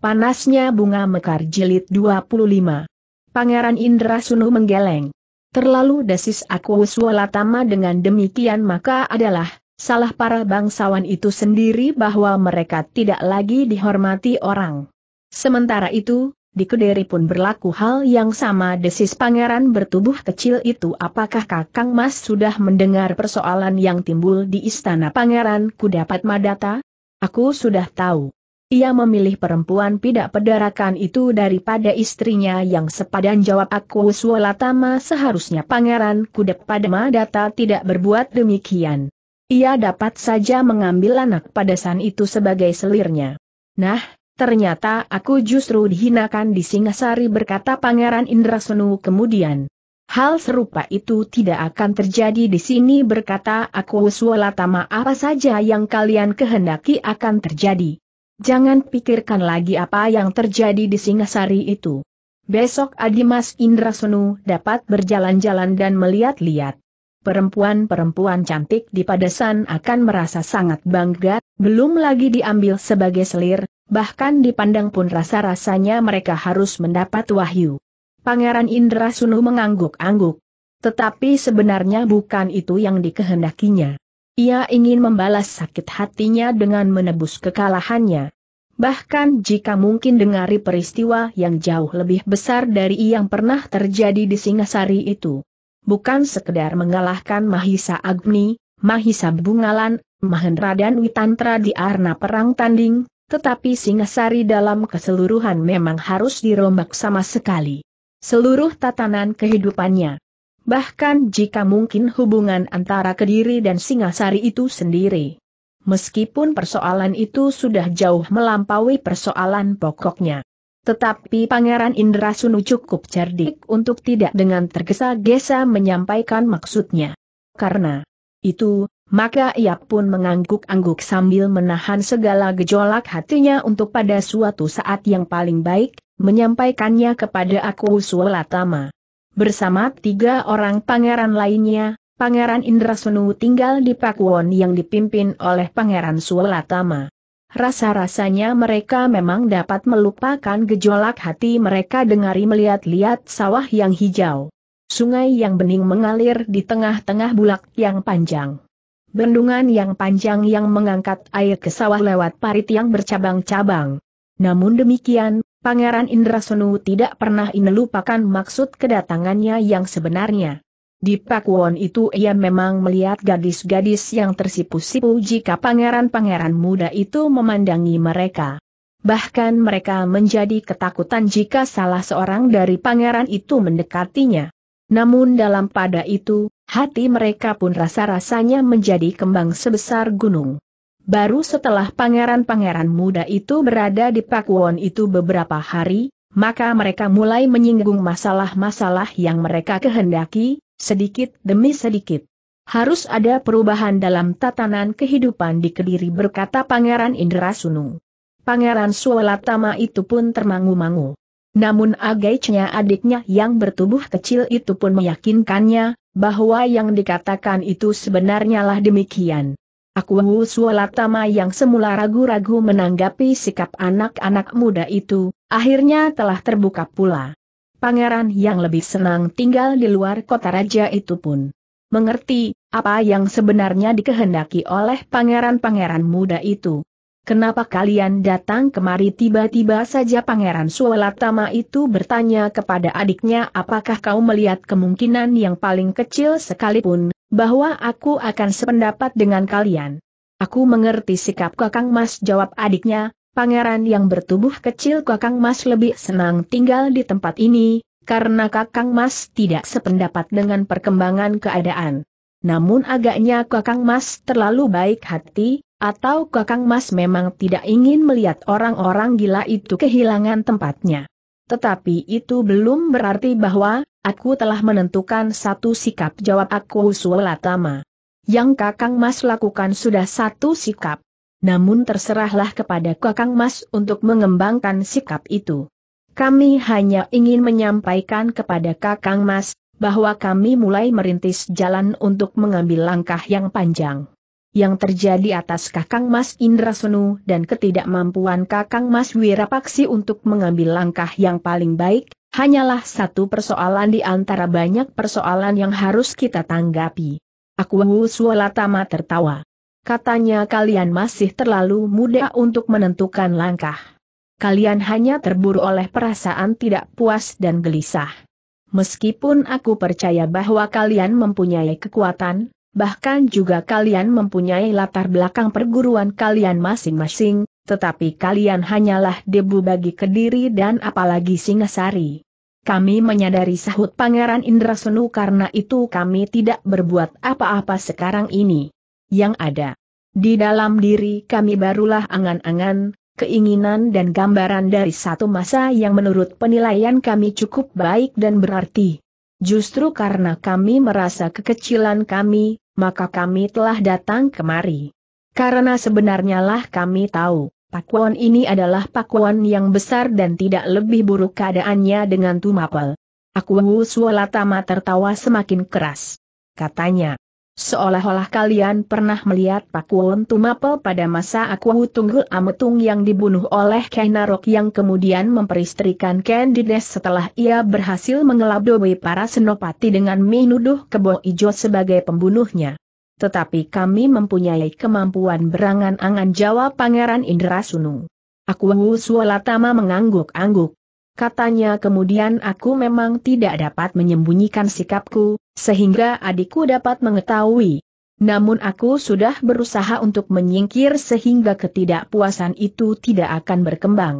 Panasnya bunga mekar jilid 25. Pangeran Indra Sunu menggeleng. Terlalu desis aku tama dengan demikian maka adalah, salah para bangsawan itu sendiri bahwa mereka tidak lagi dihormati orang. Sementara itu, di Kediri pun berlaku hal yang sama desis pangeran bertubuh kecil itu apakah Kakang Mas sudah mendengar persoalan yang timbul di istana pangeran kudapat madata? Aku sudah tahu. Ia memilih perempuan tidak pedarakan itu daripada istrinya yang sepadan jawab aku Suolatama seharusnya pangeran kudep pada data tidak berbuat demikian. Ia dapat saja mengambil anak padasan itu sebagai selirnya. Nah, ternyata aku justru dihinakan di Singasari berkata pangeran Indrasenu kemudian. Hal serupa itu tidak akan terjadi di sini berkata aku Suolatama apa saja yang kalian kehendaki akan terjadi. Jangan pikirkan lagi apa yang terjadi di Singasari itu. Besok Adimas Sunu dapat berjalan-jalan dan melihat-lihat. Perempuan-perempuan cantik di padesan akan merasa sangat bangga, belum lagi diambil sebagai selir, bahkan dipandang pun rasa-rasanya mereka harus mendapat wahyu. Pangeran Indrasunu mengangguk-angguk. Tetapi sebenarnya bukan itu yang dikehendakinya. Ia ingin membalas sakit hatinya dengan menebus kekalahannya. Bahkan jika mungkin dengari peristiwa yang jauh lebih besar dari yang pernah terjadi di Singasari itu. Bukan sekedar mengalahkan Mahisa Agni, Mahisa Bungalan, Mahendra dan Witantra di arena perang tanding, tetapi Singasari dalam keseluruhan memang harus dirombak sama sekali. Seluruh tatanan kehidupannya bahkan jika mungkin hubungan antara Kediri dan Singasari itu sendiri. Meskipun persoalan itu sudah jauh melampaui persoalan pokoknya. Tetapi Pangeran Indra Sunu cukup cerdik untuk tidak dengan tergesa-gesa menyampaikan maksudnya. Karena itu, maka ia pun mengangguk-angguk sambil menahan segala gejolak hatinya untuk pada suatu saat yang paling baik, menyampaikannya kepada aku Sulatama bersama tiga orang pangeran lainnya, Pangeran Indrasunu tinggal di Pakuwon yang dipimpin oleh Pangeran Sualatama. Rasa-rasanya mereka memang dapat melupakan gejolak hati mereka dengari melihat-lihat sawah yang hijau. Sungai yang bening mengalir di tengah-tengah bulak yang panjang. Bendungan yang panjang yang mengangkat air ke sawah lewat parit yang bercabang-cabang. Namun demikian, Pangeran Indra Indrasenu tidak pernah melupakan maksud kedatangannya yang sebenarnya. Di Pakuwon itu ia memang melihat gadis-gadis yang tersipu-sipu jika pangeran-pangeran muda itu memandangi mereka. Bahkan mereka menjadi ketakutan jika salah seorang dari pangeran itu mendekatinya. Namun dalam pada itu, hati mereka pun rasa-rasanya menjadi kembang sebesar gunung. Baru setelah pangeran-pangeran muda itu berada di Pakuwon itu beberapa hari, maka mereka mulai menyinggung masalah-masalah yang mereka kehendaki, sedikit demi sedikit. Harus ada perubahan dalam tatanan kehidupan di Kediri berkata Pangeran Indrasunu. Pangeran Suwalatama itu pun termangu-mangu. Namun agaknya adiknya yang bertubuh kecil itu pun meyakinkannya, bahwa yang dikatakan itu sebenarnya lah demikian. Aku Sualatama yang semula ragu-ragu menanggapi sikap anak-anak muda itu, akhirnya telah terbuka pula. Pangeran yang lebih senang tinggal di luar kota raja itu pun mengerti apa yang sebenarnya dikehendaki oleh pangeran-pangeran muda itu. Kenapa kalian datang kemari tiba-tiba saja Pangeran Sualatama itu bertanya kepada adiknya apakah kau melihat kemungkinan yang paling kecil sekalipun, bahwa aku akan sependapat dengan kalian. Aku mengerti sikap Kakang Mas jawab adiknya, pangeran yang bertubuh kecil Kakang Mas lebih senang tinggal di tempat ini, karena Kakang Mas tidak sependapat dengan perkembangan keadaan. Namun agaknya Kakang Mas terlalu baik hati, atau Kakang Mas memang tidak ingin melihat orang-orang gila itu kehilangan tempatnya. Tetapi itu belum berarti bahwa, aku telah menentukan satu sikap jawab aku Sulatama. Yang Kakang Mas lakukan sudah satu sikap. Namun terserahlah kepada Kakang Mas untuk mengembangkan sikap itu. Kami hanya ingin menyampaikan kepada Kakang Mas, bahwa kami mulai merintis jalan untuk mengambil langkah yang panjang yang terjadi atas Kakang Mas Indra Senu dan ketidakmampuan Kakang Mas Wirapaksi untuk mengambil langkah yang paling baik, hanyalah satu persoalan di antara banyak persoalan yang harus kita tanggapi. Aku Sualatama tertawa. Katanya kalian masih terlalu muda untuk menentukan langkah. Kalian hanya terburu oleh perasaan tidak puas dan gelisah. Meskipun aku percaya bahwa kalian mempunyai kekuatan, bahkan juga kalian mempunyai latar belakang perguruan kalian masing-masing, tetapi kalian hanyalah debu bagi Kediri dan apalagi Singasari. Kami menyadari sahut Pangeran Indra karena itu kami tidak berbuat apa-apa sekarang ini. Yang ada di dalam diri kami barulah angan-angan, keinginan dan gambaran dari satu masa yang menurut penilaian kami cukup baik dan berarti. Justru karena kami merasa kekecilan kami, maka kami telah datang kemari. Karena sebenarnya lah kami tahu, Pakuan ini adalah pakuan yang besar dan tidak lebih buruk keadaannya dengan Tumapel. Aku Sualatama tertawa semakin keras. Katanya, Seolah-olah kalian pernah melihat Pakuwon Tumapel pada masa Aku Tunggu Ametung yang dibunuh oleh Kainarok yang kemudian memperistrikan Dines setelah ia berhasil mengelabui para senopati dengan menuduh Kebo Ijo sebagai pembunuhnya. Tetapi kami mempunyai kemampuan berangan-angan jawab Pangeran Indra Sunung. Aku tama mengangguk-angguk. Katanya kemudian aku memang tidak dapat menyembunyikan sikapku, sehingga adikku dapat mengetahui. Namun aku sudah berusaha untuk menyingkir sehingga ketidakpuasan itu tidak akan berkembang.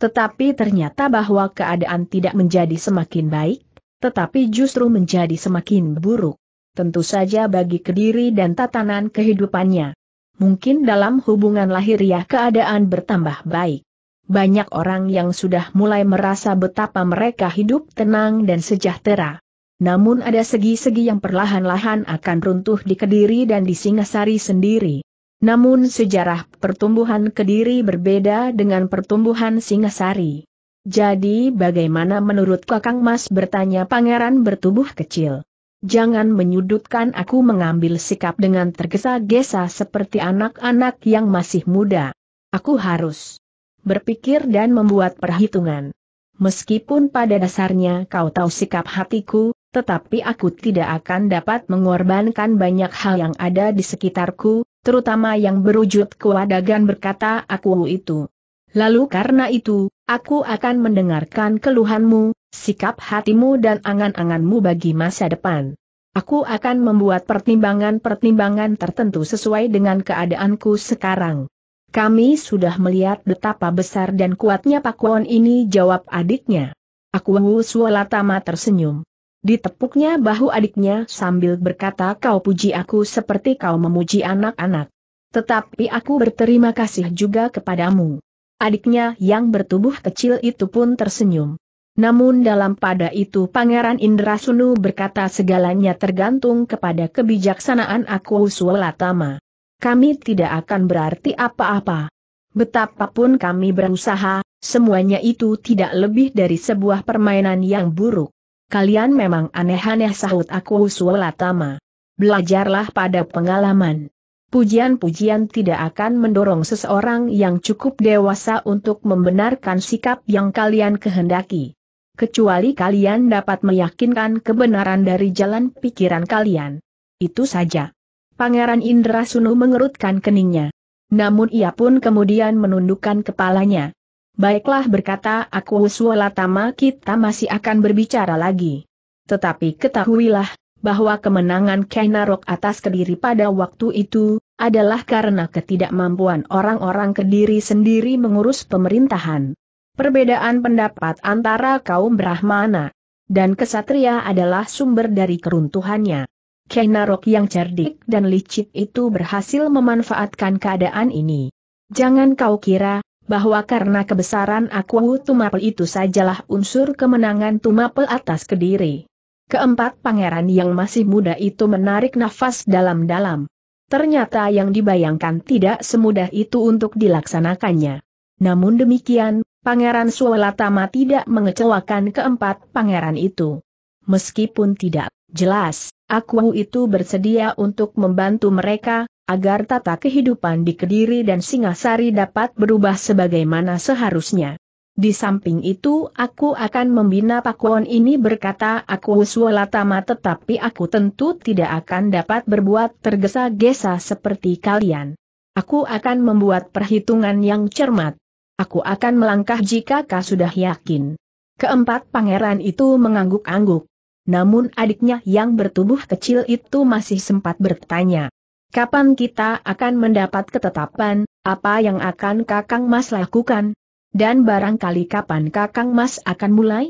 Tetapi ternyata bahwa keadaan tidak menjadi semakin baik, tetapi justru menjadi semakin buruk. Tentu saja bagi kediri dan tatanan kehidupannya. Mungkin dalam hubungan lahiriah ya keadaan bertambah baik banyak orang yang sudah mulai merasa betapa mereka hidup tenang dan sejahtera. Namun ada segi-segi yang perlahan-lahan akan runtuh di Kediri dan di Singasari sendiri. Namun sejarah pertumbuhan Kediri berbeda dengan pertumbuhan Singasari. Jadi bagaimana menurut Kakang Mas bertanya pangeran bertubuh kecil. Jangan menyudutkan aku mengambil sikap dengan tergesa-gesa seperti anak-anak yang masih muda. Aku harus berpikir dan membuat perhitungan. Meskipun pada dasarnya kau tahu sikap hatiku, tetapi aku tidak akan dapat mengorbankan banyak hal yang ada di sekitarku, terutama yang berwujud kewadagan berkata aku itu. Lalu karena itu, aku akan mendengarkan keluhanmu, sikap hatimu dan angan-anganmu bagi masa depan. Aku akan membuat pertimbangan-pertimbangan tertentu sesuai dengan keadaanku sekarang. Kami sudah melihat betapa besar dan kuatnya Pakuan ini jawab adiknya. Aku Sualatama tersenyum. Ditepuknya bahu adiknya sambil berkata kau puji aku seperti kau memuji anak-anak. Tetapi aku berterima kasih juga kepadamu. Adiknya yang bertubuh kecil itu pun tersenyum. Namun dalam pada itu Pangeran Indrasunu berkata segalanya tergantung kepada kebijaksanaan aku Sualatama kami tidak akan berarti apa-apa. Betapapun kami berusaha, semuanya itu tidak lebih dari sebuah permainan yang buruk. Kalian memang aneh-aneh sahut aku Sualatama. Belajarlah pada pengalaman. Pujian-pujian tidak akan mendorong seseorang yang cukup dewasa untuk membenarkan sikap yang kalian kehendaki. Kecuali kalian dapat meyakinkan kebenaran dari jalan pikiran kalian. Itu saja. Pangeran Indra Sunu mengerutkan keningnya. Namun ia pun kemudian menundukkan kepalanya. Baiklah berkata aku Suwalatama kita masih akan berbicara lagi. Tetapi ketahuilah, bahwa kemenangan Kainarok atas Kediri pada waktu itu, adalah karena ketidakmampuan orang-orang Kediri sendiri mengurus pemerintahan. Perbedaan pendapat antara kaum Brahmana dan kesatria adalah sumber dari keruntuhannya. Kenarok yang cerdik dan licik itu berhasil memanfaatkan keadaan ini. Jangan kau kira, bahwa karena kebesaran Akwahu Tumapel itu sajalah unsur kemenangan Tumapel atas Kediri. Keempat pangeran yang masih muda itu menarik nafas dalam-dalam. Ternyata yang dibayangkan tidak semudah itu untuk dilaksanakannya. Namun demikian, Pangeran tama tidak mengecewakan keempat pangeran itu. Meskipun tidak jelas Aku itu bersedia untuk membantu mereka, agar tata kehidupan di Kediri dan Singasari dapat berubah sebagaimana seharusnya. Di samping itu aku akan membina Pakuan ini berkata aku Uswolatama tetapi aku tentu tidak akan dapat berbuat tergesa-gesa seperti kalian. Aku akan membuat perhitungan yang cermat. Aku akan melangkah jika kau sudah yakin. Keempat pangeran itu mengangguk-angguk namun adiknya yang bertubuh kecil itu masih sempat bertanya. Kapan kita akan mendapat ketetapan, apa yang akan Kakang Mas lakukan? Dan barangkali kapan Kakang Mas akan mulai?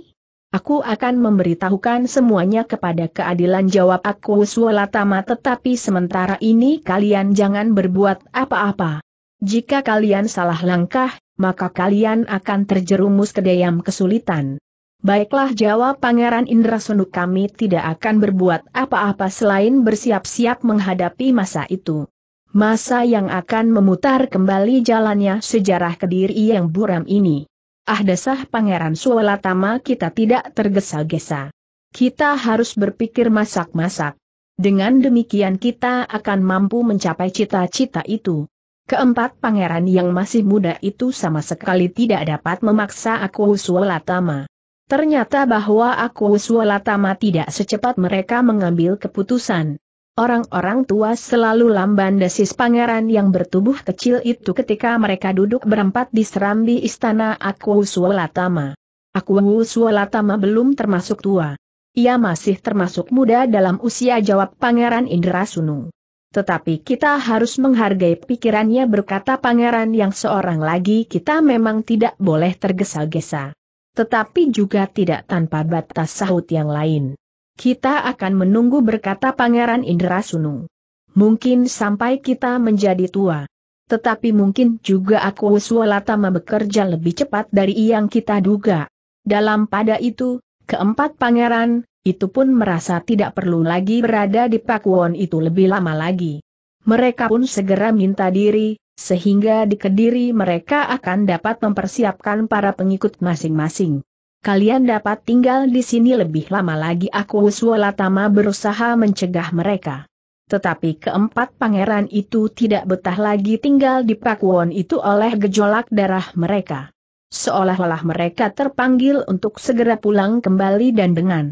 Aku akan memberitahukan semuanya kepada keadilan jawab aku Suolatama tetapi sementara ini kalian jangan berbuat apa-apa. Jika kalian salah langkah, maka kalian akan terjerumus ke dayam kesulitan. Baiklah jawab Pangeran Indra Sunu kami tidak akan berbuat apa-apa selain bersiap-siap menghadapi masa itu. Masa yang akan memutar kembali jalannya sejarah kediri yang buram ini. Ah desah Pangeran Suwelatama kita tidak tergesa-gesa. Kita harus berpikir masak-masak. Dengan demikian kita akan mampu mencapai cita-cita itu. Keempat pangeran yang masih muda itu sama sekali tidak dapat memaksa aku Suwelatama. Ternyata bahwa aku Uswalatama tidak secepat mereka mengambil keputusan. Orang-orang tua selalu lamban desis pangeran yang bertubuh kecil itu ketika mereka duduk berempat di serambi istana aku Uswalatama. Aku Uswalatama belum termasuk tua. Ia masih termasuk muda dalam usia jawab pangeran Indra Sunung. Tetapi kita harus menghargai pikirannya berkata pangeran yang seorang lagi kita memang tidak boleh tergesa-gesa tetapi juga tidak tanpa batas sahut yang lain. Kita akan menunggu berkata Pangeran Indra Sunung. Mungkin sampai kita menjadi tua. Tetapi mungkin juga aku Suwalatama bekerja lebih cepat dari yang kita duga. Dalam pada itu, keempat pangeran, itu pun merasa tidak perlu lagi berada di Pakuwon itu lebih lama lagi. Mereka pun segera minta diri, sehingga di Kediri mereka akan dapat mempersiapkan para pengikut masing-masing. Kalian dapat tinggal di sini lebih lama lagi aku Suwalatama berusaha mencegah mereka. Tetapi keempat pangeran itu tidak betah lagi tinggal di Pakuwon itu oleh gejolak darah mereka. Seolah-olah mereka terpanggil untuk segera pulang kembali dan dengan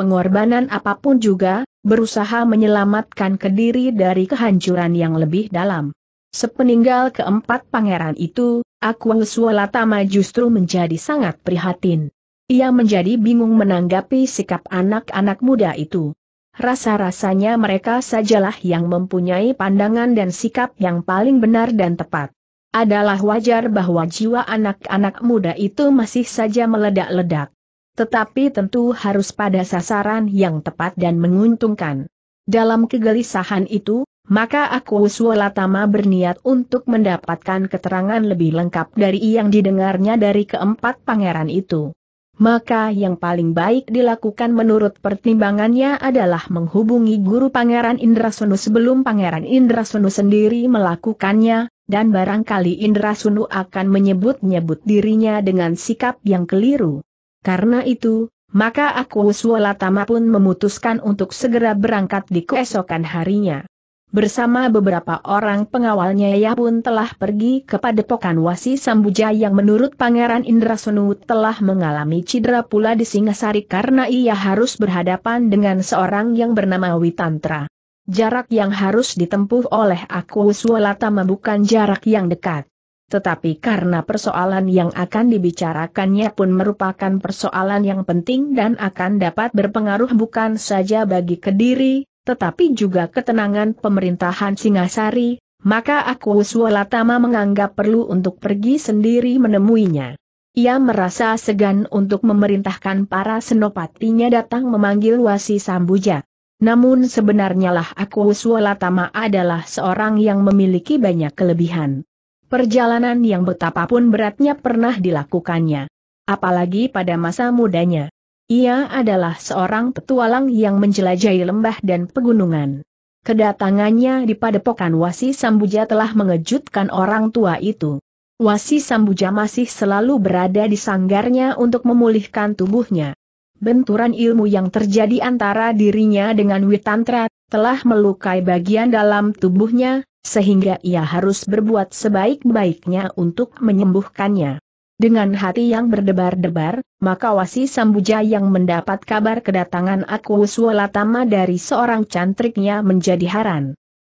pengorbanan apapun juga, berusaha menyelamatkan kediri dari kehancuran yang lebih dalam. Sepeninggal keempat pangeran itu, Aqua Suolatama justru menjadi sangat prihatin. Ia menjadi bingung menanggapi sikap anak-anak muda itu. Rasa-rasanya mereka sajalah yang mempunyai pandangan dan sikap yang paling benar dan tepat. Adalah wajar bahwa jiwa anak-anak muda itu masih saja meledak-ledak. Tetapi tentu harus pada sasaran yang tepat dan menguntungkan. Dalam kegelisahan itu, maka aku Uswalatama berniat untuk mendapatkan keterangan lebih lengkap dari yang didengarnya dari keempat pangeran itu. Maka yang paling baik dilakukan menurut pertimbangannya adalah menghubungi guru Pangeran Indrasunu sebelum Pangeran Indrasunu sendiri melakukannya, dan barangkali Indrasunu akan menyebut-nyebut dirinya dengan sikap yang keliru. Karena itu, maka aku Uswalatama pun memutuskan untuk segera berangkat di keesokan harinya bersama beberapa orang pengawalnya ia pun telah pergi kepada padepokan Wasi Sambuja yang menurut Pangeran Indra Sunu telah mengalami cedera pula di Singasari karena ia harus berhadapan dengan seorang yang bernama Witantra. Jarak yang harus ditempuh oleh aku Suwalatama bukan jarak yang dekat. Tetapi karena persoalan yang akan dibicarakannya pun merupakan persoalan yang penting dan akan dapat berpengaruh bukan saja bagi Kediri, tetapi juga ketenangan pemerintahan Singasari, maka aku Sualatama menganggap perlu untuk pergi sendiri menemuinya. Ia merasa segan untuk memerintahkan para senopatinya datang memanggil Wasi Sambuja. Namun sebenarnya lah aku adalah seorang yang memiliki banyak kelebihan. Perjalanan yang betapapun beratnya pernah dilakukannya. Apalagi pada masa mudanya. Ia adalah seorang petualang yang menjelajahi lembah dan pegunungan. Kedatangannya di padepokan Wasi Sambuja telah mengejutkan orang tua itu. Wasi Sambuja masih selalu berada di sanggarnya untuk memulihkan tubuhnya. Benturan ilmu yang terjadi antara dirinya dengan Witantra telah melukai bagian dalam tubuhnya, sehingga ia harus berbuat sebaik-baiknya untuk menyembuhkannya. Dengan hati yang berdebar-debar, maka Wasi Sambuja yang mendapat kabar kedatangan aku Suolatama dari seorang cantriknya menjadi haran.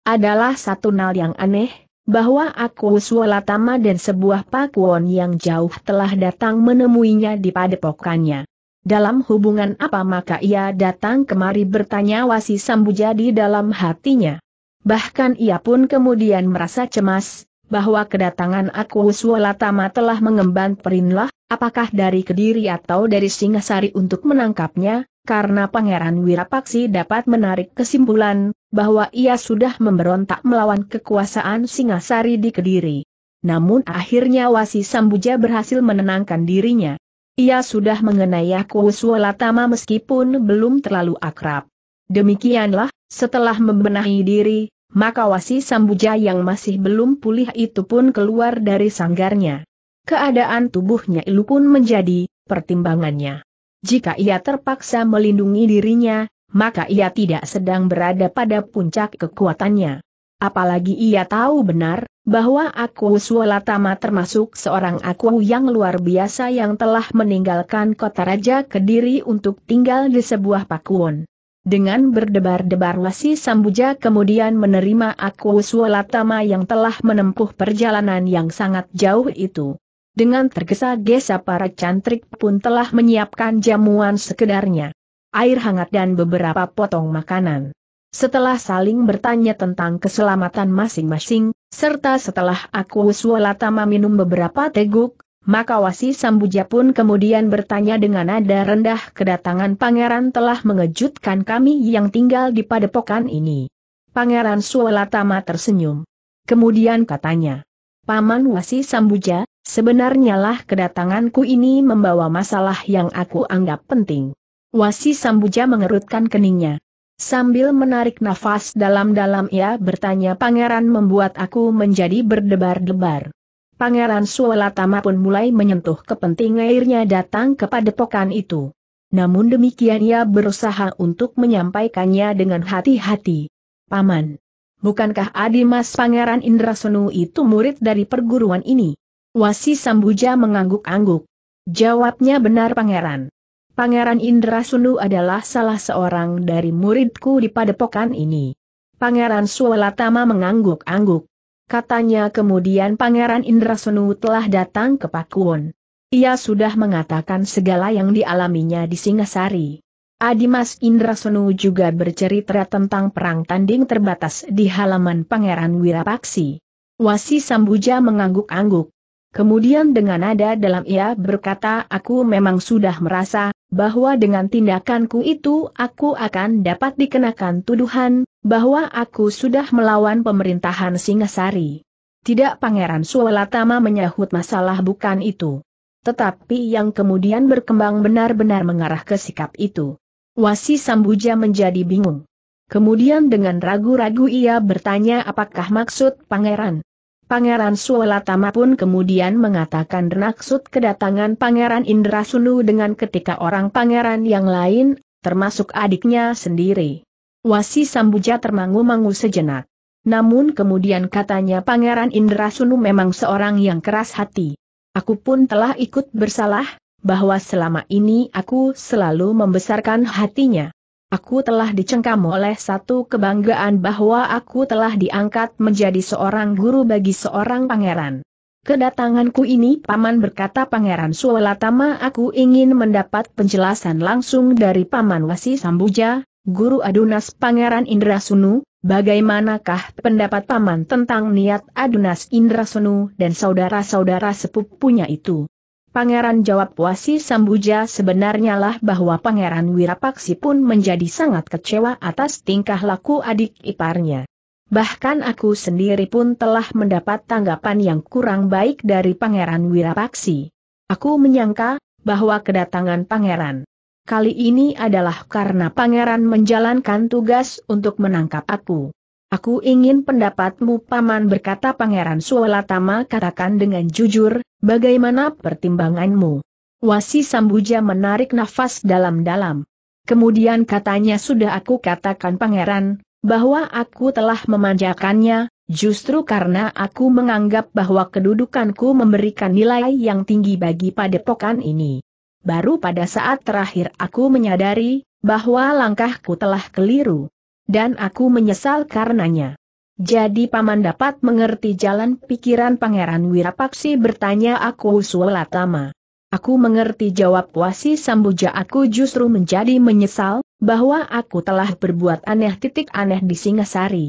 Adalah satu nal yang aneh, bahwa aku Suolatama dan sebuah pakuan yang jauh telah datang menemuinya di padepokannya. Dalam hubungan apa maka ia datang kemari bertanya Wasi Sambuja di dalam hatinya. Bahkan ia pun kemudian merasa cemas, bahwa kedatangan aku Uswalatama telah mengemban perinlah, apakah dari Kediri atau dari Singasari untuk menangkapnya, karena Pangeran Wirapaksi dapat menarik kesimpulan, bahwa ia sudah memberontak melawan kekuasaan Singasari di Kediri. Namun akhirnya Wasi Sambuja berhasil menenangkan dirinya. Ia sudah mengenai aku Suwalatama meskipun belum terlalu akrab. Demikianlah, setelah membenahi diri, maka wasi sambuja yang masih belum pulih itu pun keluar dari sanggarnya. Keadaan tubuhnya ilu pun menjadi pertimbangannya. Jika ia terpaksa melindungi dirinya, maka ia tidak sedang berada pada puncak kekuatannya. Apalagi ia tahu benar, bahwa aku Suwalatama termasuk seorang aku yang luar biasa yang telah meninggalkan kota Raja Kediri untuk tinggal di sebuah pakuan. Dengan berdebar-debar lesi Sambuja kemudian menerima aku Swalatama yang telah menempuh perjalanan yang sangat jauh itu. Dengan tergesa-gesa para cantrik pun telah menyiapkan jamuan sekedarnya. Air hangat dan beberapa potong makanan. Setelah saling bertanya tentang keselamatan masing-masing, serta setelah aku Swalatama minum beberapa teguk, maka Wasi Sambuja pun kemudian bertanya dengan nada rendah kedatangan pangeran telah mengejutkan kami yang tinggal di padepokan ini. Pangeran Suwelatama tersenyum. Kemudian katanya, Paman Wasi Sambuja, sebenarnya lah kedatanganku ini membawa masalah yang aku anggap penting. Wasi Sambuja mengerutkan keningnya. Sambil menarik nafas dalam-dalam ia bertanya pangeran membuat aku menjadi berdebar-debar. Pangeran Sualatama pun mulai menyentuh kepenting airnya datang kepada padepokan itu. Namun demikian ia berusaha untuk menyampaikannya dengan hati-hati. Paman, bukankah Adimas Pangeran Indrasunu itu murid dari perguruan ini? Wasi Sambuja mengangguk-angguk. Jawabnya benar Pangeran. Pangeran Indrasunu adalah salah seorang dari muridku di padepokan ini. Pangeran Sualatama mengangguk-angguk katanya kemudian Pangeran Indrasenu telah datang ke Pakuwon. Ia sudah mengatakan segala yang dialaminya di Singasari. Adimas Indrasenu juga bercerita tentang perang tanding terbatas di halaman Pangeran Wirapaksi. Wasi Sambuja mengangguk-angguk. Kemudian dengan nada dalam ia berkata aku memang sudah merasa, bahwa dengan tindakanku itu aku akan dapat dikenakan tuduhan, bahwa aku sudah melawan pemerintahan Singasari. Tidak Pangeran Suwalatama menyahut masalah bukan itu. Tetapi yang kemudian berkembang benar-benar mengarah ke sikap itu. Wasi Sambuja menjadi bingung. Kemudian dengan ragu-ragu ia bertanya apakah maksud Pangeran, Pangeran Suwelatama pun kemudian mengatakan maksud kedatangan Pangeran Indrasunu dengan ketika orang pangeran yang lain, termasuk adiknya sendiri. Wasi Sambuja termangu-mangu sejenak. Namun kemudian katanya Pangeran Indrasunu memang seorang yang keras hati. Aku pun telah ikut bersalah, bahwa selama ini aku selalu membesarkan hatinya. Aku telah dicengkam oleh satu kebanggaan bahwa aku telah diangkat menjadi seorang guru bagi seorang pangeran. Kedatanganku ini Paman berkata Pangeran Suwelatama aku ingin mendapat penjelasan langsung dari Paman Wasi Sambuja, Guru Adunas Pangeran Indrasunu, bagaimanakah pendapat Paman tentang niat Adunas Indrasunu dan saudara-saudara sepupunya itu? Pangeran jawab Wasi Sambuja sebenarnya lah bahwa Pangeran Wirapaksi pun menjadi sangat kecewa atas tingkah laku adik iparnya. Bahkan aku sendiri pun telah mendapat tanggapan yang kurang baik dari Pangeran Wirapaksi. Aku menyangka, bahwa kedatangan Pangeran kali ini adalah karena Pangeran menjalankan tugas untuk menangkap aku. Aku ingin pendapatmu paman berkata Pangeran Sualatama katakan dengan jujur, bagaimana pertimbanganmu? Wasi Sambuja menarik nafas dalam-dalam. Kemudian katanya sudah aku katakan Pangeran, bahwa aku telah memanjakannya, justru karena aku menganggap bahwa kedudukanku memberikan nilai yang tinggi bagi padepokan ini. Baru pada saat terakhir aku menyadari, bahwa langkahku telah keliru dan aku menyesal karenanya. Jadi paman dapat mengerti jalan pikiran Pangeran Wirapaksi bertanya aku Suolatama. Aku mengerti jawab wasi sambuja aku justru menjadi menyesal, bahwa aku telah berbuat aneh titik aneh di Singasari.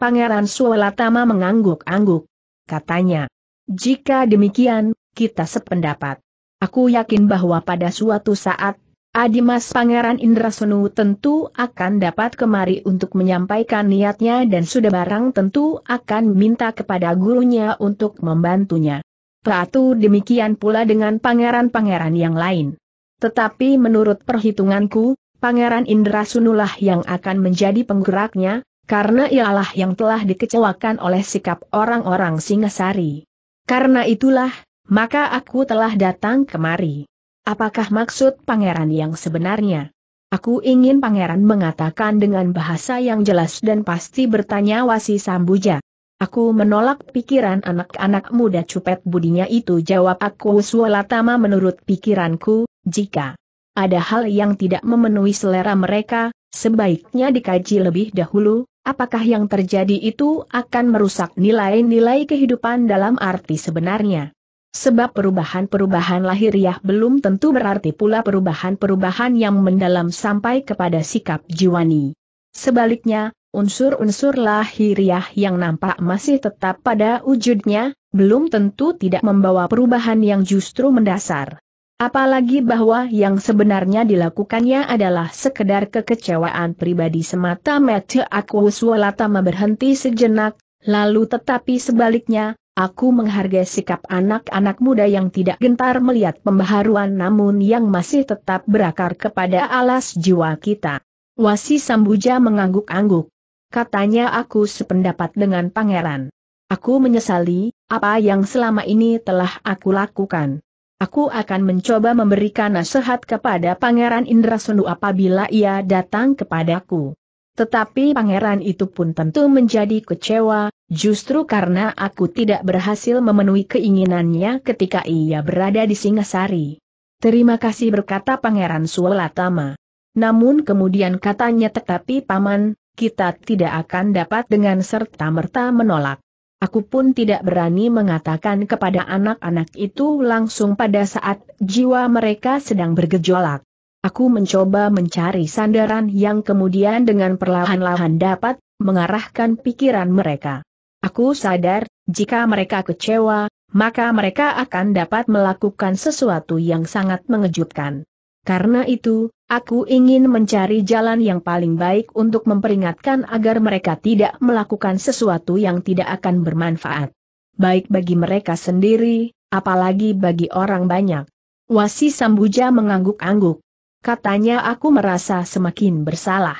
Pangeran Suolatama mengangguk-angguk. Katanya, jika demikian, kita sependapat. Aku yakin bahwa pada suatu saat Adimas Pangeran Indrasunu tentu akan dapat kemari untuk menyampaikan niatnya dan sudah barang tentu akan minta kepada gurunya untuk membantunya. Patu demikian pula dengan pangeran-pangeran yang lain. Tetapi menurut perhitunganku, Pangeran Indrasunulah yang akan menjadi penggeraknya, karena ialah yang telah dikecewakan oleh sikap orang-orang Singasari. Karena itulah, maka aku telah datang kemari. Apakah maksud pangeran yang sebenarnya? Aku ingin pangeran mengatakan dengan bahasa yang jelas dan pasti bertanya Wasi Sambuja. Aku menolak pikiran anak-anak muda cupet budinya itu jawab aku Sualatama menurut pikiranku, jika ada hal yang tidak memenuhi selera mereka, sebaiknya dikaji lebih dahulu, apakah yang terjadi itu akan merusak nilai-nilai kehidupan dalam arti sebenarnya. Sebab perubahan-perubahan lahiriah ya, belum tentu berarti pula perubahan-perubahan yang mendalam sampai kepada sikap jiwani. Sebaliknya, unsur-unsur lahiriah ya yang nampak masih tetap pada wujudnya, belum tentu tidak membawa perubahan yang justru mendasar. Apalagi bahwa yang sebenarnya dilakukannya adalah sekedar kekecewaan pribadi semata mata Aquaswalatama berhenti sejenak, lalu tetapi sebaliknya, Aku menghargai sikap anak-anak muda yang tidak gentar melihat pembaharuan namun yang masih tetap berakar kepada alas jiwa kita. Wasi Sambuja mengangguk-angguk. Katanya aku sependapat dengan pangeran. Aku menyesali, apa yang selama ini telah aku lakukan. Aku akan mencoba memberikan nasihat kepada Pangeran Indra Sundu apabila ia datang kepadaku. Tetapi pangeran itu pun tentu menjadi kecewa, Justru karena aku tidak berhasil memenuhi keinginannya ketika ia berada di Singasari. Terima kasih berkata Pangeran Sualatama. Namun kemudian katanya tetapi paman, kita tidak akan dapat dengan serta-merta menolak. Aku pun tidak berani mengatakan kepada anak-anak itu langsung pada saat jiwa mereka sedang bergejolak. Aku mencoba mencari sandaran yang kemudian dengan perlahan-lahan dapat mengarahkan pikiran mereka. Aku sadar, jika mereka kecewa, maka mereka akan dapat melakukan sesuatu yang sangat mengejutkan. Karena itu, aku ingin mencari jalan yang paling baik untuk memperingatkan agar mereka tidak melakukan sesuatu yang tidak akan bermanfaat. Baik bagi mereka sendiri, apalagi bagi orang banyak. Wasi Sambuja mengangguk-angguk. Katanya aku merasa semakin bersalah.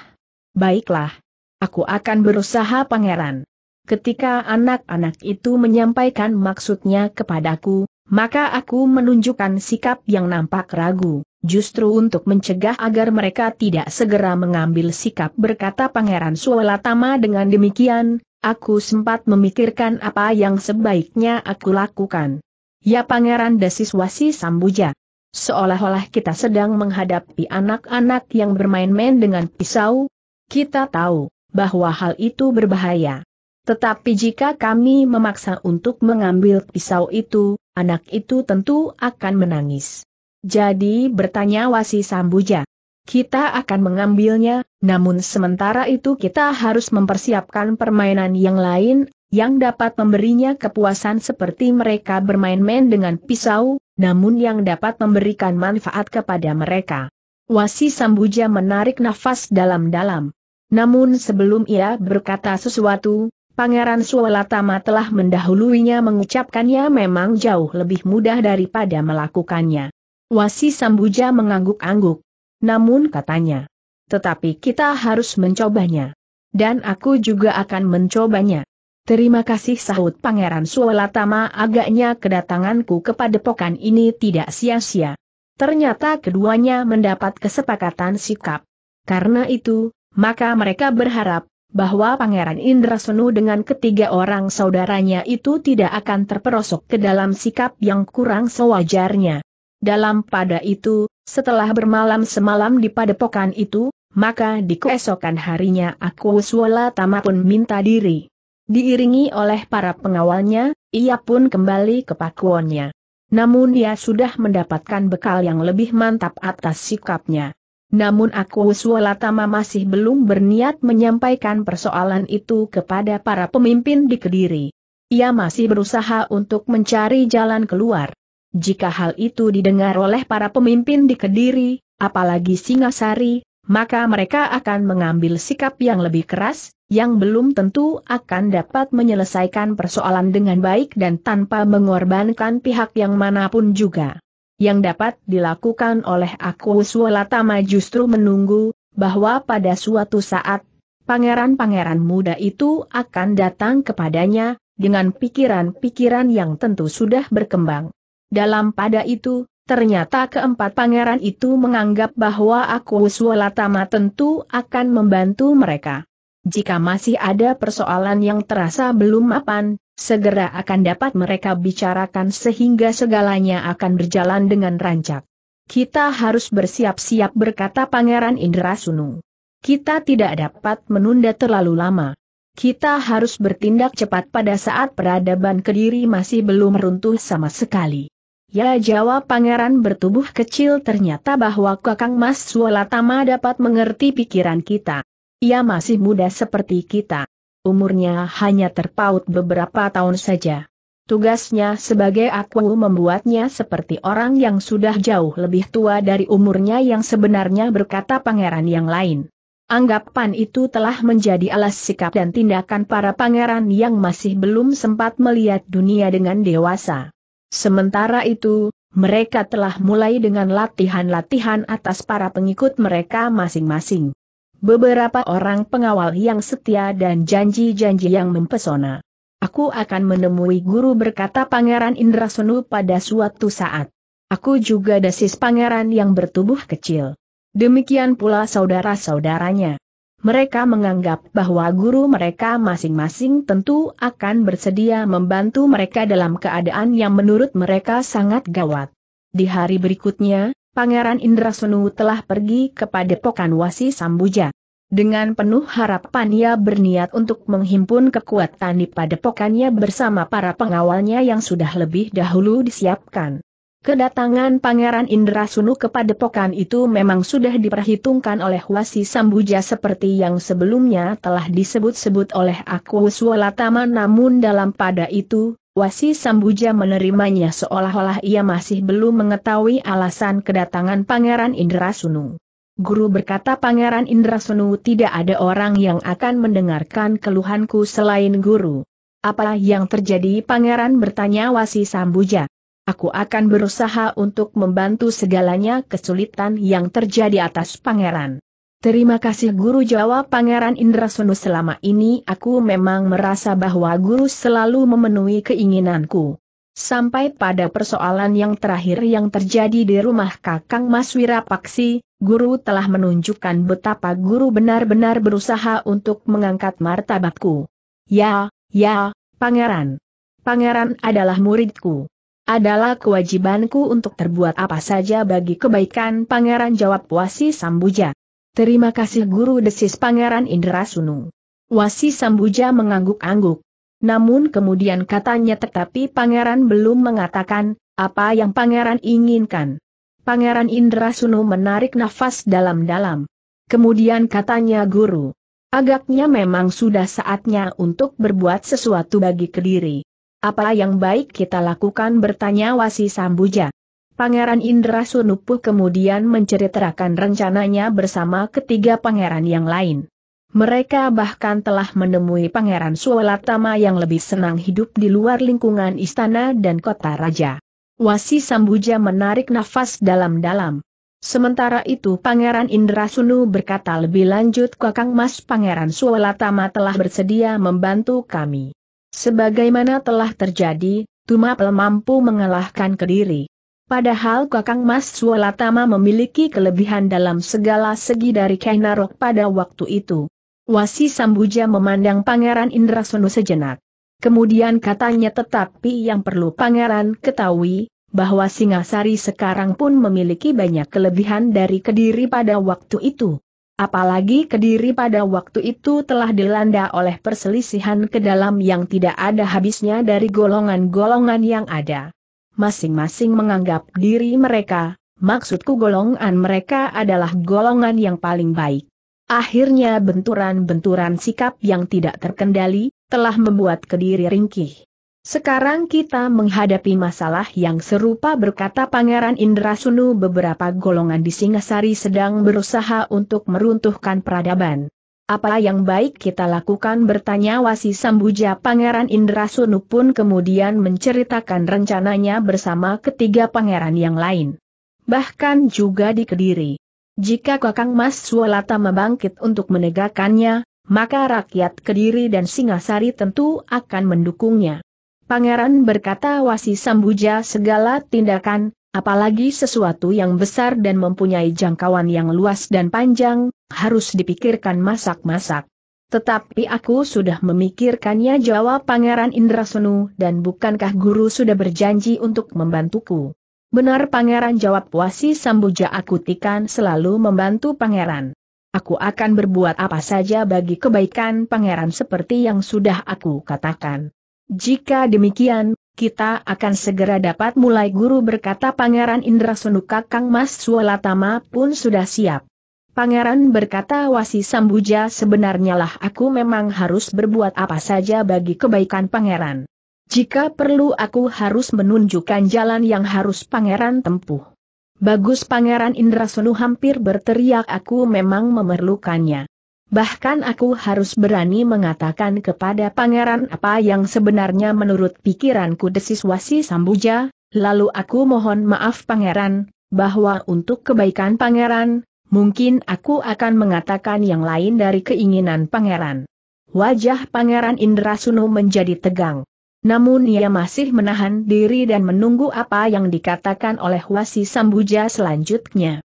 Baiklah. Aku akan berusaha pangeran ketika anak-anak itu menyampaikan maksudnya kepadaku, maka aku menunjukkan sikap yang nampak ragu, justru untuk mencegah agar mereka tidak segera mengambil sikap berkata Pangeran Suwelatama dengan demikian, aku sempat memikirkan apa yang sebaiknya aku lakukan. Ya Pangeran Dasiswasi Sambuja. Seolah-olah kita sedang menghadapi anak-anak yang bermain-main dengan pisau, kita tahu bahwa hal itu berbahaya. Tetapi jika kami memaksa untuk mengambil pisau itu, anak itu tentu akan menangis. Jadi bertanya Wasi Sambuja. Kita akan mengambilnya, namun sementara itu kita harus mempersiapkan permainan yang lain, yang dapat memberinya kepuasan seperti mereka bermain-main dengan pisau, namun yang dapat memberikan manfaat kepada mereka. Wasi Sambuja menarik nafas dalam-dalam. Namun sebelum ia berkata sesuatu, Pangeran Sualatama telah mendahuluinya mengucapkannya memang jauh lebih mudah daripada melakukannya. Wasi Sambuja mengangguk-angguk. Namun katanya, tetapi kita harus mencobanya. Dan aku juga akan mencobanya. Terima kasih sahut Pangeran Sualatama agaknya kedatanganku kepada pokan ini tidak sia-sia. Ternyata keduanya mendapat kesepakatan sikap. Karena itu, maka mereka berharap bahwa Pangeran Indra Senu dengan ketiga orang saudaranya itu tidak akan terperosok ke dalam sikap yang kurang sewajarnya. Dalam pada itu, setelah bermalam semalam di padepokan itu, maka di keesokan harinya aku Suwala Tama pun minta diri. Diiringi oleh para pengawalnya, ia pun kembali ke pakuannya. Namun ia sudah mendapatkan bekal yang lebih mantap atas sikapnya. Namun aku Uswalatama masih belum berniat menyampaikan persoalan itu kepada para pemimpin di Kediri. Ia masih berusaha untuk mencari jalan keluar. Jika hal itu didengar oleh para pemimpin di Kediri, apalagi Singasari, maka mereka akan mengambil sikap yang lebih keras, yang belum tentu akan dapat menyelesaikan persoalan dengan baik dan tanpa mengorbankan pihak yang manapun juga yang dapat dilakukan oleh aku Sualatama justru menunggu, bahwa pada suatu saat, pangeran-pangeran muda itu akan datang kepadanya, dengan pikiran-pikiran yang tentu sudah berkembang. Dalam pada itu, ternyata keempat pangeran itu menganggap bahwa aku Sualatama tentu akan membantu mereka. Jika masih ada persoalan yang terasa belum mapan, segera akan dapat mereka bicarakan sehingga segalanya akan berjalan dengan rancak. Kita harus bersiap-siap berkata Pangeran Indra Sunung. Kita tidak dapat menunda terlalu lama. Kita harus bertindak cepat pada saat peradaban Kediri masih belum runtuh sama sekali. Ya jawab pangeran bertubuh kecil ternyata bahwa kakang Mas Sualatama dapat mengerti pikiran kita. Ia masih muda seperti kita. Umurnya hanya terpaut beberapa tahun saja. Tugasnya sebagai aku membuatnya seperti orang yang sudah jauh lebih tua dari umurnya yang sebenarnya berkata pangeran yang lain. Anggapan itu telah menjadi alas sikap dan tindakan para pangeran yang masih belum sempat melihat dunia dengan dewasa. Sementara itu, mereka telah mulai dengan latihan-latihan atas para pengikut mereka masing-masing. Beberapa orang pengawal yang setia dan janji-janji yang mempesona. Aku akan menemui guru berkata Pangeran Indrasenu pada suatu saat. Aku juga dasis pangeran yang bertubuh kecil. Demikian pula saudara-saudaranya. Mereka menganggap bahwa guru mereka masing-masing tentu akan bersedia membantu mereka dalam keadaan yang menurut mereka sangat gawat. Di hari berikutnya, Pangeran Indra Sunu telah pergi kepada Pokan Wasi Sambuja. Dengan penuh harapan ia berniat untuk menghimpun kekuatan di padepokannya bersama para pengawalnya yang sudah lebih dahulu disiapkan. Kedatangan Pangeran Indra Sunu ke padepokan itu memang sudah diperhitungkan oleh Wasi Sambuja seperti yang sebelumnya telah disebut-sebut oleh aku Taman namun dalam pada itu, Wasi Sambuja menerimanya seolah-olah ia masih belum mengetahui alasan kedatangan Pangeran Indrasunu. Guru berkata Pangeran Indrasunu tidak ada orang yang akan mendengarkan keluhanku selain guru. Apa yang terjadi Pangeran bertanya Wasi Sambuja. Aku akan berusaha untuk membantu segalanya kesulitan yang terjadi atas Pangeran. Terima kasih guru jawab Pangeran Indra Sunu selama ini aku memang merasa bahwa guru selalu memenuhi keinginanku. Sampai pada persoalan yang terakhir yang terjadi di rumah kakang Mas Wirapaksi, guru telah menunjukkan betapa guru benar-benar berusaha untuk mengangkat martabatku. Ya, ya, pangeran. Pangeran adalah muridku. Adalah kewajibanku untuk terbuat apa saja bagi kebaikan pangeran jawab wasi sambuja. Terima kasih guru desis Pangeran Indrasunu. Wasi Sambuja mengangguk-angguk. Namun kemudian katanya tetapi Pangeran belum mengatakan, apa yang Pangeran inginkan. Pangeran Indrasunu menarik nafas dalam-dalam. Kemudian katanya guru. Agaknya memang sudah saatnya untuk berbuat sesuatu bagi kediri. Apa yang baik kita lakukan bertanya Wasi Sambuja. Pangeran Indra Sunupu kemudian menceritakan rencananya bersama ketiga pangeran yang lain. Mereka bahkan telah menemui Pangeran Suwelatama yang lebih senang hidup di luar lingkungan istana dan kota raja. Wasi Sambuja menarik nafas dalam-dalam. Sementara itu Pangeran Indra Sunu berkata lebih lanjut Kakang Mas Pangeran Suwelatama telah bersedia membantu kami. Sebagaimana telah terjadi, Tumapel mampu mengalahkan Kediri. Padahal Kakang Mas Suolatama memiliki kelebihan dalam segala segi dari Kainarok pada waktu itu. Wasi Sambuja memandang Pangeran Indrasono sejenak. Kemudian katanya tetapi yang perlu Pangeran ketahui, bahwa Singasari sekarang pun memiliki banyak kelebihan dari Kediri pada waktu itu. Apalagi Kediri pada waktu itu telah dilanda oleh perselisihan ke dalam yang tidak ada habisnya dari golongan-golongan yang ada masing-masing menganggap diri mereka, maksudku golongan mereka adalah golongan yang paling baik. Akhirnya benturan-benturan sikap yang tidak terkendali, telah membuat kediri ringkih. Sekarang kita menghadapi masalah yang serupa berkata Pangeran Indrasunu beberapa golongan di Singasari sedang berusaha untuk meruntuhkan peradaban. Apa yang baik kita lakukan bertanya Wasi Sambuja Pangeran Indrasunu pun kemudian menceritakan rencananya bersama ketiga pangeran yang lain. Bahkan juga di Kediri. Jika Kakang Mas Sualata membangkit untuk menegakkannya, maka rakyat Kediri dan Singasari tentu akan mendukungnya. Pangeran berkata Wasi Sambuja segala tindakan, Apalagi sesuatu yang besar dan mempunyai jangkauan yang luas dan panjang, harus dipikirkan masak-masak. Tetapi aku sudah memikirkannya jawab Pangeran Indrasenu dan bukankah guru sudah berjanji untuk membantuku? Benar Pangeran jawab Wasi Sambuja aku tikan selalu membantu Pangeran. Aku akan berbuat apa saja bagi kebaikan Pangeran seperti yang sudah aku katakan. Jika demikian, kita akan segera dapat mulai guru berkata Pangeran Indra Sunuka Kang Mas Sualatama pun sudah siap. Pangeran berkata Wasi Sambuja sebenarnya lah aku memang harus berbuat apa saja bagi kebaikan pangeran. Jika perlu aku harus menunjukkan jalan yang harus pangeran tempuh. Bagus pangeran Indra Sunu hampir berteriak aku memang memerlukannya. Bahkan aku harus berani mengatakan kepada pangeran apa yang sebenarnya menurut pikiranku desis wasi sambuja, lalu aku mohon maaf pangeran, bahwa untuk kebaikan pangeran, mungkin aku akan mengatakan yang lain dari keinginan pangeran. Wajah pangeran Indra Indrasunu menjadi tegang. Namun ia masih menahan diri dan menunggu apa yang dikatakan oleh Wasi Sambuja selanjutnya.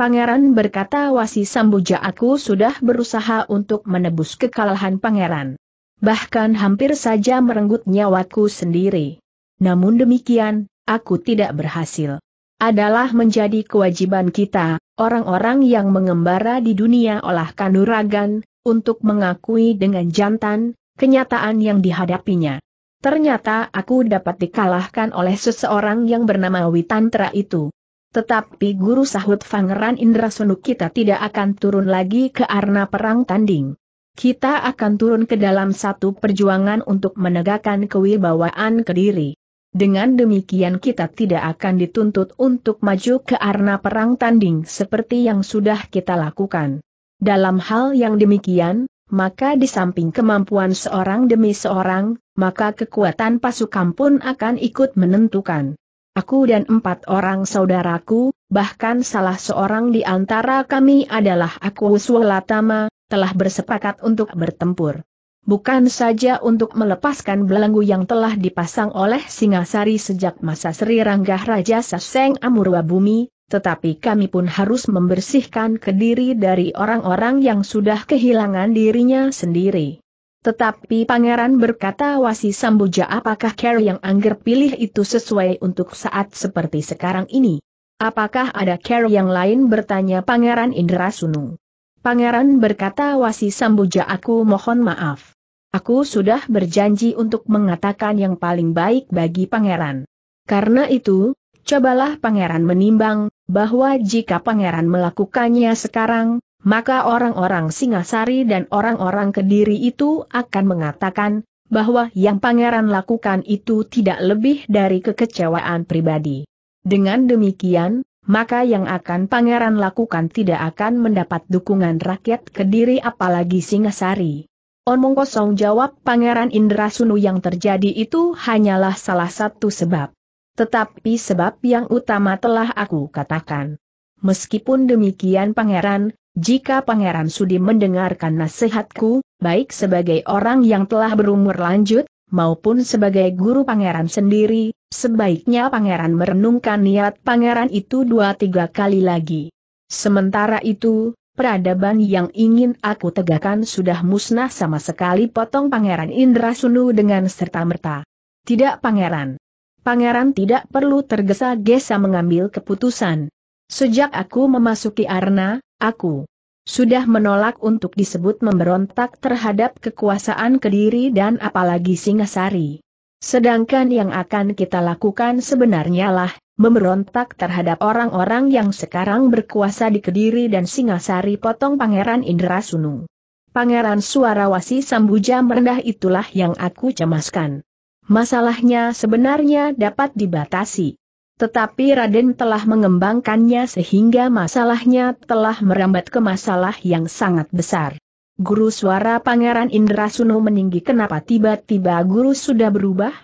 Pangeran berkata Wasi Sambuja aku sudah berusaha untuk menebus kekalahan pangeran. Bahkan hampir saja merenggut nyawaku sendiri. Namun demikian, aku tidak berhasil. Adalah menjadi kewajiban kita, orang-orang yang mengembara di dunia olah kanuragan, untuk mengakui dengan jantan, kenyataan yang dihadapinya. Ternyata aku dapat dikalahkan oleh seseorang yang bernama Witantra itu. Tetapi guru sahut fangeran Indra Sunu kita tidak akan turun lagi ke arena perang tanding. Kita akan turun ke dalam satu perjuangan untuk menegakkan kewibawaan Kediri. Dengan demikian kita tidak akan dituntut untuk maju ke arena perang tanding seperti yang sudah kita lakukan. Dalam hal yang demikian, maka di samping kemampuan seorang demi seorang, maka kekuatan pasukan pun akan ikut menentukan. Aku dan empat orang saudaraku, bahkan salah seorang di antara kami adalah aku Suwalatama, telah bersepakat untuk bertempur. Bukan saja untuk melepaskan belenggu yang telah dipasang oleh Singasari sejak masa Sri Ranggah Raja Saseng Amurwa Bumi, tetapi kami pun harus membersihkan kediri dari orang-orang yang sudah kehilangan dirinya sendiri. Tetapi pangeran berkata wasi sambuja apakah care yang angger pilih itu sesuai untuk saat seperti sekarang ini? Apakah ada care yang lain bertanya pangeran Indra Sunung? Pangeran berkata wasi sambuja aku mohon maaf. Aku sudah berjanji untuk mengatakan yang paling baik bagi pangeran. Karena itu, cobalah pangeran menimbang, bahwa jika pangeran melakukannya sekarang, maka orang-orang Singasari dan orang-orang Kediri itu akan mengatakan, bahwa yang pangeran lakukan itu tidak lebih dari kekecewaan pribadi. Dengan demikian, maka yang akan pangeran lakukan tidak akan mendapat dukungan rakyat Kediri apalagi Singasari. Omong kosong jawab Pangeran Indrasunu yang terjadi itu hanyalah salah satu sebab. Tetapi sebab yang utama telah aku katakan. Meskipun demikian pangeran, jika Pangeran Sudi mendengarkan nasihatku, baik sebagai orang yang telah berumur lanjut, maupun sebagai guru pangeran sendiri, sebaiknya pangeran merenungkan niat pangeran itu dua tiga kali lagi. Sementara itu, peradaban yang ingin aku tegakkan sudah musnah sama sekali potong pangeran Indra Sunu dengan serta-merta. Tidak pangeran. Pangeran tidak perlu tergesa-gesa mengambil keputusan. Sejak aku memasuki Arna, aku sudah menolak untuk disebut memberontak terhadap kekuasaan Kediri dan apalagi Singasari. Sedangkan yang akan kita lakukan sebenarnya lah, memberontak terhadap orang-orang yang sekarang berkuasa di Kediri dan Singasari potong Pangeran Indrasunung, Pangeran Suarawasi Sambuja merendah itulah yang aku cemaskan. Masalahnya sebenarnya dapat dibatasi. Tetapi Raden telah mengembangkannya sehingga masalahnya telah merambat ke masalah yang sangat besar. Guru suara Pangeran Indra Suno meninggi kenapa tiba-tiba guru sudah berubah?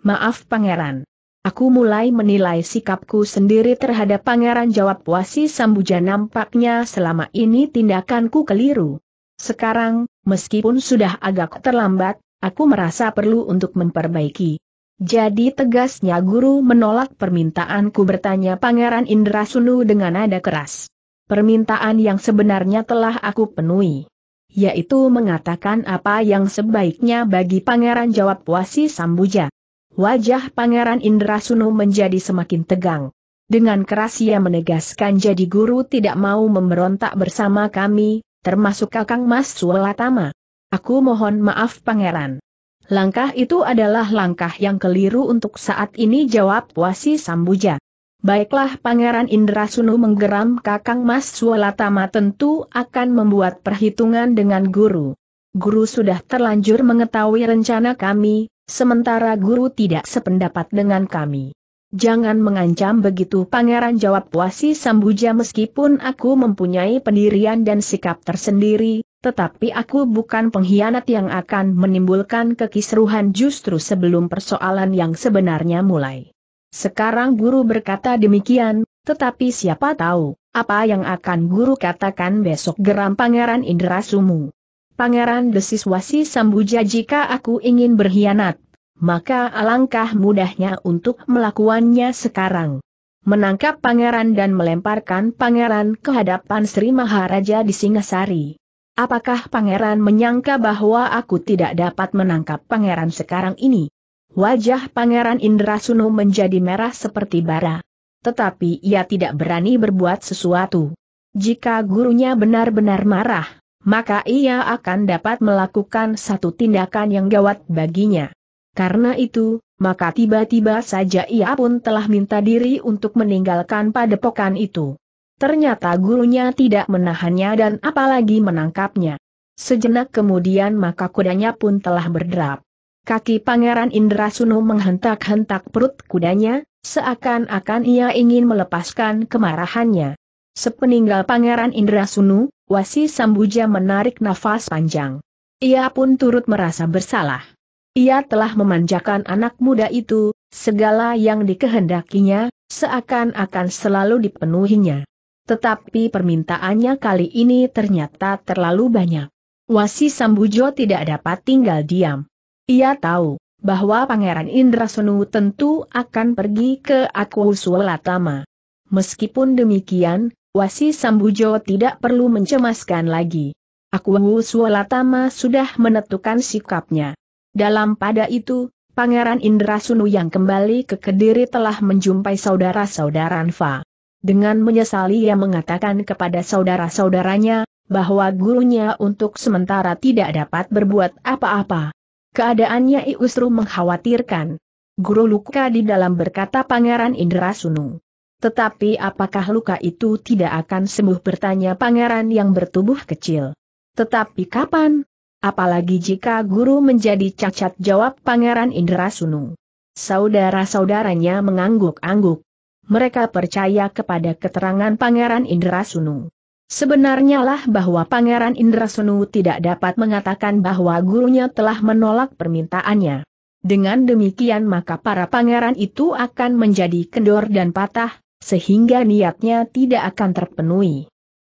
Maaf Pangeran. Aku mulai menilai sikapku sendiri terhadap Pangeran jawab Wasi Sambuja nampaknya selama ini tindakanku keliru. Sekarang, meskipun sudah agak terlambat, aku merasa perlu untuk memperbaiki. Jadi tegasnya guru menolak permintaanku bertanya Pangeran Indra Sunu dengan nada keras. Permintaan yang sebenarnya telah aku penuhi. Yaitu mengatakan apa yang sebaiknya bagi pangeran jawab Wasi Sambuja. Wajah pangeran Indra Sunu menjadi semakin tegang. Dengan keras ia menegaskan jadi guru tidak mau memberontak bersama kami, termasuk kakang Mas Sulatama. Aku mohon maaf pangeran. Langkah itu adalah langkah yang keliru untuk saat ini jawab Wasi Sambuja. Baiklah Pangeran Indra Sunu menggeram Kakang Mas Sualatama tentu akan membuat perhitungan dengan guru. Guru sudah terlanjur mengetahui rencana kami, sementara guru tidak sependapat dengan kami. Jangan mengancam begitu Pangeran jawab Wasi Sambuja meskipun aku mempunyai pendirian dan sikap tersendiri, tetapi aku bukan pengkhianat yang akan menimbulkan kekisruhan justru sebelum persoalan yang sebenarnya mulai. Sekarang guru berkata demikian, tetapi siapa tahu, apa yang akan guru katakan besok geram Pangeran Indra Pangeran Desiswasi sambuja jika aku ingin berkhianat, maka alangkah mudahnya untuk melakukannya sekarang menangkap pangeran dan melemparkan pangeran ke hadapan Sri Maharaja di Singasari. Apakah pangeran menyangka bahwa aku tidak dapat menangkap pangeran sekarang ini? Wajah pangeran Indra Indrasunu menjadi merah seperti bara. Tetapi ia tidak berani berbuat sesuatu. Jika gurunya benar-benar marah, maka ia akan dapat melakukan satu tindakan yang gawat baginya. Karena itu, maka tiba-tiba saja ia pun telah minta diri untuk meninggalkan padepokan itu. Ternyata gurunya tidak menahannya dan apalagi menangkapnya. Sejenak kemudian maka kudanya pun telah berderap. Kaki Pangeran Indra Indrasunu menghentak-hentak perut kudanya, seakan-akan ia ingin melepaskan kemarahannya. Sepeninggal Pangeran Indra Indrasunu, Wasi Sambuja menarik nafas panjang. Ia pun turut merasa bersalah. Ia telah memanjakan anak muda itu, segala yang dikehendakinya, seakan-akan selalu dipenuhinya tetapi permintaannya kali ini ternyata terlalu banyak. Wasi Sambujo tidak dapat tinggal diam. Ia tahu bahwa Pangeran Sunu tentu akan pergi ke Akwusulatama. Meskipun demikian, Wasi Sambujo tidak perlu mencemaskan lagi. Akwusulatama sudah menentukan sikapnya. Dalam pada itu, Pangeran Indrasunu yang kembali ke Kediri telah menjumpai saudara-saudara Nfa. Dengan menyesali ia mengatakan kepada saudara-saudaranya, bahwa gurunya untuk sementara tidak dapat berbuat apa-apa. Keadaannya Iusru mengkhawatirkan. Guru luka di dalam berkata Pangeran Indrasunu. Tetapi apakah luka itu tidak akan sembuh bertanya pangeran yang bertubuh kecil. Tetapi kapan? Apalagi jika guru menjadi cacat jawab pangeran Indrasunu. Saudara-saudaranya mengangguk-angguk mereka percaya kepada keterangan Pangeran Indrasunu. Sebenarnya lah bahwa Pangeran Indrasunu tidak dapat mengatakan bahwa gurunya telah menolak permintaannya. Dengan demikian maka para pangeran itu akan menjadi kendor dan patah, sehingga niatnya tidak akan terpenuhi.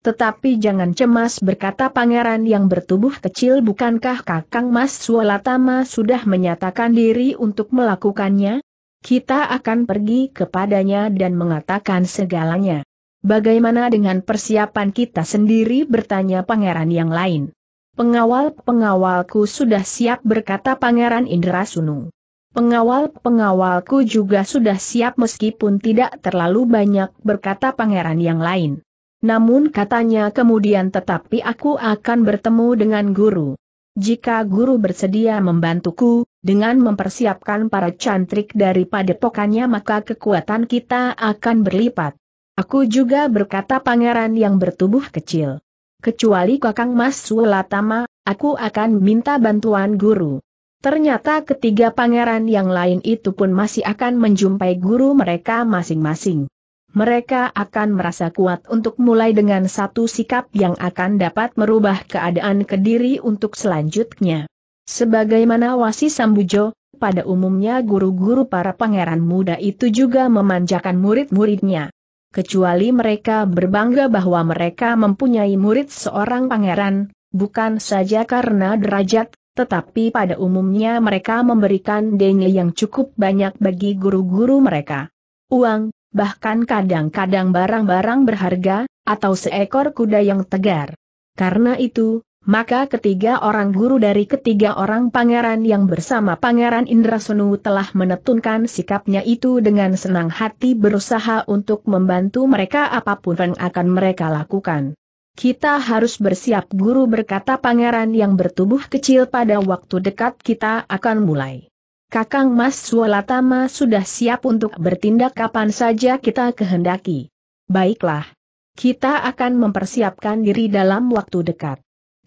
Tetapi jangan cemas berkata pangeran yang bertubuh kecil bukankah kakang Mas Sualatama sudah menyatakan diri untuk melakukannya? Kita akan pergi kepadanya dan mengatakan segalanya. Bagaimana dengan persiapan kita sendiri bertanya pangeran yang lain. Pengawal-pengawalku sudah siap berkata pangeran Indra Sunu. Pengawal-pengawalku juga sudah siap meskipun tidak terlalu banyak berkata pangeran yang lain. Namun katanya kemudian tetapi aku akan bertemu dengan guru. Jika guru bersedia membantuku, dengan mempersiapkan para cantrik dari padepokannya maka kekuatan kita akan berlipat. Aku juga berkata pangeran yang bertubuh kecil. Kecuali kakang Mas Sulatama, aku akan minta bantuan guru. Ternyata ketiga pangeran yang lain itu pun masih akan menjumpai guru mereka masing-masing. Mereka akan merasa kuat untuk mulai dengan satu sikap yang akan dapat merubah keadaan kediri untuk selanjutnya. Sebagaimana Wasi Sambujo, pada umumnya guru-guru para pangeran muda itu juga memanjakan murid-muridnya. Kecuali mereka berbangga bahwa mereka mempunyai murid seorang pangeran, bukan saja karena derajat, tetapi pada umumnya mereka memberikan denge yang cukup banyak bagi guru-guru mereka. Uang, bahkan kadang-kadang barang-barang berharga, atau seekor kuda yang tegar. Karena itu, maka ketiga orang guru dari ketiga orang pangeran yang bersama Pangeran Sunu telah menetunkan sikapnya itu dengan senang hati berusaha untuk membantu mereka apapun yang akan mereka lakukan. Kita harus bersiap guru berkata pangeran yang bertubuh kecil pada waktu dekat kita akan mulai. Kakang Mas Sualatama sudah siap untuk bertindak kapan saja kita kehendaki. Baiklah. Kita akan mempersiapkan diri dalam waktu dekat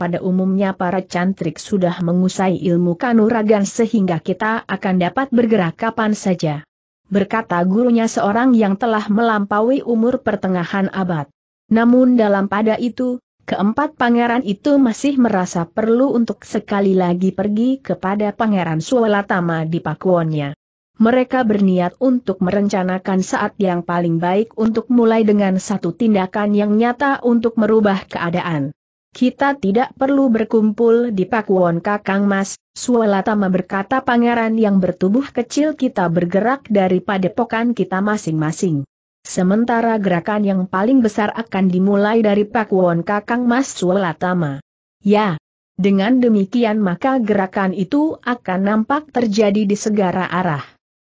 pada umumnya para cantrik sudah mengusai ilmu kanuragan sehingga kita akan dapat bergerak kapan saja. Berkata gurunya seorang yang telah melampaui umur pertengahan abad. Namun dalam pada itu, keempat pangeran itu masih merasa perlu untuk sekali lagi pergi kepada pangeran Sualatama di Pakuonnya. Mereka berniat untuk merencanakan saat yang paling baik untuk mulai dengan satu tindakan yang nyata untuk merubah keadaan. Kita tidak perlu berkumpul di Pakuwon Kakang Mas, Suwelatama berkata pangeran yang bertubuh kecil kita bergerak dari padepokan kita masing-masing. Sementara gerakan yang paling besar akan dimulai dari Pakuwon Kakang Mas Suwelatama. Ya, dengan demikian maka gerakan itu akan nampak terjadi di segara arah.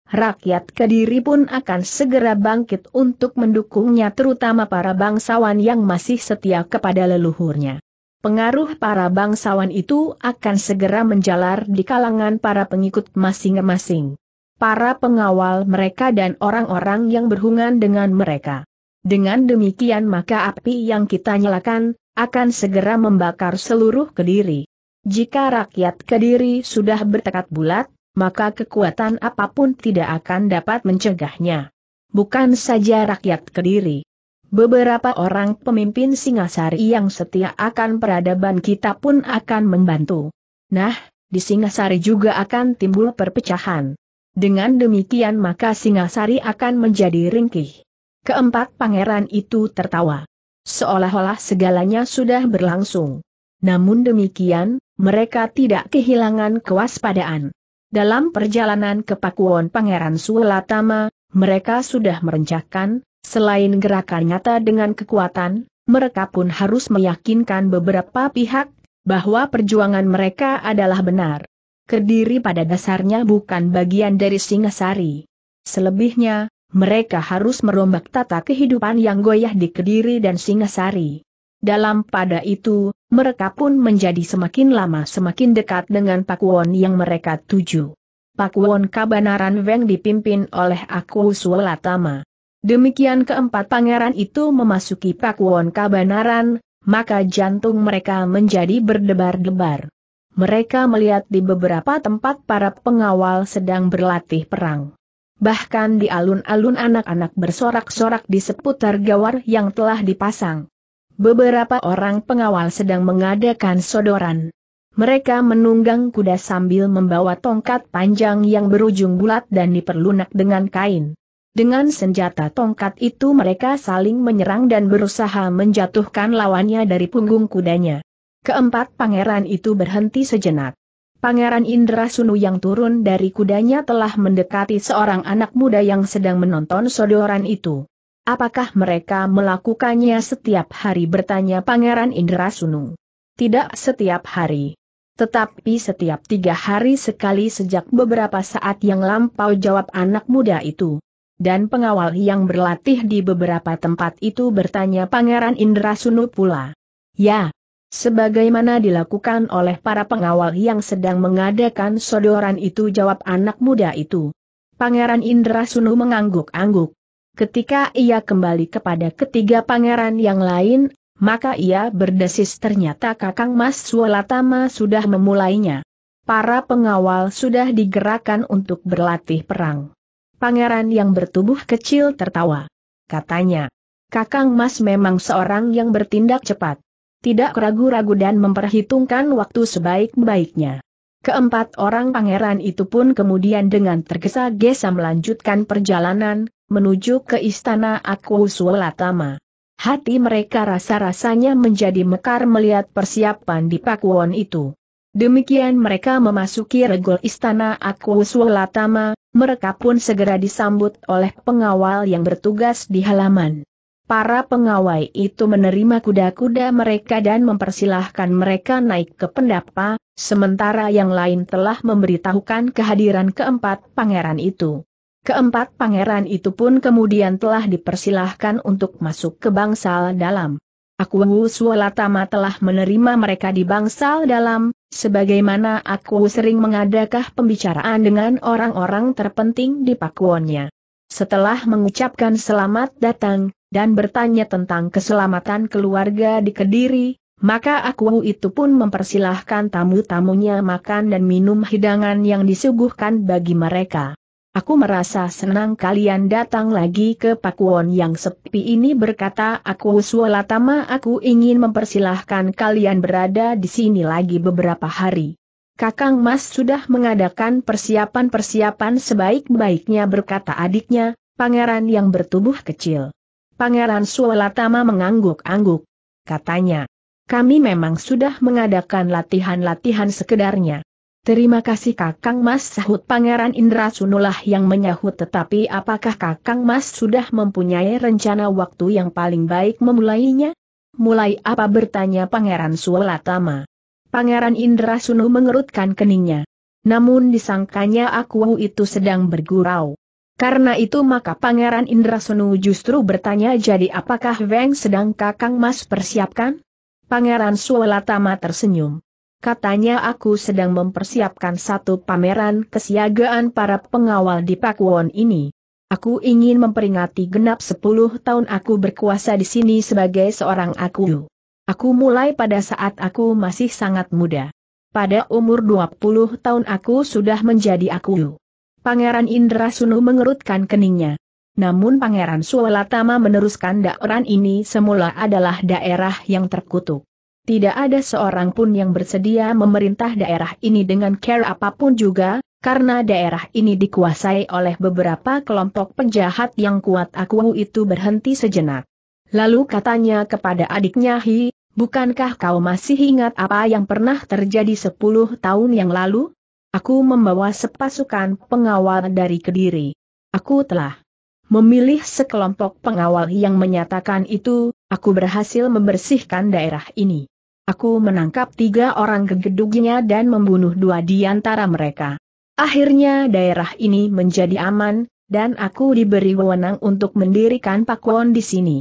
Rakyat Kediri pun akan segera bangkit untuk mendukungnya terutama para bangsawan yang masih setia kepada leluhurnya pengaruh para bangsawan itu akan segera menjalar di kalangan para pengikut masing-masing. Para pengawal mereka dan orang-orang yang berhubungan dengan mereka. Dengan demikian maka api yang kita nyalakan, akan segera membakar seluruh Kediri. Jika rakyat Kediri sudah bertekad bulat, maka kekuatan apapun tidak akan dapat mencegahnya. Bukan saja rakyat Kediri. Beberapa orang pemimpin Singasari yang setia akan peradaban kita pun akan membantu. Nah, di Singasari juga akan timbul perpecahan. Dengan demikian maka Singasari akan menjadi ringkih. Keempat pangeran itu tertawa. Seolah-olah segalanya sudah berlangsung. Namun demikian, mereka tidak kehilangan kewaspadaan. Dalam perjalanan ke Pakuwon Pangeran Sulatama, mereka sudah merencanakan Selain gerakan nyata dengan kekuatan, mereka pun harus meyakinkan beberapa pihak bahwa perjuangan mereka adalah benar. Kediri pada dasarnya bukan bagian dari Singasari. Selebihnya, mereka harus merombak tata kehidupan yang goyah di Kediri dan Singasari. Dalam pada itu, mereka pun menjadi semakin lama semakin dekat dengan Pakuwon yang mereka tuju. Pakuwon Kabanaran Weng dipimpin oleh Aku Sualatama. Demikian keempat pangeran itu memasuki Pakuwon Kabanaran, maka jantung mereka menjadi berdebar-debar. Mereka melihat di beberapa tempat para pengawal sedang berlatih perang. Bahkan di alun-alun anak-anak bersorak-sorak di seputar gawar yang telah dipasang. Beberapa orang pengawal sedang mengadakan sodoran. Mereka menunggang kuda sambil membawa tongkat panjang yang berujung bulat dan diperlunak dengan kain. Dengan senjata tongkat itu mereka saling menyerang dan berusaha menjatuhkan lawannya dari punggung kudanya. Keempat pangeran itu berhenti sejenak. Pangeran Indra Sunu yang turun dari kudanya telah mendekati seorang anak muda yang sedang menonton sodoran itu. Apakah mereka melakukannya setiap hari bertanya Pangeran Indra Sunu? Tidak setiap hari. Tetapi setiap tiga hari sekali sejak beberapa saat yang lampau jawab anak muda itu dan pengawal yang berlatih di beberapa tempat itu bertanya Pangeran Indra Sunu pula. Ya, Sebagaimana dilakukan oleh para pengawal yang sedang mengadakan sodoran itu jawab anak muda itu. Pangeran Indra Sunu mengangguk-angguk. Ketika ia kembali kepada ketiga pangeran yang lain, maka ia berdesis ternyata kakang Mas Sualatama sudah memulainya. Para pengawal sudah digerakkan untuk berlatih perang pangeran yang bertubuh kecil tertawa. Katanya, Kakang Mas memang seorang yang bertindak cepat. Tidak ragu-ragu dan memperhitungkan waktu sebaik-baiknya. Keempat orang pangeran itu pun kemudian dengan tergesa-gesa melanjutkan perjalanan, menuju ke istana Akusulatama. Hati mereka rasa-rasanya menjadi mekar melihat persiapan di Pakuwon itu. Demikian mereka memasuki regol istana Akusulatama, mereka pun segera disambut oleh pengawal yang bertugas di halaman. Para pengawai itu menerima kuda-kuda mereka dan mempersilahkan mereka naik ke pendapa, sementara yang lain telah memberitahukan kehadiran keempat pangeran itu. Keempat pangeran itu pun kemudian telah dipersilahkan untuk masuk ke bangsal dalam. Aku Sualatama telah menerima mereka di bangsal dalam, sebagaimana aku sering mengadakah pembicaraan dengan orang-orang terpenting di Pakuonnya. Setelah mengucapkan selamat datang, dan bertanya tentang keselamatan keluarga di Kediri, maka aku itu pun mempersilahkan tamu-tamunya makan dan minum hidangan yang disuguhkan bagi mereka. Aku merasa senang kalian datang lagi ke Pakuwon yang sepi ini berkata aku Suolatama aku ingin mempersilahkan kalian berada di sini lagi beberapa hari. Kakang Mas sudah mengadakan persiapan-persiapan sebaik-baiknya berkata adiknya, pangeran yang bertubuh kecil. Pangeran Suolatama mengangguk-angguk. Katanya, kami memang sudah mengadakan latihan-latihan sekedarnya. Terima kasih Kakang Mas sahut Pangeran Indra Sunulah yang menyahut tetapi apakah Kakang Mas sudah mempunyai rencana waktu yang paling baik memulainya? Mulai apa bertanya Pangeran Sualatama. Pangeran Indra Sunu mengerutkan keningnya. Namun disangkanya aku itu sedang bergurau. Karena itu maka Pangeran Indra Sunu justru bertanya jadi apakah Weng sedang Kakang Mas persiapkan? Pangeran Sualatama tersenyum. Katanya aku sedang mempersiapkan satu pameran kesiagaan para pengawal di Pakwon ini. Aku ingin memperingati genap 10 tahun aku berkuasa di sini sebagai seorang aku. Aku mulai pada saat aku masih sangat muda. Pada umur 20 tahun aku sudah menjadi aku. Pangeran Indra Sunu mengerutkan keningnya. Namun Pangeran Sualatama meneruskan daerah ini semula adalah daerah yang terkutuk. Tidak ada seorang pun yang bersedia memerintah daerah ini dengan care apapun juga, karena daerah ini dikuasai oleh beberapa kelompok penjahat yang kuat aku itu berhenti sejenak. Lalu katanya kepada adiknya Hi, bukankah kau masih ingat apa yang pernah terjadi 10 tahun yang lalu? Aku membawa sepasukan pengawal dari Kediri. Aku telah memilih sekelompok pengawal yang menyatakan itu, Aku berhasil membersihkan daerah ini. Aku menangkap tiga orang kegedugnya dan membunuh dua di antara mereka. Akhirnya daerah ini menjadi aman, dan aku diberi wewenang untuk mendirikan pakuan di sini.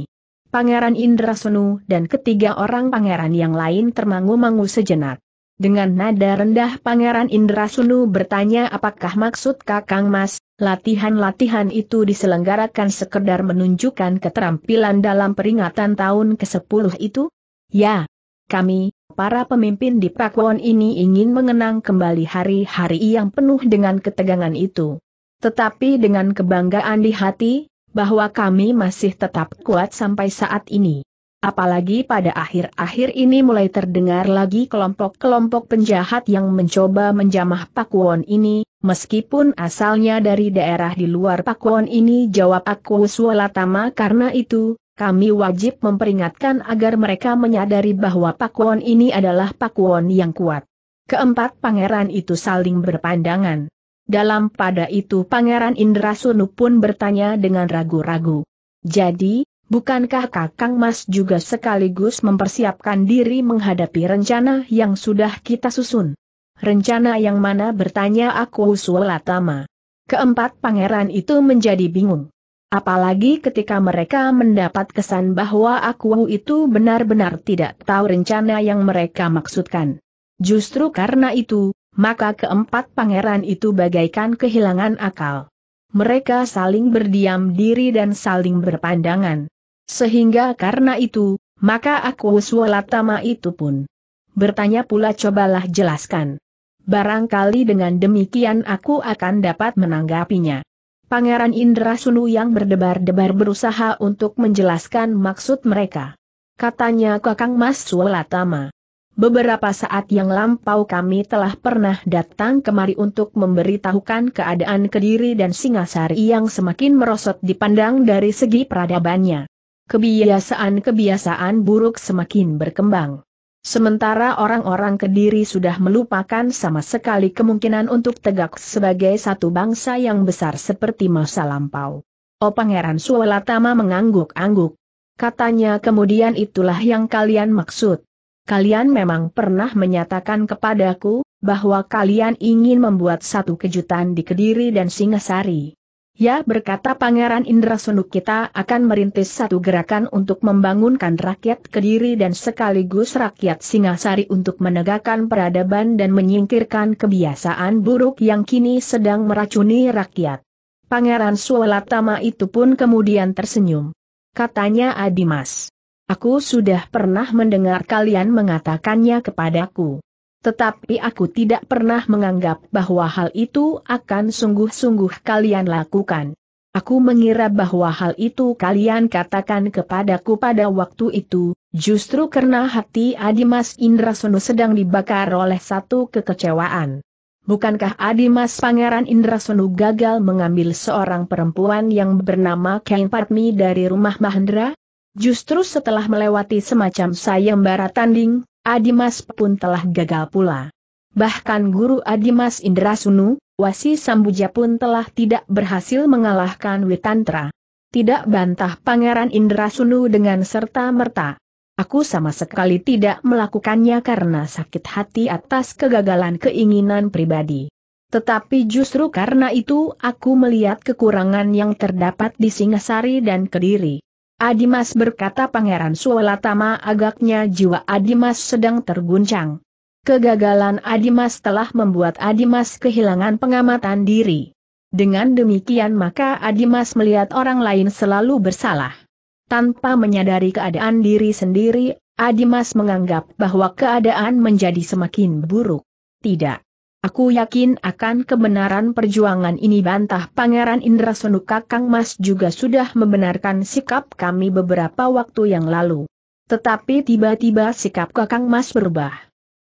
Pangeran Indrasenu dan ketiga orang pangeran yang lain termangu-mangu sejenak. Dengan nada rendah Pangeran Indrasunu bertanya apakah maksud Kakang Mas, Latihan-latihan itu diselenggarakan sekedar menunjukkan keterampilan dalam peringatan tahun ke-10 itu? Ya, kami, para pemimpin di Pakwon ini ingin mengenang kembali hari-hari yang penuh dengan ketegangan itu. Tetapi dengan kebanggaan di hati, bahwa kami masih tetap kuat sampai saat ini. Apalagi pada akhir-akhir ini mulai terdengar lagi kelompok-kelompok penjahat yang mencoba menjamah Pakwon ini, Meskipun asalnya dari daerah di luar Pakuan ini jawab aku Suolatama karena itu, kami wajib memperingatkan agar mereka menyadari bahwa Pakuan ini adalah Pakuan yang kuat. Keempat pangeran itu saling berpandangan. Dalam pada itu Pangeran Indrasunu pun bertanya dengan ragu-ragu. Jadi, bukankah Kakang Mas juga sekaligus mempersiapkan diri menghadapi rencana yang sudah kita susun? Rencana yang mana bertanya aku Sulatama. Keempat pangeran itu menjadi bingung. Apalagi ketika mereka mendapat kesan bahwa aku itu benar-benar tidak tahu rencana yang mereka maksudkan. Justru karena itu, maka keempat pangeran itu bagaikan kehilangan akal. Mereka saling berdiam diri dan saling berpandangan. Sehingga karena itu, maka aku Sulatama itu pun. Bertanya pula cobalah jelaskan. Barangkali dengan demikian aku akan dapat menanggapinya. Pangeran Indra Sunu yang berdebar-debar berusaha untuk menjelaskan maksud mereka. Katanya Kakang Mas Sulatama. Beberapa saat yang lampau kami telah pernah datang kemari untuk memberitahukan keadaan Kediri dan Singasari yang semakin merosot dipandang dari segi peradabannya. Kebiasaan-kebiasaan buruk semakin berkembang. Sementara orang-orang Kediri sudah melupakan sama sekali kemungkinan untuk tegak sebagai satu bangsa yang besar seperti masa lampau. O Pangeran Tama mengangguk-angguk. Katanya kemudian itulah yang kalian maksud. Kalian memang pernah menyatakan kepadaku, bahwa kalian ingin membuat satu kejutan di Kediri dan Singasari. Ya berkata Pangeran Indra Sunuk kita akan merintis satu gerakan untuk membangunkan rakyat Kediri dan sekaligus rakyat Singasari untuk menegakkan peradaban dan menyingkirkan kebiasaan buruk yang kini sedang meracuni rakyat. Pangeran Sualatama itu pun kemudian tersenyum. Katanya Adimas. Aku sudah pernah mendengar kalian mengatakannya kepadaku. Tetapi aku tidak pernah menganggap bahwa hal itu akan sungguh-sungguh kalian lakukan. Aku mengira bahwa hal itu kalian katakan kepadaku pada waktu itu, justru karena hati Adimas Indrasono sedang dibakar oleh satu kekecewaan. Bukankah Adimas Pangeran Indrasono gagal mengambil seorang perempuan yang bernama Kain Patmi dari rumah Mahendra? Justru setelah melewati semacam sayembara tanding, Adimas pun telah gagal pula. Bahkan guru Adimas Indrasunu, Wasi Sambuja pun telah tidak berhasil mengalahkan Witantra. Tidak bantah Pangeran Indrasunu dengan serta-merta. Aku sama sekali tidak melakukannya karena sakit hati atas kegagalan keinginan pribadi. Tetapi justru karena itu aku melihat kekurangan yang terdapat di Singasari dan Kediri. Adimas berkata Pangeran Tama agaknya jiwa Adimas sedang terguncang. Kegagalan Adimas telah membuat Adimas kehilangan pengamatan diri. Dengan demikian maka Adimas melihat orang lain selalu bersalah. Tanpa menyadari keadaan diri sendiri, Adimas menganggap bahwa keadaan menjadi semakin buruk. Tidak. Aku yakin akan kebenaran perjuangan ini bantah Pangeran Indra Senuka Kang Mas juga sudah membenarkan sikap kami beberapa waktu yang lalu. Tetapi tiba-tiba sikap Kakang Mas berubah.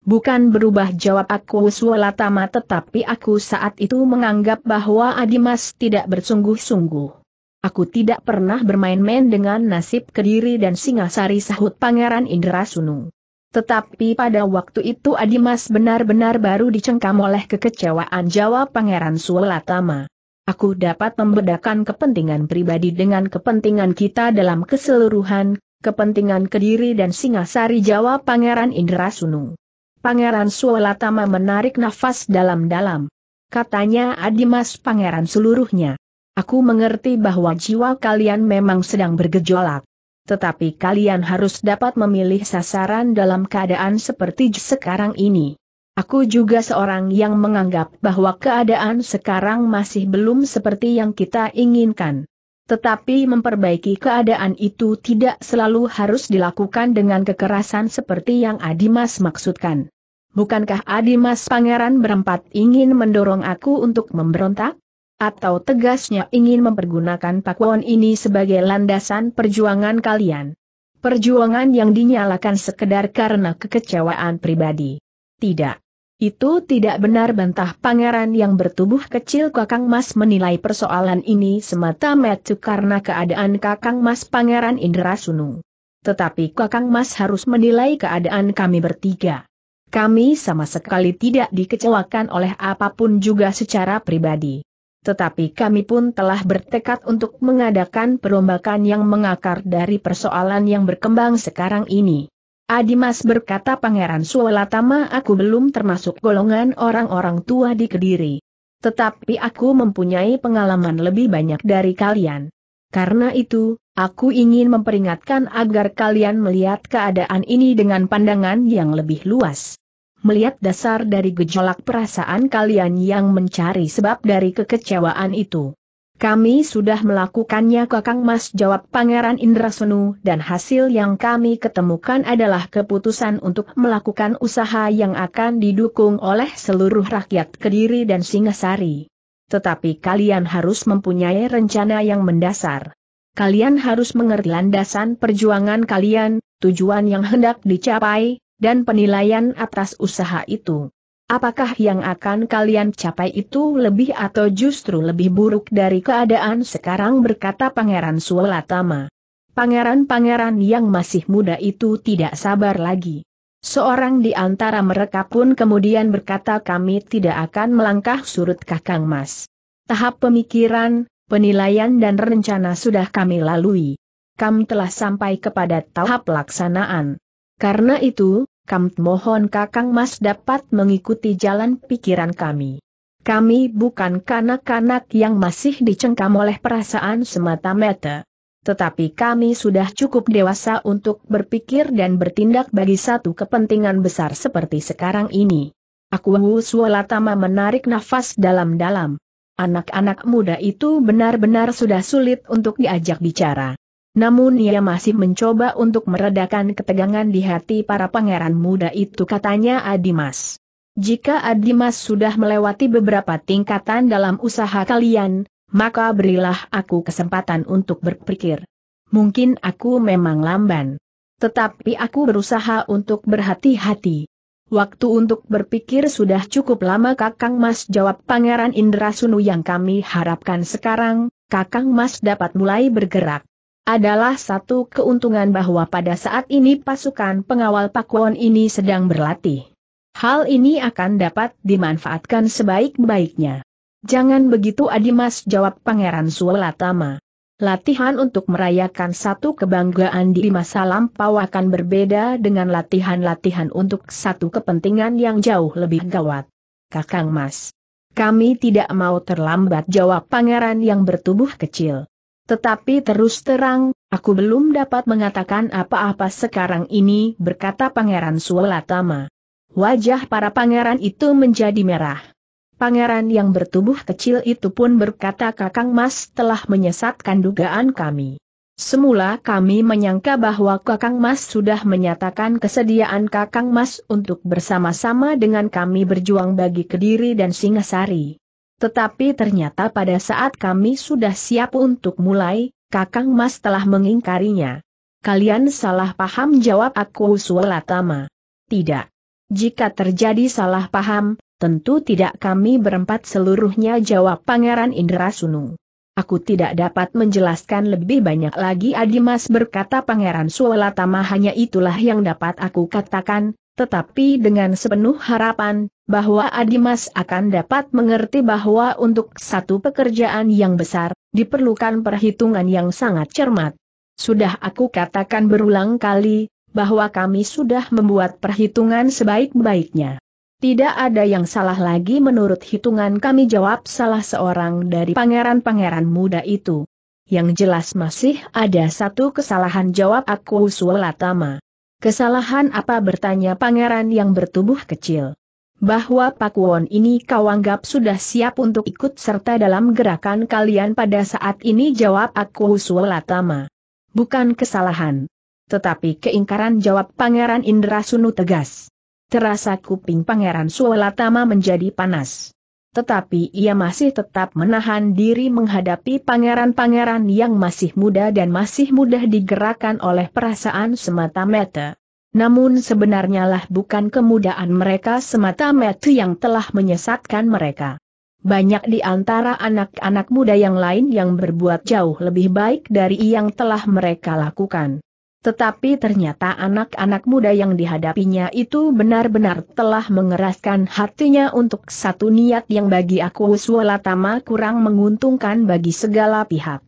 Bukan berubah jawab aku Sualatama tetapi aku saat itu menganggap bahwa Adimas tidak bersungguh-sungguh. Aku tidak pernah bermain-main dengan nasib Kediri dan Singasari sahut Pangeran Indra Sunung. Tetapi pada waktu itu Adimas benar-benar baru dicengkam oleh kekecewaan jawab Pangeran Sulatama. Aku dapat membedakan kepentingan pribadi dengan kepentingan kita dalam keseluruhan, kepentingan Kediri dan Singasari jawab Pangeran Sunung. Pangeran Sulatama menarik nafas dalam-dalam. Katanya Adimas Pangeran seluruhnya. Aku mengerti bahwa jiwa kalian memang sedang bergejolak. Tetapi kalian harus dapat memilih sasaran dalam keadaan seperti sekarang ini. Aku juga seorang yang menganggap bahwa keadaan sekarang masih belum seperti yang kita inginkan. Tetapi memperbaiki keadaan itu tidak selalu harus dilakukan dengan kekerasan seperti yang Adimas maksudkan. Bukankah Adimas Pangeran berempat ingin mendorong aku untuk memberontak? atau tegasnya ingin mempergunakan pakuan ini sebagai landasan perjuangan kalian. Perjuangan yang dinyalakan sekedar karena kekecewaan pribadi. Tidak. Itu tidak benar bantah pangeran yang bertubuh kecil Kakang Mas menilai persoalan ini semata-mata karena keadaan Kakang Mas Pangeran Indra Sunung. Tetapi Kakang Mas harus menilai keadaan kami bertiga. Kami sama sekali tidak dikecewakan oleh apapun juga secara pribadi tetapi kami pun telah bertekad untuk mengadakan perombakan yang mengakar dari persoalan yang berkembang sekarang ini. Adimas berkata Pangeran Suwalatama aku belum termasuk golongan orang-orang tua di Kediri. Tetapi aku mempunyai pengalaman lebih banyak dari kalian. Karena itu, Aku ingin memperingatkan agar kalian melihat keadaan ini dengan pandangan yang lebih luas melihat dasar dari gejolak perasaan kalian yang mencari sebab dari kekecewaan itu. Kami sudah melakukannya Kakang Mas jawab Pangeran Indrasenu dan hasil yang kami ketemukan adalah keputusan untuk melakukan usaha yang akan didukung oleh seluruh rakyat Kediri dan Singasari. Tetapi kalian harus mempunyai rencana yang mendasar. Kalian harus mengerti landasan perjuangan kalian, tujuan yang hendak dicapai, dan penilaian atas usaha itu. Apakah yang akan kalian capai itu lebih atau justru lebih buruk dari keadaan sekarang berkata Pangeran Sualatama. Pangeran-pangeran yang masih muda itu tidak sabar lagi. Seorang di antara mereka pun kemudian berkata kami tidak akan melangkah surut kakang mas. Tahap pemikiran, penilaian dan rencana sudah kami lalui. Kami telah sampai kepada tahap pelaksanaan. Karena itu, Kamt mohon Kakang Mas dapat mengikuti jalan pikiran kami. Kami bukan kanak-kanak yang masih dicengkam oleh perasaan semata-mata. Tetapi kami sudah cukup dewasa untuk berpikir dan bertindak bagi satu kepentingan besar seperti sekarang ini. Aku Sualatama menarik nafas dalam-dalam. Anak-anak muda itu benar-benar sudah sulit untuk diajak bicara. Namun ia masih mencoba untuk meredakan ketegangan di hati para pangeran muda itu katanya Adimas. Jika Adimas sudah melewati beberapa tingkatan dalam usaha kalian, maka berilah aku kesempatan untuk berpikir. Mungkin aku memang lamban. Tetapi aku berusaha untuk berhati-hati. Waktu untuk berpikir sudah cukup lama Kakang Mas jawab Pangeran Indra Sunu yang kami harapkan sekarang, Kakang Mas dapat mulai bergerak. Adalah satu keuntungan bahwa pada saat ini pasukan pengawal Pakuan ini sedang berlatih. Hal ini akan dapat dimanfaatkan sebaik-baiknya. Jangan begitu Adimas jawab Pangeran Sualatama. Latihan untuk merayakan satu kebanggaan di masa lampau akan berbeda dengan latihan-latihan untuk satu kepentingan yang jauh lebih gawat. Kakang Mas. Kami tidak mau terlambat jawab pangeran yang bertubuh kecil. Tetapi terus terang, aku belum dapat mengatakan apa-apa sekarang ini berkata Pangeran Sualatama. Wajah para pangeran itu menjadi merah. Pangeran yang bertubuh kecil itu pun berkata Kakang Mas telah menyesatkan dugaan kami. Semula kami menyangka bahwa Kakang Mas sudah menyatakan kesediaan Kakang Mas untuk bersama-sama dengan kami berjuang bagi Kediri dan Singasari. Tetapi ternyata pada saat kami sudah siap untuk mulai, Kakang Mas telah mengingkarinya. Kalian salah paham jawab aku Sualatama. Tidak. Jika terjadi salah paham, tentu tidak kami berempat seluruhnya jawab Pangeran Indrasunu. Aku tidak dapat menjelaskan lebih banyak lagi Adimas berkata Pangeran Sualatama hanya itulah yang dapat aku katakan, tetapi dengan sepenuh harapan, bahwa Adimas akan dapat mengerti bahwa untuk satu pekerjaan yang besar, diperlukan perhitungan yang sangat cermat. Sudah aku katakan berulang kali, bahwa kami sudah membuat perhitungan sebaik-baiknya. Tidak ada yang salah lagi menurut hitungan kami jawab salah seorang dari pangeran-pangeran muda itu. Yang jelas masih ada satu kesalahan jawab aku Sualatama. Kesalahan apa bertanya pangeran yang bertubuh kecil bahwa Pakuwon ini kau anggap sudah siap untuk ikut serta dalam gerakan kalian pada saat ini jawab aku Sulatama. Bukan kesalahan. Tetapi keingkaran jawab Pangeran Indra Sunu tegas. Terasa kuping Pangeran Sulatama menjadi panas. Tetapi ia masih tetap menahan diri menghadapi pangeran-pangeran yang masih muda dan masih mudah digerakkan oleh perasaan semata-mata. Namun sebenarnya lah bukan kemudaan mereka semata-mata yang telah menyesatkan mereka. Banyak di antara anak-anak muda yang lain yang berbuat jauh lebih baik dari yang telah mereka lakukan. Tetapi ternyata anak-anak muda yang dihadapinya itu benar-benar telah mengeraskan hatinya untuk satu niat yang bagi aku Uswalatama kurang menguntungkan bagi segala pihak.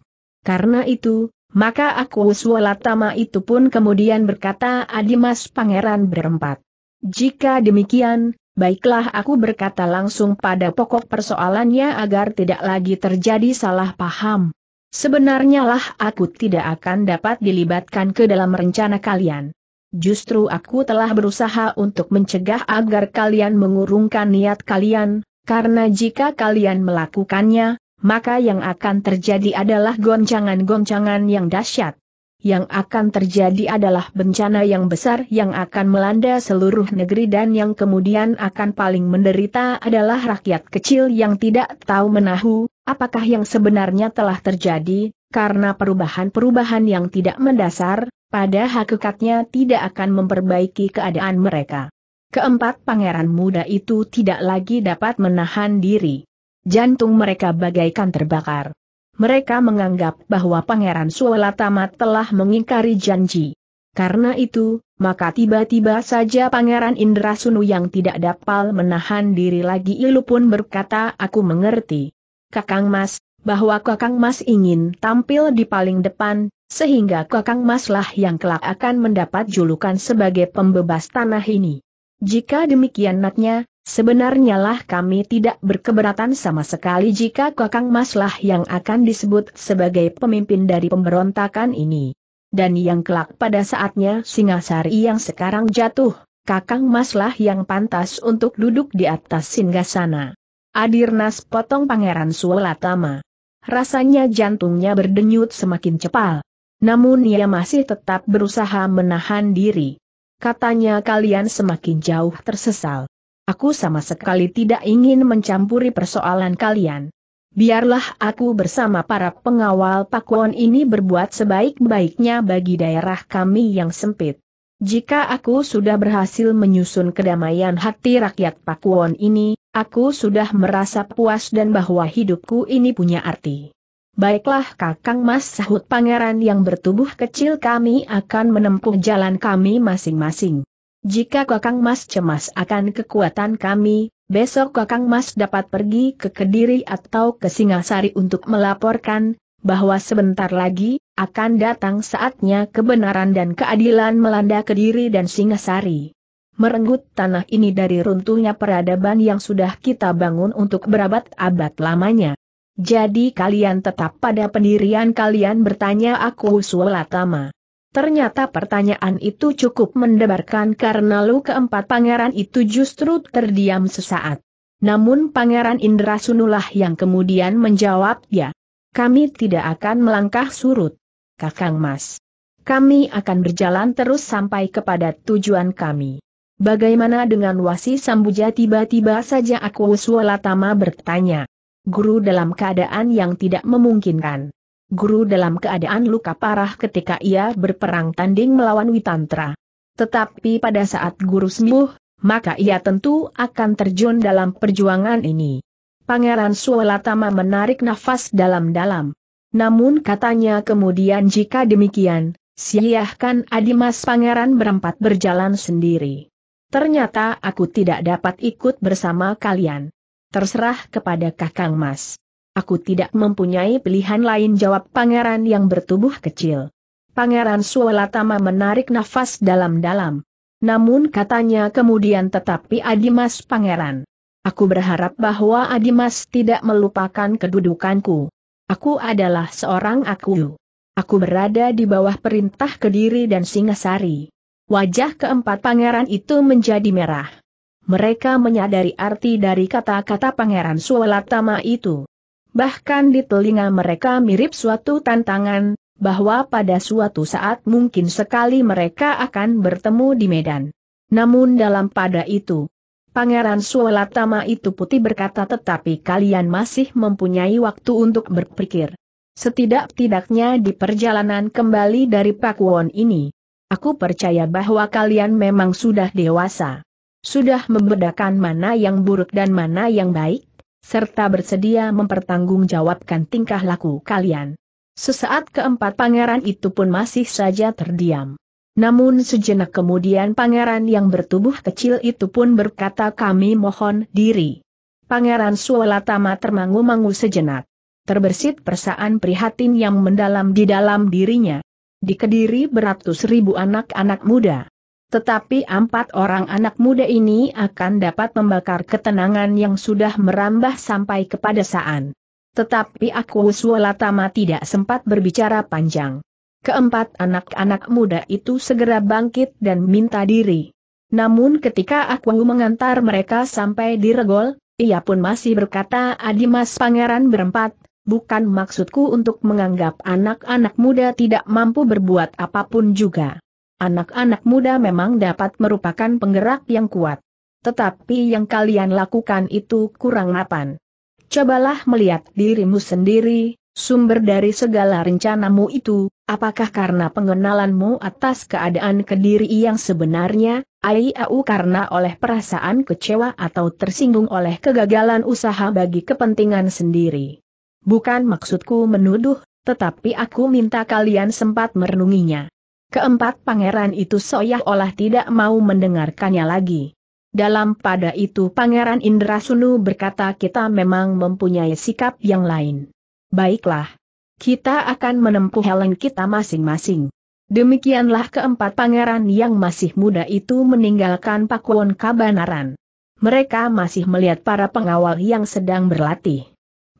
Karena itu, maka aku Sualatama itu pun kemudian berkata Adimas Pangeran berempat. Jika demikian, baiklah aku berkata langsung pada pokok persoalannya agar tidak lagi terjadi salah paham. Sebenarnya lah aku tidak akan dapat dilibatkan ke dalam rencana kalian. Justru aku telah berusaha untuk mencegah agar kalian mengurungkan niat kalian, karena jika kalian melakukannya, maka yang akan terjadi adalah goncangan-goncangan yang dahsyat. Yang akan terjadi adalah bencana yang besar yang akan melanda seluruh negeri dan yang kemudian akan paling menderita adalah rakyat kecil yang tidak tahu menahu apakah yang sebenarnya telah terjadi, karena perubahan-perubahan yang tidak mendasar, pada hakikatnya tidak akan memperbaiki keadaan mereka. Keempat pangeran muda itu tidak lagi dapat menahan diri jantung mereka bagaikan terbakar. Mereka menganggap bahwa Pangeran Suwelatama telah mengingkari janji. Karena itu, maka tiba-tiba saja Pangeran Indra Sunu yang tidak dapat menahan diri lagi ilu pun berkata aku mengerti. Kakang Mas, bahwa Kakang Mas ingin tampil di paling depan, sehingga Kakang Maslah yang kelak akan mendapat julukan sebagai pembebas tanah ini. Jika demikian natnya, Sebenarnya lah kami tidak berkeberatan sama sekali jika Kakang Maslah yang akan disebut sebagai pemimpin dari pemberontakan ini. Dan yang kelak pada saatnya Singasari yang sekarang jatuh, Kakang Maslah yang pantas untuk duduk di atas Singgasana. Adirnas potong Pangeran Sualatama. Rasanya jantungnya berdenyut semakin cepat. Namun ia masih tetap berusaha menahan diri. Katanya kalian semakin jauh tersesal. Aku sama sekali tidak ingin mencampuri persoalan kalian. Biarlah aku bersama para pengawal Pakuan ini berbuat sebaik-baiknya bagi daerah kami yang sempit. Jika aku sudah berhasil menyusun kedamaian hati rakyat Pakuan ini, aku sudah merasa puas dan bahwa hidupku ini punya arti. Baiklah kakang mas sahut pangeran yang bertubuh kecil kami akan menempuh jalan kami masing-masing. Jika Kakang Mas cemas akan kekuatan kami, besok Kakang Mas dapat pergi ke Kediri atau ke Singasari untuk melaporkan, bahwa sebentar lagi, akan datang saatnya kebenaran dan keadilan melanda Kediri dan Singasari. Merenggut tanah ini dari runtuhnya peradaban yang sudah kita bangun untuk berabad-abad lamanya. Jadi kalian tetap pada pendirian kalian bertanya aku Sulatama. Ternyata pertanyaan itu cukup mendebarkan karena lu keempat pangeran itu justru terdiam sesaat. Namun Pangeran Indra Sunulah yang kemudian menjawab ya, Kami tidak akan melangkah surut. Kakang Mas. Kami akan berjalan terus sampai kepada tujuan kami. Bagaimana dengan Wasi Sambuja tiba-tiba saja aku Tama bertanya. Guru dalam keadaan yang tidak memungkinkan guru dalam keadaan luka parah ketika ia berperang tanding melawan Witantra. Tetapi pada saat guru sembuh, maka ia tentu akan terjun dalam perjuangan ini. Pangeran Suwelatama menarik nafas dalam-dalam. Namun katanya kemudian jika demikian, siahkan Adimas Pangeran berempat berjalan sendiri. Ternyata aku tidak dapat ikut bersama kalian. Terserah kepada Kakang Mas. Aku tidak mempunyai pilihan lain jawab pangeran yang bertubuh kecil. Pangeran Suwalatama menarik nafas dalam-dalam. Namun katanya kemudian tetapi Adimas pangeran. Aku berharap bahwa Adimas tidak melupakan kedudukanku. Aku adalah seorang aku. Aku berada di bawah perintah Kediri dan Singasari. Wajah keempat pangeran itu menjadi merah. Mereka menyadari arti dari kata-kata pangeran Suwalatama itu bahkan di telinga mereka mirip suatu tantangan, bahwa pada suatu saat mungkin sekali mereka akan bertemu di Medan. Namun dalam pada itu, Pangeran Suwelatama itu putih berkata tetapi kalian masih mempunyai waktu untuk berpikir. Setidak-tidaknya di perjalanan kembali dari Pakuwon ini. Aku percaya bahwa kalian memang sudah dewasa. Sudah membedakan mana yang buruk dan mana yang baik, serta bersedia mempertanggungjawabkan tingkah laku kalian. Sesaat keempat pangeran itu pun masih saja terdiam. Namun sejenak kemudian pangeran yang bertubuh kecil itu pun berkata kami mohon diri. Pangeran Sualatama termangu-mangu sejenak. Terbersit perasaan prihatin yang mendalam di dalam dirinya. Di kediri beratus ribu anak-anak muda. Tetapi empat orang anak muda ini akan dapat membakar ketenangan yang sudah merambah sampai kepada saan. Tetapi aku Sualatama tidak sempat berbicara panjang. Keempat anak-anak muda itu segera bangkit dan minta diri. Namun ketika aku mengantar mereka sampai di regol, ia pun masih berkata Adimas Pangeran berempat, bukan maksudku untuk menganggap anak-anak muda tidak mampu berbuat apapun juga. Anak-anak muda memang dapat merupakan penggerak yang kuat. Tetapi yang kalian lakukan itu kurang mapan. Cobalah melihat dirimu sendiri, sumber dari segala rencanamu itu, apakah karena pengenalanmu atas keadaan kediri yang sebenarnya, AIAU karena oleh perasaan kecewa atau tersinggung oleh kegagalan usaha bagi kepentingan sendiri. Bukan maksudku menuduh, tetapi aku minta kalian sempat merenunginya. Keempat pangeran itu seolah-olah tidak mau mendengarkannya lagi. Dalam pada itu Pangeran Indrasunu berkata kita memang mempunyai sikap yang lain. Baiklah. Kita akan menempuh helen kita masing-masing. Demikianlah keempat pangeran yang masih muda itu meninggalkan Pakuwon Kabanaran. Mereka masih melihat para pengawal yang sedang berlatih.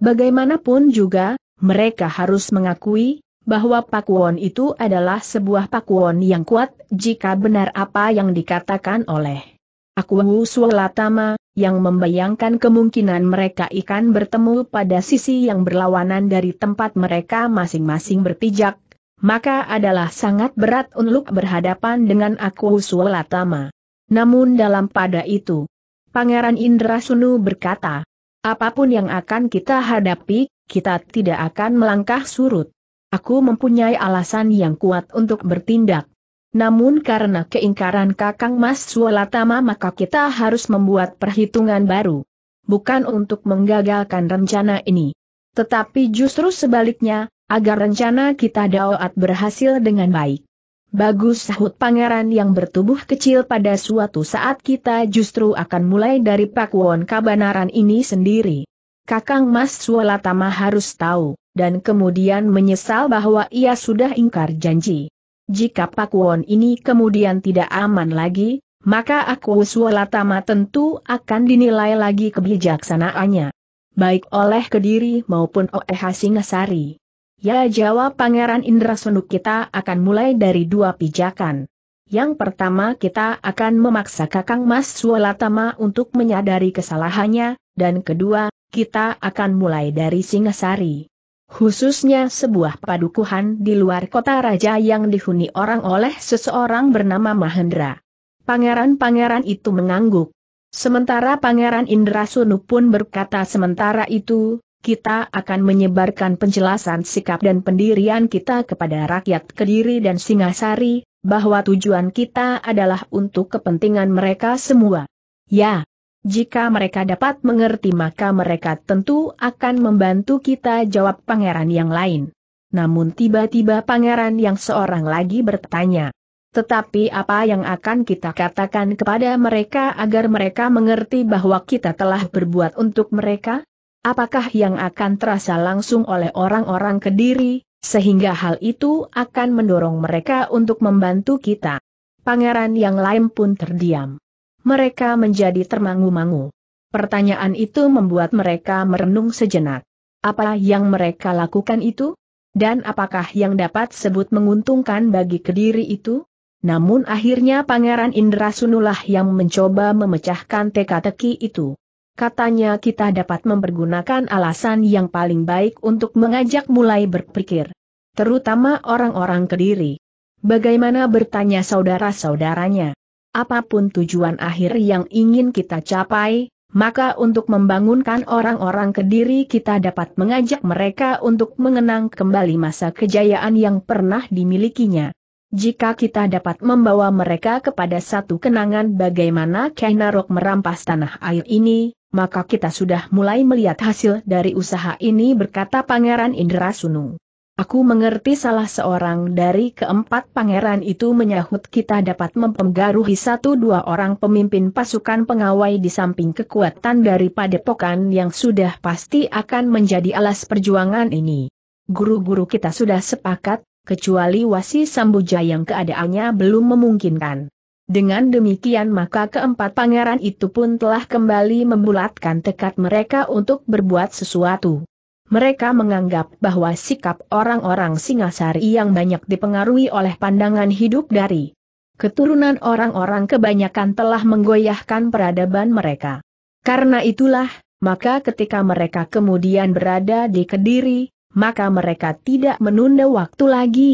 Bagaimanapun juga, mereka harus mengakui, bahwa pakuwon itu adalah sebuah pakuwon yang kuat, jika benar apa yang dikatakan oleh Aku Sulatama, yang membayangkan kemungkinan mereka ikan bertemu pada sisi yang berlawanan dari tempat mereka masing-masing berpijak, maka adalah sangat berat untuk berhadapan dengan aku Sulatama. Namun dalam pada itu, Pangeran Indra Sunu berkata, apapun yang akan kita hadapi, kita tidak akan melangkah surut. Aku mempunyai alasan yang kuat untuk bertindak. Namun karena keingkaran Kakang Mas Sualatama maka kita harus membuat perhitungan baru. Bukan untuk menggagalkan rencana ini. Tetapi justru sebaliknya, agar rencana kita daoat berhasil dengan baik. Bagus sahut pangeran yang bertubuh kecil pada suatu saat kita justru akan mulai dari pakwon kabanaran ini sendiri. Kakang Mas Sualatama harus tahu dan kemudian menyesal bahwa ia sudah ingkar janji. Jika Pakuwon ini kemudian tidak aman lagi, maka aku Suolatama tentu akan dinilai lagi kebijaksanaannya. Baik oleh Kediri maupun oleh Hasingasari. Ya jawab Pangeran Indra Sunu kita akan mulai dari dua pijakan. Yang pertama kita akan memaksa Kakang Mas Suolatama untuk menyadari kesalahannya, dan kedua, kita akan mulai dari Singasari khususnya sebuah padukuhan di luar kota raja yang dihuni orang oleh seseorang bernama Mahendra. Pangeran-pangeran itu mengangguk. Sementara Pangeran Indra Sunu pun berkata sementara itu, kita akan menyebarkan penjelasan sikap dan pendirian kita kepada rakyat Kediri dan Singasari, bahwa tujuan kita adalah untuk kepentingan mereka semua. Ya, jika mereka dapat mengerti maka mereka tentu akan membantu kita jawab pangeran yang lain. Namun tiba-tiba pangeran yang seorang lagi bertanya. Tetapi apa yang akan kita katakan kepada mereka agar mereka mengerti bahwa kita telah berbuat untuk mereka? Apakah yang akan terasa langsung oleh orang-orang kediri, sehingga hal itu akan mendorong mereka untuk membantu kita? Pangeran yang lain pun terdiam mereka menjadi termangu-mangu. Pertanyaan itu membuat mereka merenung sejenak. Apa yang mereka lakukan itu? Dan apakah yang dapat sebut menguntungkan bagi kediri itu? Namun akhirnya Pangeran Indra Sunulah yang mencoba memecahkan teka-teki itu. Katanya kita dapat mempergunakan alasan yang paling baik untuk mengajak mulai berpikir. Terutama orang-orang kediri. Bagaimana bertanya saudara-saudaranya? apapun tujuan akhir yang ingin kita capai, maka untuk membangunkan orang-orang kediri kita dapat mengajak mereka untuk mengenang kembali masa kejayaan yang pernah dimilikinya. Jika kita dapat membawa mereka kepada satu kenangan bagaimana Kainarok merampas tanah air ini, maka kita sudah mulai melihat hasil dari usaha ini berkata Pangeran Indra Sunung. Aku mengerti salah seorang dari keempat pangeran itu menyahut kita dapat mempengaruhi satu dua orang pemimpin pasukan pengawai di samping kekuatan dari padepokan yang sudah pasti akan menjadi alas perjuangan ini. Guru-guru kita sudah sepakat, kecuali Wasi Sambuja yang keadaannya belum memungkinkan. Dengan demikian maka keempat pangeran itu pun telah kembali membulatkan tekad mereka untuk berbuat sesuatu. Mereka menganggap bahwa sikap orang-orang Singasari yang banyak dipengaruhi oleh pandangan hidup dari keturunan orang-orang kebanyakan telah menggoyahkan peradaban mereka. Karena itulah, maka ketika mereka kemudian berada di Kediri, maka mereka tidak menunda waktu lagi.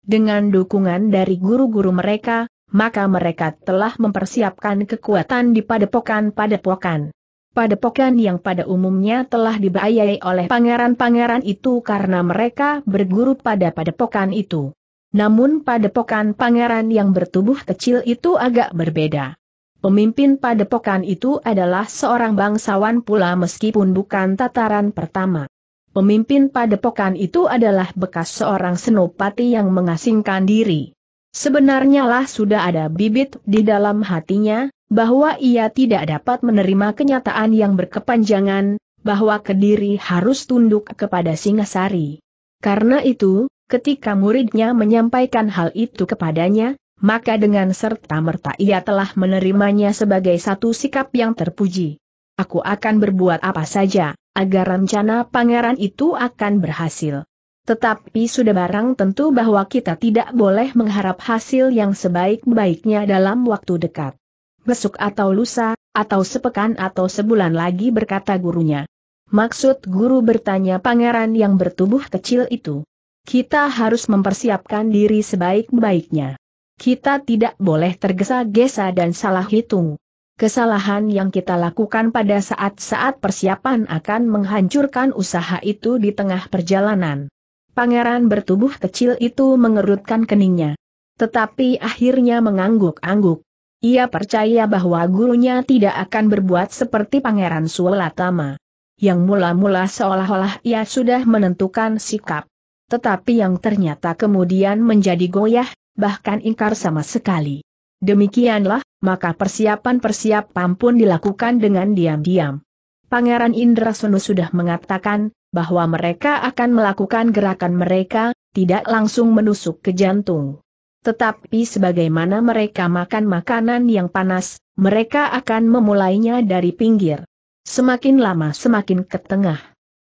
Dengan dukungan dari guru-guru mereka, maka mereka telah mempersiapkan kekuatan di padepokan-padepokan padepokan yang pada umumnya telah dibayai oleh pangeran-pangeran itu karena mereka berguru pada padepokan itu. Namun padepokan pangeran yang bertubuh kecil itu agak berbeda. Pemimpin padepokan itu adalah seorang bangsawan pula meskipun bukan tataran pertama. Pemimpin padepokan itu adalah bekas seorang senopati yang mengasingkan diri. Sebenarnya lah sudah ada bibit di dalam hatinya, bahwa ia tidak dapat menerima kenyataan yang berkepanjangan, bahwa Kediri harus tunduk kepada Singasari. Karena itu, ketika muridnya menyampaikan hal itu kepadanya, maka dengan serta-merta ia telah menerimanya sebagai satu sikap yang terpuji. Aku akan berbuat apa saja, agar rencana pangeran itu akan berhasil. Tetapi sudah barang tentu bahwa kita tidak boleh mengharap hasil yang sebaik-baiknya dalam waktu dekat besok atau lusa, atau sepekan atau sebulan lagi berkata gurunya. Maksud guru bertanya pangeran yang bertubuh kecil itu. Kita harus mempersiapkan diri sebaik-baiknya. Kita tidak boleh tergesa-gesa dan salah hitung. Kesalahan yang kita lakukan pada saat-saat persiapan akan menghancurkan usaha itu di tengah perjalanan. Pangeran bertubuh kecil itu mengerutkan keningnya. Tetapi akhirnya mengangguk-angguk. Ia percaya bahwa gurunya tidak akan berbuat seperti Pangeran Sulatama, Yang mula-mula seolah-olah ia sudah menentukan sikap. Tetapi yang ternyata kemudian menjadi goyah, bahkan ingkar sama sekali. Demikianlah, maka persiapan-persiapan pun dilakukan dengan diam-diam. Pangeran Indrasunu sudah mengatakan, bahwa mereka akan melakukan gerakan mereka, tidak langsung menusuk ke jantung. Tetapi sebagaimana mereka makan makanan yang panas, mereka akan memulainya dari pinggir. Semakin lama semakin ke tengah.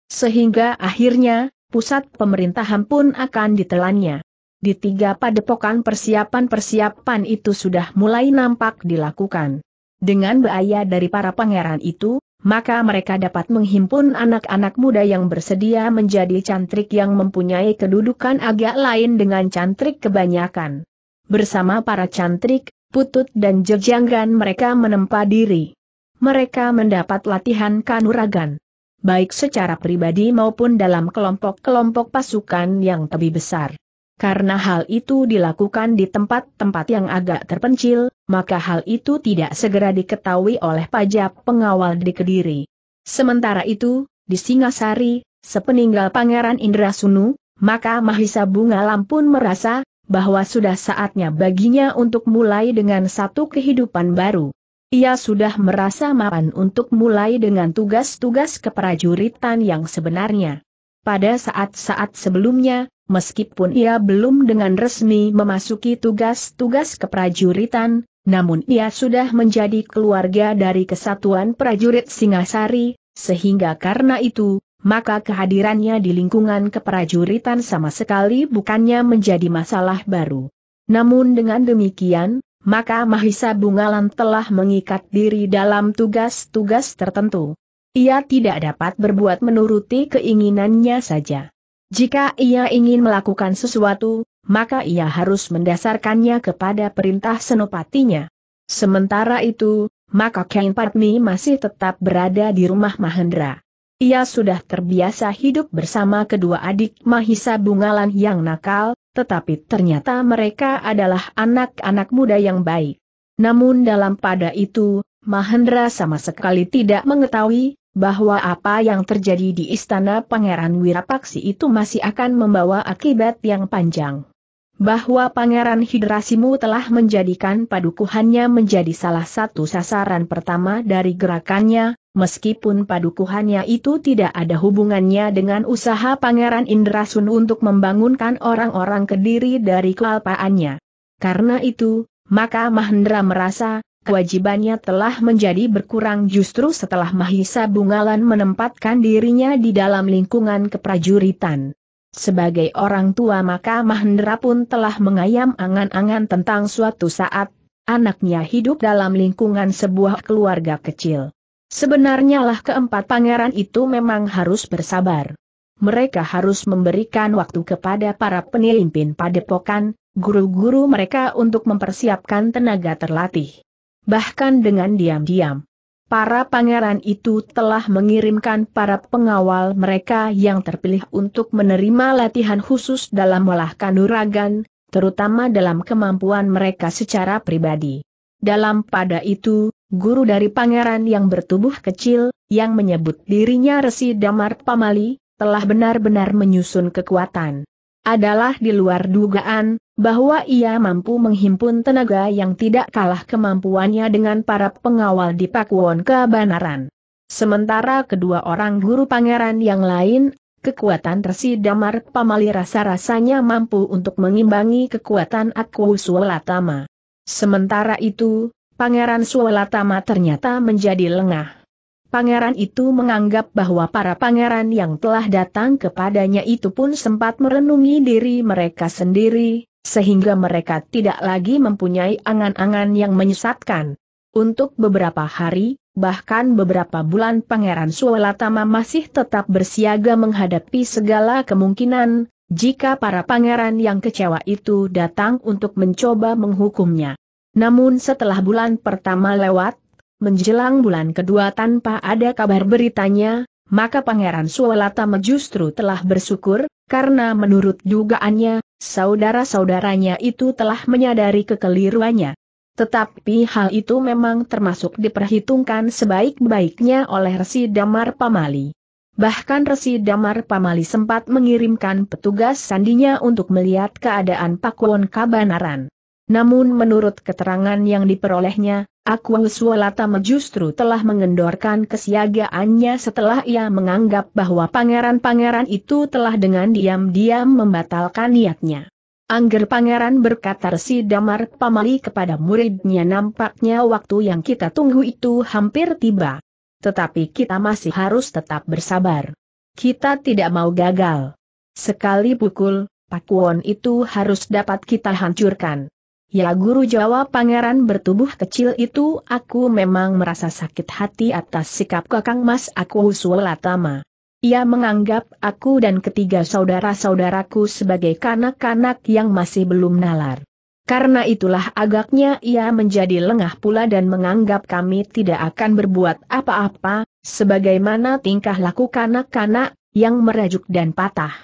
Sehingga akhirnya, pusat pemerintahan pun akan ditelannya. Di tiga padepokan persiapan-persiapan itu sudah mulai nampak dilakukan. Dengan bahaya dari para pangeran itu, maka mereka dapat menghimpun anak-anak muda yang bersedia menjadi cantrik yang mempunyai kedudukan agak lain dengan cantrik kebanyakan. Bersama para cantrik, putut dan jejanggan mereka menempa diri. Mereka mendapat latihan kanuragan. Baik secara pribadi maupun dalam kelompok-kelompok pasukan yang lebih besar. Karena hal itu dilakukan di tempat-tempat yang agak terpencil, maka hal itu tidak segera diketahui oleh pajak pengawal di Kediri. Sementara itu, di Singasari, sepeninggal Pangeran Indra Sunu, maka Mahisa Bunga Lampun merasa bahwa sudah saatnya baginya untuk mulai dengan satu kehidupan baru. Ia sudah merasa mapan untuk mulai dengan tugas-tugas keprajuritan yang sebenarnya. Pada saat-saat sebelumnya, meskipun ia belum dengan resmi memasuki tugas-tugas keprajuritan, namun ia sudah menjadi keluarga dari Kesatuan Prajurit Singasari, sehingga karena itu, maka kehadirannya di lingkungan keprajuritan sama sekali bukannya menjadi masalah baru. Namun dengan demikian, maka Mahisa Bungalan telah mengikat diri dalam tugas-tugas tertentu. Ia tidak dapat berbuat menuruti keinginannya saja. Jika ia ingin melakukan sesuatu, maka ia harus mendasarkannya kepada perintah senopatinya. Sementara itu, maka Kain Patmi masih tetap berada di rumah Mahendra. Ia sudah terbiasa hidup bersama kedua adik Mahisa Bungalan yang nakal, tetapi ternyata mereka adalah anak-anak muda yang baik. Namun dalam pada itu, Mahendra sama sekali tidak mengetahui, bahwa apa yang terjadi di istana Pangeran Wirapaksi itu masih akan membawa akibat yang panjang. Bahwa Pangeran Hidrasimu telah menjadikan padukuhannya menjadi salah satu sasaran pertama dari gerakannya, meskipun padukuhannya itu tidak ada hubungannya dengan usaha Pangeran Indrasun untuk membangunkan orang-orang kediri dari kelalpaannya. Karena itu, maka Mahendra merasa, kewajibannya telah menjadi berkurang justru setelah Mahisa Bungalan menempatkan dirinya di dalam lingkungan keprajuritan. Sebagai orang tua maka Mahendra pun telah mengayam angan-angan tentang suatu saat, anaknya hidup dalam lingkungan sebuah keluarga kecil. Sebenarnya lah keempat pangeran itu memang harus bersabar. Mereka harus memberikan waktu kepada para penilimpin padepokan, guru-guru mereka untuk mempersiapkan tenaga terlatih bahkan dengan diam-diam. Para pangeran itu telah mengirimkan para pengawal mereka yang terpilih untuk menerima latihan khusus dalam melahkan nuragan, terutama dalam kemampuan mereka secara pribadi. Dalam pada itu, guru dari pangeran yang bertubuh kecil, yang menyebut dirinya Resi Damar Pamali, telah benar-benar menyusun kekuatan adalah di luar dugaan, bahwa ia mampu menghimpun tenaga yang tidak kalah kemampuannya dengan para pengawal di Pakuan Kabanaran. Sementara kedua orang guru pangeran yang lain, kekuatan Resi damar pamali rasa-rasanya mampu untuk mengimbangi kekuatan aku Sualatama. Sementara itu, Pangeran Sualatama ternyata menjadi lengah pangeran itu menganggap bahwa para pangeran yang telah datang kepadanya itu pun sempat merenungi diri mereka sendiri, sehingga mereka tidak lagi mempunyai angan-angan yang menyesatkan. Untuk beberapa hari, bahkan beberapa bulan Pangeran Suwelatama masih tetap bersiaga menghadapi segala kemungkinan, jika para pangeran yang kecewa itu datang untuk mencoba menghukumnya. Namun setelah bulan pertama lewat, menjelang bulan kedua tanpa ada kabar beritanya, maka Pangeran Suwalatama justru telah bersyukur, karena menurut dugaannya, saudara-saudaranya itu telah menyadari kekeliruannya. Tetapi hal itu memang termasuk diperhitungkan sebaik-baiknya oleh Resi Damar Pamali. Bahkan Resi Damar Pamali sempat mengirimkan petugas sandinya untuk melihat keadaan Pakuan Kabanaran. Namun menurut keterangan yang diperolehnya, Akuang Sualatama justru telah mengendorkan kesiagaannya setelah ia menganggap bahwa pangeran-pangeran itu telah dengan diam-diam membatalkan niatnya. Angger pangeran berkata Resi Damar Pamali kepada muridnya nampaknya waktu yang kita tunggu itu hampir tiba. Tetapi kita masih harus tetap bersabar. Kita tidak mau gagal. Sekali pukul, pakuon itu harus dapat kita hancurkan. Ya guru jawab pangeran bertubuh kecil itu aku memang merasa sakit hati atas sikap kakang mas aku Sulatama. Ia menganggap aku dan ketiga saudara-saudaraku sebagai kanak-kanak yang masih belum nalar. Karena itulah agaknya ia menjadi lengah pula dan menganggap kami tidak akan berbuat apa-apa, sebagaimana tingkah laku kanak-kanak yang merajuk dan patah.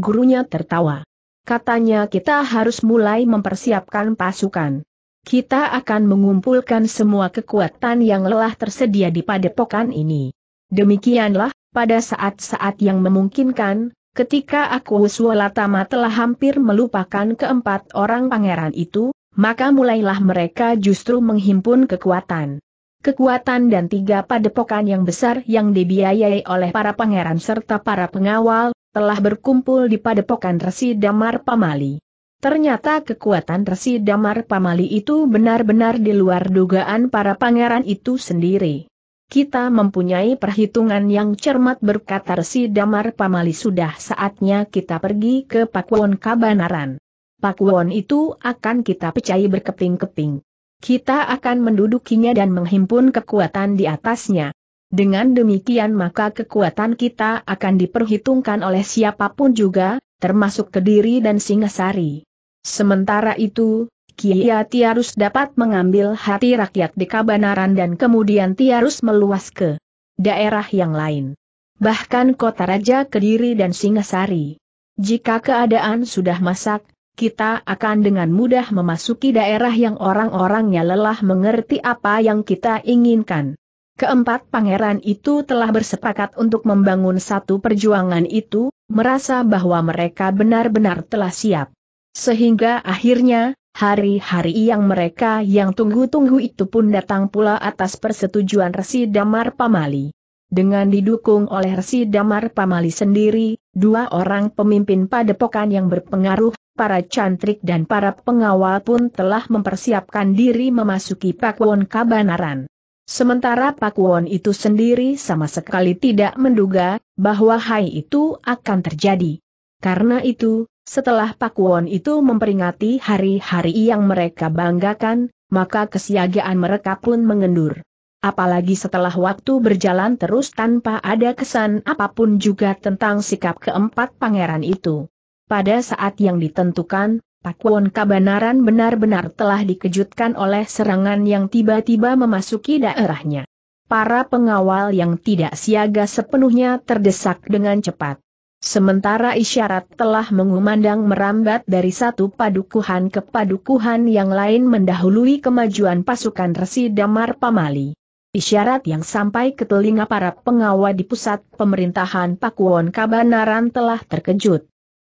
Gurunya tertawa. Katanya kita harus mulai mempersiapkan pasukan. Kita akan mengumpulkan semua kekuatan yang lelah tersedia di padepokan ini. Demikianlah, pada saat-saat yang memungkinkan, ketika aku Uswalatama telah hampir melupakan keempat orang pangeran itu, maka mulailah mereka justru menghimpun kekuatan kekuatan dan tiga padepokan yang besar yang dibiayai oleh para pangeran serta para pengawal, telah berkumpul di padepokan Resi Damar Pamali. Ternyata kekuatan Resi Damar Pamali itu benar-benar di luar dugaan para pangeran itu sendiri. Kita mempunyai perhitungan yang cermat berkata Resi Damar Pamali sudah saatnya kita pergi ke Pakuwon Kabanaran. Pakuwon itu akan kita percaya berkeping-keping. Kita akan mendudukinya dan menghimpun kekuatan di atasnya. Dengan demikian maka kekuatan kita akan diperhitungkan oleh siapapun juga, termasuk Kediri dan Singasari. Sementara itu, Kia Tiarus dapat mengambil hati rakyat di Kabanaran dan kemudian Tiarus meluas ke daerah yang lain. Bahkan kota Raja Kediri dan Singasari. Jika keadaan sudah masak, kita akan dengan mudah memasuki daerah yang orang-orangnya lelah mengerti apa yang kita inginkan. Keempat pangeran itu telah bersepakat untuk membangun satu perjuangan itu, merasa bahwa mereka benar-benar telah siap. Sehingga akhirnya, hari-hari yang mereka yang tunggu-tunggu itu pun datang pula atas persetujuan Resi Damar Pamali. Dengan didukung oleh Resi Damar Pamali sendiri, dua orang pemimpin padepokan yang berpengaruh, para cantrik dan para pengawal pun telah mempersiapkan diri memasuki Pakwon Kabanaran. Sementara Pak Won itu sendiri sama sekali tidak menduga bahwa hai itu akan terjadi. Karena itu, setelah Pak Won itu memperingati hari-hari yang mereka banggakan, maka kesiagaan mereka pun mengendur. Apalagi setelah waktu berjalan terus tanpa ada kesan apapun juga tentang sikap keempat pangeran itu. Pada saat yang ditentukan, Pakuan Kabanaran benar-benar telah dikejutkan oleh serangan yang tiba-tiba memasuki daerahnya. Para pengawal yang tidak siaga sepenuhnya terdesak dengan cepat. Sementara isyarat telah mengumandang merambat dari satu padukuhan ke padukuhan yang lain mendahului kemajuan pasukan resi Damar Pamali. Isyarat yang sampai ke telinga para pengawal di pusat pemerintahan Pakuwon Kabanaran telah terkejut.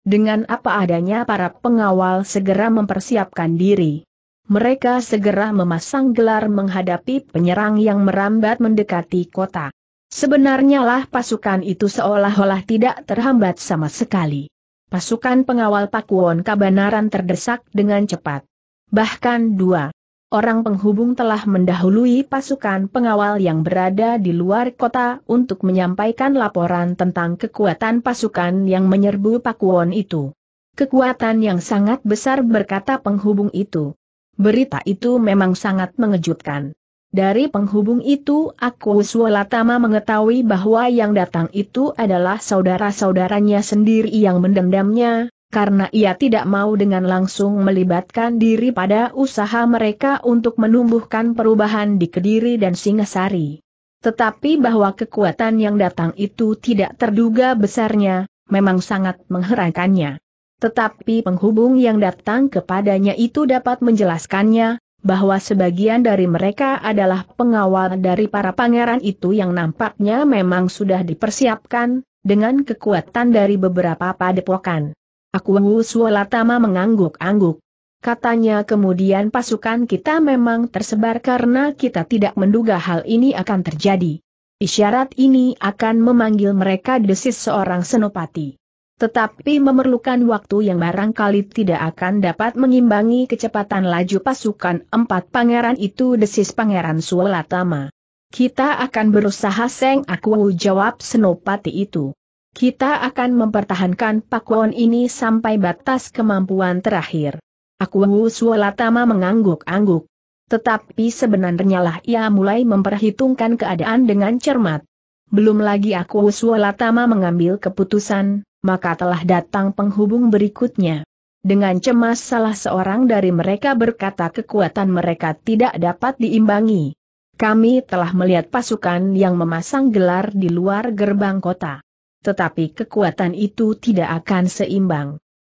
Dengan apa adanya para pengawal segera mempersiapkan diri. Mereka segera memasang gelar menghadapi penyerang yang merambat mendekati kota. Sebenarnya lah pasukan itu seolah-olah tidak terhambat sama sekali. Pasukan pengawal Pakuwon Kabanaran terdesak dengan cepat. Bahkan dua orang penghubung telah mendahului pasukan pengawal yang berada di luar kota untuk menyampaikan laporan tentang kekuatan pasukan yang menyerbu Pakuwon itu. Kekuatan yang sangat besar berkata penghubung itu. Berita itu memang sangat mengejutkan. Dari penghubung itu aku Suolatama mengetahui bahwa yang datang itu adalah saudara-saudaranya sendiri yang mendendamnya, karena ia tidak mau dengan langsung melibatkan diri pada usaha mereka untuk menumbuhkan perubahan di Kediri dan Singasari. Tetapi bahwa kekuatan yang datang itu tidak terduga besarnya, memang sangat mengherankannya. Tetapi penghubung yang datang kepadanya itu dapat menjelaskannya, bahwa sebagian dari mereka adalah pengawal dari para pangeran itu yang nampaknya memang sudah dipersiapkan, dengan kekuatan dari beberapa padepokan. Aku Sualatama mengangguk-angguk. Katanya kemudian pasukan kita memang tersebar karena kita tidak menduga hal ini akan terjadi. Isyarat ini akan memanggil mereka desis seorang senopati. Tetapi memerlukan waktu yang barangkali tidak akan dapat mengimbangi kecepatan laju pasukan empat pangeran itu desis pangeran Sualatama. Kita akan berusaha Seng Aku jawab senopati itu. Kita akan mempertahankan pakuan ini sampai batas kemampuan terakhir. Aku Suolatama mengangguk-angguk. Tetapi sebenarnya lah ia mulai memperhitungkan keadaan dengan cermat. Belum lagi aku Suolatama mengambil keputusan, maka telah datang penghubung berikutnya. Dengan cemas salah seorang dari mereka berkata kekuatan mereka tidak dapat diimbangi. Kami telah melihat pasukan yang memasang gelar di luar gerbang kota tetapi kekuatan itu tidak akan seimbang.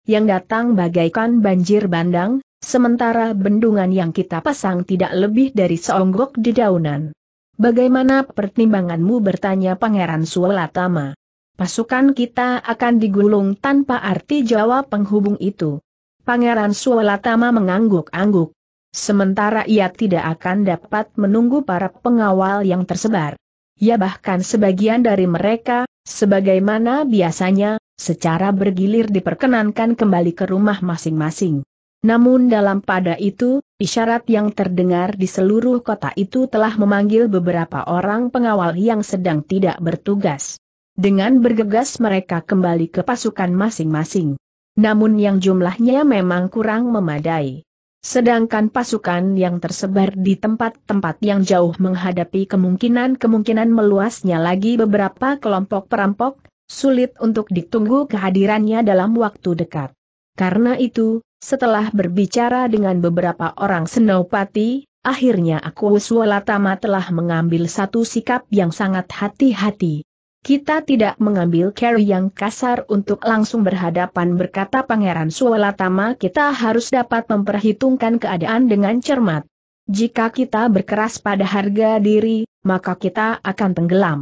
Yang datang bagaikan banjir bandang, sementara bendungan yang kita pasang tidak lebih dari seonggok dedaunan. Bagaimana pertimbanganmu bertanya Pangeran Sualatama? Pasukan kita akan digulung tanpa arti jawab penghubung itu. Pangeran Sualatama mengangguk-angguk. Sementara ia tidak akan dapat menunggu para pengawal yang tersebar. Ya bahkan sebagian dari mereka, Sebagaimana biasanya, secara bergilir diperkenankan kembali ke rumah masing-masing. Namun dalam pada itu, isyarat yang terdengar di seluruh kota itu telah memanggil beberapa orang pengawal yang sedang tidak bertugas. Dengan bergegas mereka kembali ke pasukan masing-masing. Namun yang jumlahnya memang kurang memadai. Sedangkan pasukan yang tersebar di tempat-tempat yang jauh menghadapi kemungkinan-kemungkinan meluasnya lagi beberapa kelompok perampok, sulit untuk ditunggu kehadirannya dalam waktu dekat. Karena itu, setelah berbicara dengan beberapa orang senopati, akhirnya aku Tama telah mengambil satu sikap yang sangat hati-hati. Kita tidak mengambil carry yang kasar untuk langsung berhadapan berkata Pangeran Suwalatama kita harus dapat memperhitungkan keadaan dengan cermat. Jika kita berkeras pada harga diri, maka kita akan tenggelam.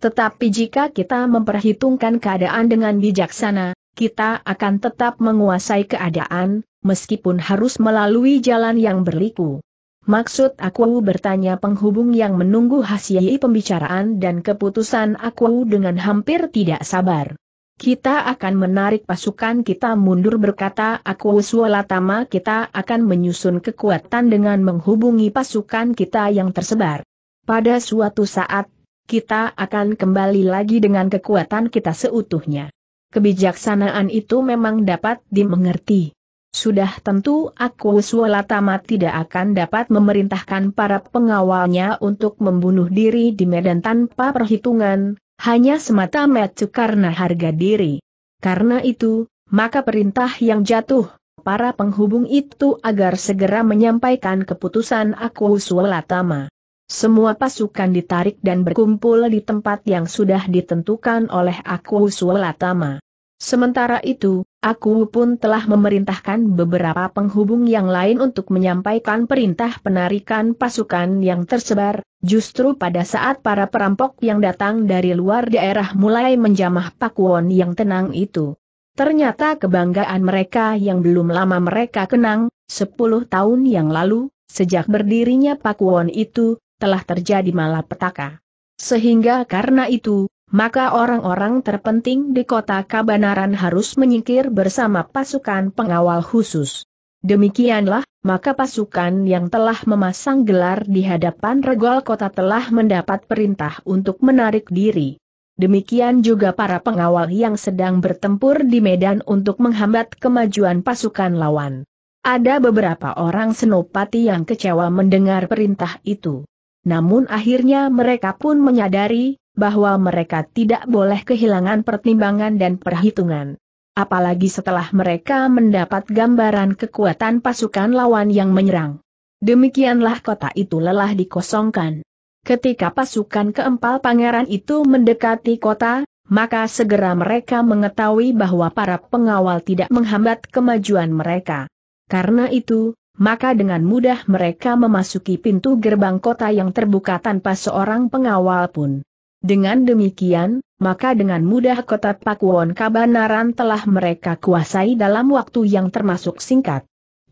Tetapi jika kita memperhitungkan keadaan dengan bijaksana, kita akan tetap menguasai keadaan, meskipun harus melalui jalan yang berliku. Maksud aku bertanya penghubung yang menunggu hasil pembicaraan dan keputusan aku dengan hampir tidak sabar. Kita akan menarik pasukan kita mundur berkata aku sualatama kita akan menyusun kekuatan dengan menghubungi pasukan kita yang tersebar. Pada suatu saat, kita akan kembali lagi dengan kekuatan kita seutuhnya. Kebijaksanaan itu memang dapat dimengerti sudah tentu aku Sualatama tidak akan dapat memerintahkan para pengawalnya untuk membunuh diri di medan tanpa perhitungan, hanya semata-mata karena harga diri. Karena itu, maka perintah yang jatuh, para penghubung itu agar segera menyampaikan keputusan aku Sualatama. Semua pasukan ditarik dan berkumpul di tempat yang sudah ditentukan oleh aku Sualatama. Sementara itu, Aku pun telah memerintahkan beberapa penghubung yang lain untuk menyampaikan perintah penarikan pasukan yang tersebar, justru pada saat para perampok yang datang dari luar daerah mulai menjamah Pakuwon yang tenang itu. Ternyata kebanggaan mereka yang belum lama mereka kenang, 10 tahun yang lalu, sejak berdirinya Pakuwon itu, telah terjadi malapetaka. Sehingga karena itu, maka orang-orang terpenting di kota Kabanaran harus menyingkir bersama pasukan pengawal khusus. Demikianlah, maka pasukan yang telah memasang gelar di hadapan regol kota telah mendapat perintah untuk menarik diri. Demikian juga para pengawal yang sedang bertempur di medan untuk menghambat kemajuan pasukan lawan. Ada beberapa orang senopati yang kecewa mendengar perintah itu. Namun akhirnya mereka pun menyadari bahwa mereka tidak boleh kehilangan pertimbangan dan perhitungan. Apalagi setelah mereka mendapat gambaran kekuatan pasukan lawan yang menyerang. Demikianlah kota itu lelah dikosongkan. Ketika pasukan keempal pangeran itu mendekati kota, maka segera mereka mengetahui bahwa para pengawal tidak menghambat kemajuan mereka. Karena itu, maka dengan mudah mereka memasuki pintu gerbang kota yang terbuka tanpa seorang pengawal pun. Dengan demikian, maka dengan mudah kota Pakuwon Kabanaran telah mereka kuasai dalam waktu yang termasuk singkat.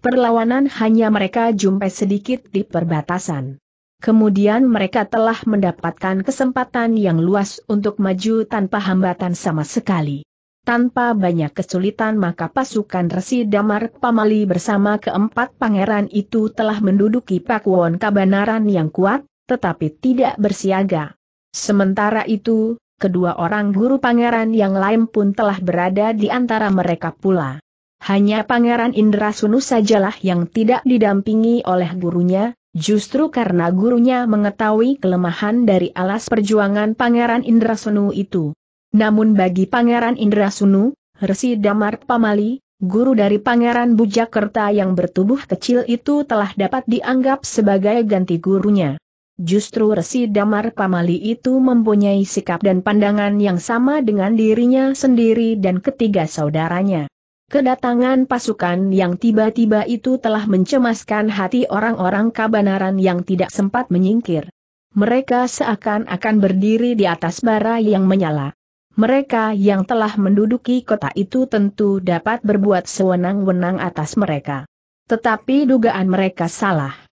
Perlawanan hanya mereka jumpai sedikit di perbatasan. Kemudian mereka telah mendapatkan kesempatan yang luas untuk maju tanpa hambatan sama sekali. Tanpa banyak kesulitan maka pasukan Resi Damar Pamali bersama keempat pangeran itu telah menduduki Pakuwon Kabanaran yang kuat, tetapi tidak bersiaga. Sementara itu, kedua orang guru pangeran yang lain pun telah berada di antara mereka pula. Hanya Pangeran Indrasunu sajalah yang tidak didampingi oleh gurunya, justru karena gurunya mengetahui kelemahan dari alas perjuangan Pangeran Indrasunu itu. Namun bagi Pangeran Indrasunu, Resi Damar Pamali, guru dari Pangeran Bujakerta yang bertubuh kecil itu telah dapat dianggap sebagai ganti gurunya. Justru Resi Damar Pamali itu mempunyai sikap dan pandangan yang sama dengan dirinya sendiri dan ketiga saudaranya. Kedatangan pasukan yang tiba-tiba itu telah mencemaskan hati orang-orang kabanaran yang tidak sempat menyingkir. Mereka seakan-akan berdiri di atas bara yang menyala. Mereka yang telah menduduki kota itu tentu dapat berbuat sewenang-wenang atas mereka. Tetapi dugaan mereka salah.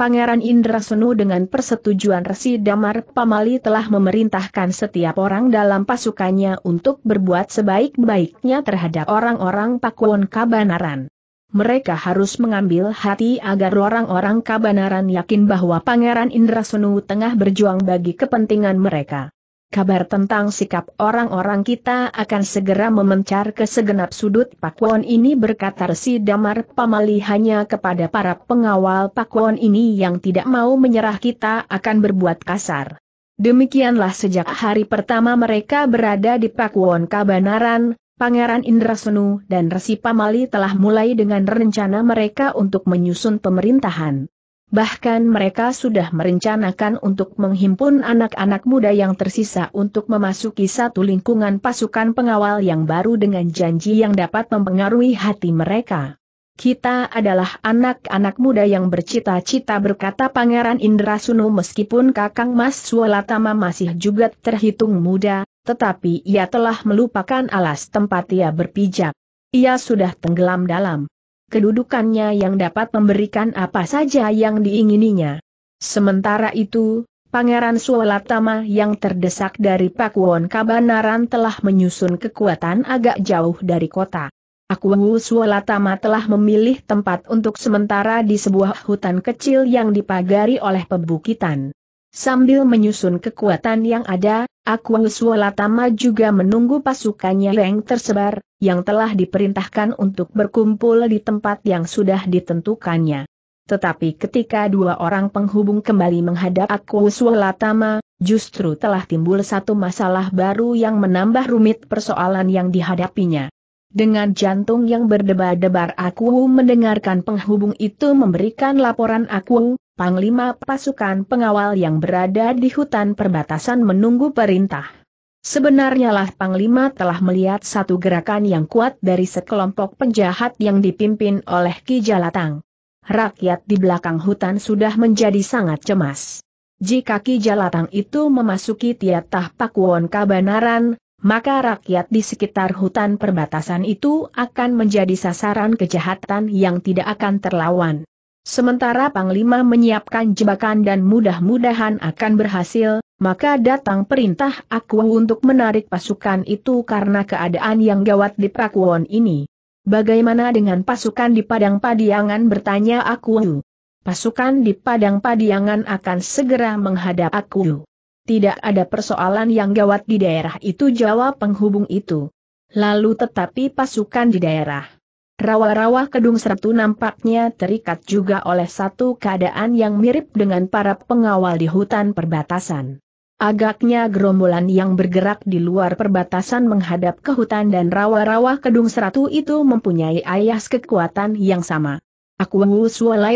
Pangeran Indra Senu dengan persetujuan Resi Damar Pamali telah memerintahkan setiap orang dalam pasukannya untuk berbuat sebaik-baiknya terhadap orang-orang Pakuan Kabanaran. Mereka harus mengambil hati agar orang-orang Kabanaran yakin bahwa Pangeran Indra Senu tengah berjuang bagi kepentingan mereka kabar tentang sikap orang-orang kita akan segera memencar ke segenap sudut Pakwon ini berkata resi Damar Pamali hanya kepada para pengawal Pakwon ini yang tidak mau menyerah kita akan berbuat kasar. Demikianlah sejak hari pertama mereka berada di Pakwon Kabanaran, Pangeran Indrasenu dan Resi Pamali telah mulai dengan rencana mereka untuk menyusun pemerintahan. Bahkan mereka sudah merencanakan untuk menghimpun anak-anak muda yang tersisa untuk memasuki satu lingkungan pasukan pengawal yang baru dengan janji yang dapat mempengaruhi hati mereka. Kita adalah anak-anak muda yang bercita-cita berkata Pangeran Indra Sunu meskipun Kakang Mas Sualatama masih juga terhitung muda, tetapi ia telah melupakan alas tempat ia berpijak. Ia sudah tenggelam dalam kedudukannya yang dapat memberikan apa saja yang diingininya. Sementara itu, Pangeran Suwalatama yang terdesak dari Pakuwon Kabanaran telah menyusun kekuatan agak jauh dari kota. Akuwu Suwalatama telah memilih tempat untuk sementara di sebuah hutan kecil yang dipagari oleh pebukitan. Sambil menyusun kekuatan yang ada, Aquasuolatama juga menunggu pasukannya yang tersebar, yang telah diperintahkan untuk berkumpul di tempat yang sudah ditentukannya. Tetapi ketika dua orang penghubung kembali menghadap Aquasuolatama, justru telah timbul satu masalah baru yang menambah rumit persoalan yang dihadapinya. Dengan jantung yang berdebar-debar aku mendengarkan penghubung itu memberikan laporan aku, panglima pasukan pengawal yang berada di hutan perbatasan menunggu perintah. Sebenarnya lah Panglima telah melihat satu gerakan yang kuat dari sekelompok penjahat yang dipimpin oleh Ki Jalatang. Rakyat di belakang hutan sudah menjadi sangat cemas. Jika Ki Jalatang itu memasuki tah Pakuwon Kabanaran, maka rakyat di sekitar hutan perbatasan itu akan menjadi sasaran kejahatan yang tidak akan terlawan. Sementara Panglima menyiapkan jebakan dan mudah-mudahan akan berhasil, maka datang perintah aku untuk menarik pasukan itu karena keadaan yang gawat di Pakuwon ini. Bagaimana dengan pasukan di Padang Padiangan bertanya aku. Pasukan di Padang Padiangan akan segera menghadap aku. Tidak ada persoalan yang gawat di daerah itu jawab penghubung itu. Lalu tetapi pasukan di daerah Rawa-rawa Kedung Sertu nampaknya terikat juga oleh satu keadaan yang mirip dengan para pengawal di hutan perbatasan. Agaknya gerombolan yang bergerak di luar perbatasan menghadap ke hutan dan rawa-rawa Kedung Seratu itu mempunyai ayah kekuatan yang sama. Aku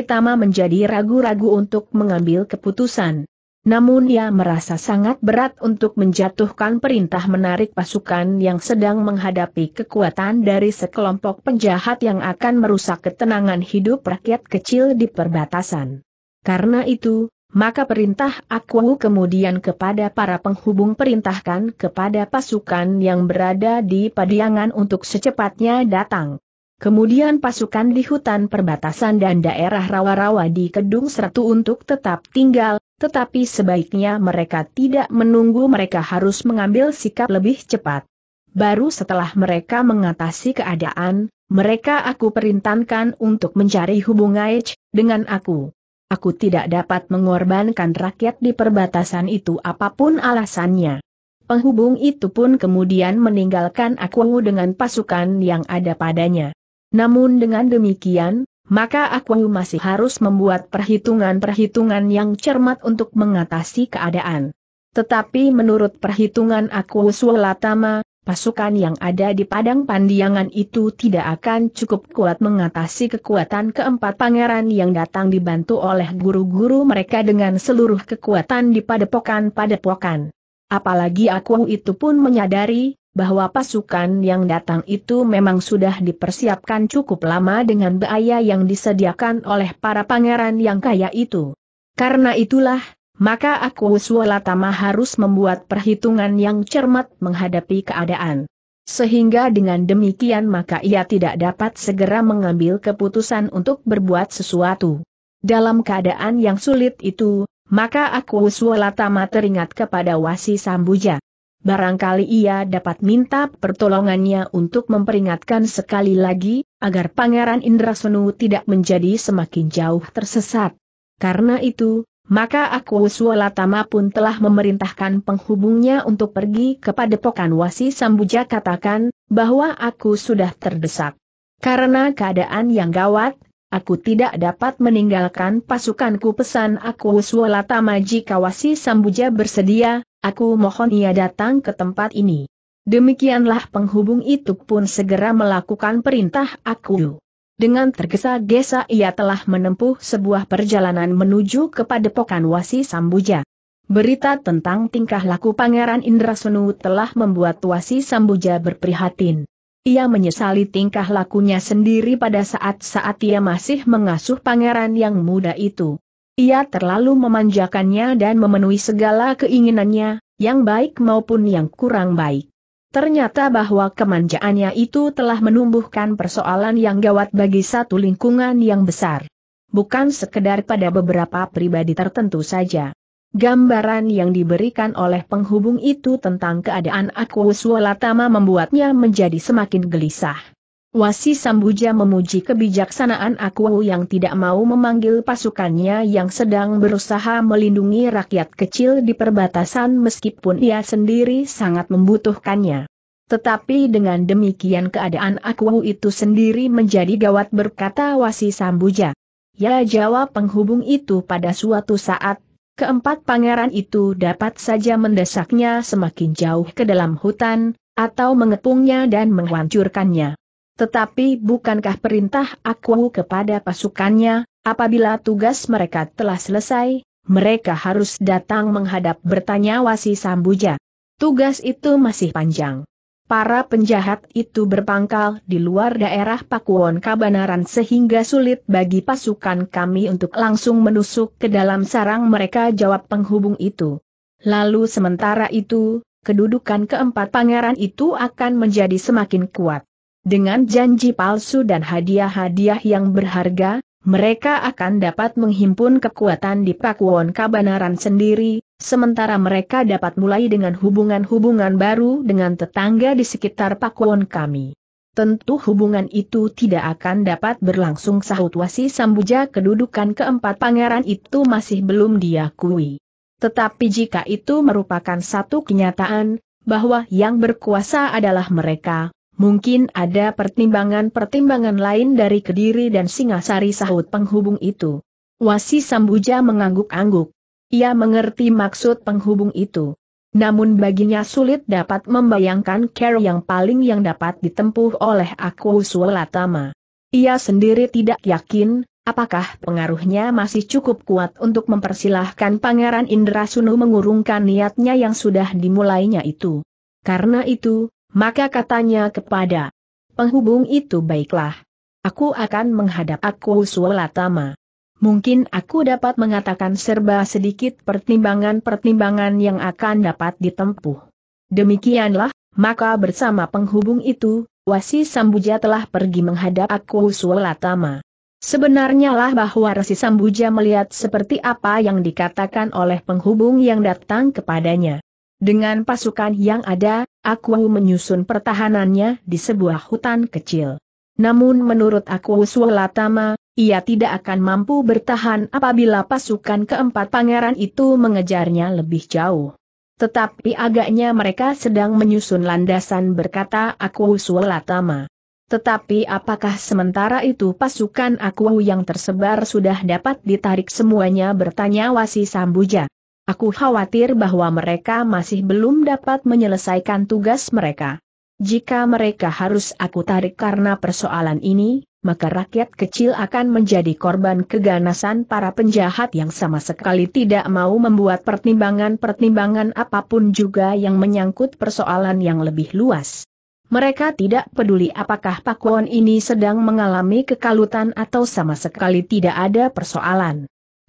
Tama menjadi ragu-ragu untuk mengambil keputusan. Namun ia merasa sangat berat untuk menjatuhkan perintah menarik pasukan yang sedang menghadapi kekuatan dari sekelompok penjahat yang akan merusak ketenangan hidup rakyat kecil di perbatasan. Karena itu, maka perintah aku kemudian kepada para penghubung perintahkan kepada pasukan yang berada di padiangan untuk secepatnya datang. Kemudian pasukan di hutan perbatasan dan daerah rawa-rawa di Kedung Seratu untuk tetap tinggal, tetapi sebaiknya mereka tidak menunggu mereka harus mengambil sikap lebih cepat. Baru setelah mereka mengatasi keadaan, mereka aku perintahkan untuk mencari hubungan dengan aku. Aku tidak dapat mengorbankan rakyat di perbatasan itu apapun alasannya. Penghubung itu pun kemudian meninggalkan aku dengan pasukan yang ada padanya. Namun dengan demikian, maka aku masih harus membuat perhitungan-perhitungan yang cermat untuk mengatasi keadaan. Tetapi menurut perhitungan aku Sulatama, pasukan yang ada di Padang Pandiangan itu tidak akan cukup kuat mengatasi kekuatan keempat pangeran yang datang dibantu oleh guru-guru mereka dengan seluruh kekuatan di padepokan-padepokan. Apalagi aku itu pun menyadari, bahwa pasukan yang datang itu memang sudah dipersiapkan cukup lama dengan biaya yang disediakan oleh para pangeran yang kaya itu. Karena itulah, maka aku Uswalatama harus membuat perhitungan yang cermat menghadapi keadaan. Sehingga dengan demikian maka ia tidak dapat segera mengambil keputusan untuk berbuat sesuatu. Dalam keadaan yang sulit itu, maka aku Uswalatama teringat kepada Wasi Sambuja. Barangkali ia dapat minta pertolongannya untuk memperingatkan sekali lagi, agar Pangeran Indrasenu tidak menjadi semakin jauh tersesat. Karena itu, maka aku Sualatama pun telah memerintahkan penghubungnya untuk pergi kepada Pokan Wasi Sambuja katakan, bahwa aku sudah terdesak. Karena keadaan yang gawat, aku tidak dapat meninggalkan pasukanku pesan aku Sualatama jika Wasi Sambuja bersedia, aku mohon ia datang ke tempat ini. Demikianlah penghubung itu pun segera melakukan perintah aku. Dengan tergesa-gesa ia telah menempuh sebuah perjalanan menuju kepada pokan Wasi Sambuja. Berita tentang tingkah laku Pangeran Indrasunu telah membuat Wasi Sambuja berprihatin. Ia menyesali tingkah lakunya sendiri pada saat-saat ia masih mengasuh pangeran yang muda itu. Ia terlalu memanjakannya dan memenuhi segala keinginannya, yang baik maupun yang kurang baik. Ternyata bahwa kemanjaannya itu telah menumbuhkan persoalan yang gawat bagi satu lingkungan yang besar. Bukan sekedar pada beberapa pribadi tertentu saja. Gambaran yang diberikan oleh penghubung itu tentang keadaan Aquaswalatama membuatnya menjadi semakin gelisah. Wasi Sambuja memuji kebijaksanaan aku yang tidak mau memanggil pasukannya yang sedang berusaha melindungi rakyat kecil di perbatasan meskipun ia sendiri sangat membutuhkannya. Tetapi dengan demikian keadaan aku itu sendiri menjadi gawat berkata Wasi Sambuja. Ya jawab penghubung itu pada suatu saat, keempat pangeran itu dapat saja mendesaknya semakin jauh ke dalam hutan, atau mengepungnya dan menghancurkannya. Tetapi bukankah perintah aku kepada pasukannya, apabila tugas mereka telah selesai, mereka harus datang menghadap bertanya wasi Sambuja. Tugas itu masih panjang. Para penjahat itu berpangkal di luar daerah Pakuwon Kabanaran sehingga sulit bagi pasukan kami untuk langsung menusuk ke dalam sarang mereka jawab penghubung itu. Lalu sementara itu, kedudukan keempat pangeran itu akan menjadi semakin kuat. Dengan janji palsu dan hadiah-hadiah yang berharga, mereka akan dapat menghimpun kekuatan di Pakuwon Kabanaran sendiri, sementara mereka dapat mulai dengan hubungan-hubungan baru dengan tetangga di sekitar Pakuwon kami. Tentu hubungan itu tidak akan dapat berlangsung sahut wasi sambuja kedudukan keempat pangeran itu masih belum diakui. Tetapi jika itu merupakan satu kenyataan, bahwa yang berkuasa adalah mereka, Mungkin ada pertimbangan-pertimbangan lain dari Kediri dan Singasari sahut penghubung itu. Wasi Sambuja mengangguk-angguk. Ia mengerti maksud penghubung itu. Namun baginya sulit dapat membayangkan care yang paling yang dapat ditempuh oleh aku Sualatama. Ia sendiri tidak yakin, apakah pengaruhnya masih cukup kuat untuk mempersilahkan Pangeran Indra Sunu mengurungkan niatnya yang sudah dimulainya itu. Karena itu, maka katanya kepada penghubung itu baiklah. Aku akan menghadap aku Sualatama. Mungkin aku dapat mengatakan serba sedikit pertimbangan-pertimbangan yang akan dapat ditempuh. Demikianlah, maka bersama penghubung itu, Wasi Sambuja telah pergi menghadap aku Sualatama. Sebenarnya lah bahwa Resi Sambuja melihat seperti apa yang dikatakan oleh penghubung yang datang kepadanya. Dengan pasukan yang ada, aku menyusun pertahanannya di sebuah hutan kecil. Namun menurut aku Suwalatama, ia tidak akan mampu bertahan apabila pasukan keempat pangeran itu mengejarnya lebih jauh. Tetapi agaknya mereka sedang menyusun landasan berkata aku Suwalatama. Tetapi apakah sementara itu pasukan aku yang tersebar sudah dapat ditarik semuanya bertanya Wasi Sambuja. Aku khawatir bahwa mereka masih belum dapat menyelesaikan tugas mereka. Jika mereka harus aku tarik karena persoalan ini, maka rakyat kecil akan menjadi korban keganasan para penjahat yang sama sekali tidak mau membuat pertimbangan-pertimbangan apapun juga yang menyangkut persoalan yang lebih luas. Mereka tidak peduli apakah Pakuan ini sedang mengalami kekalutan atau sama sekali tidak ada persoalan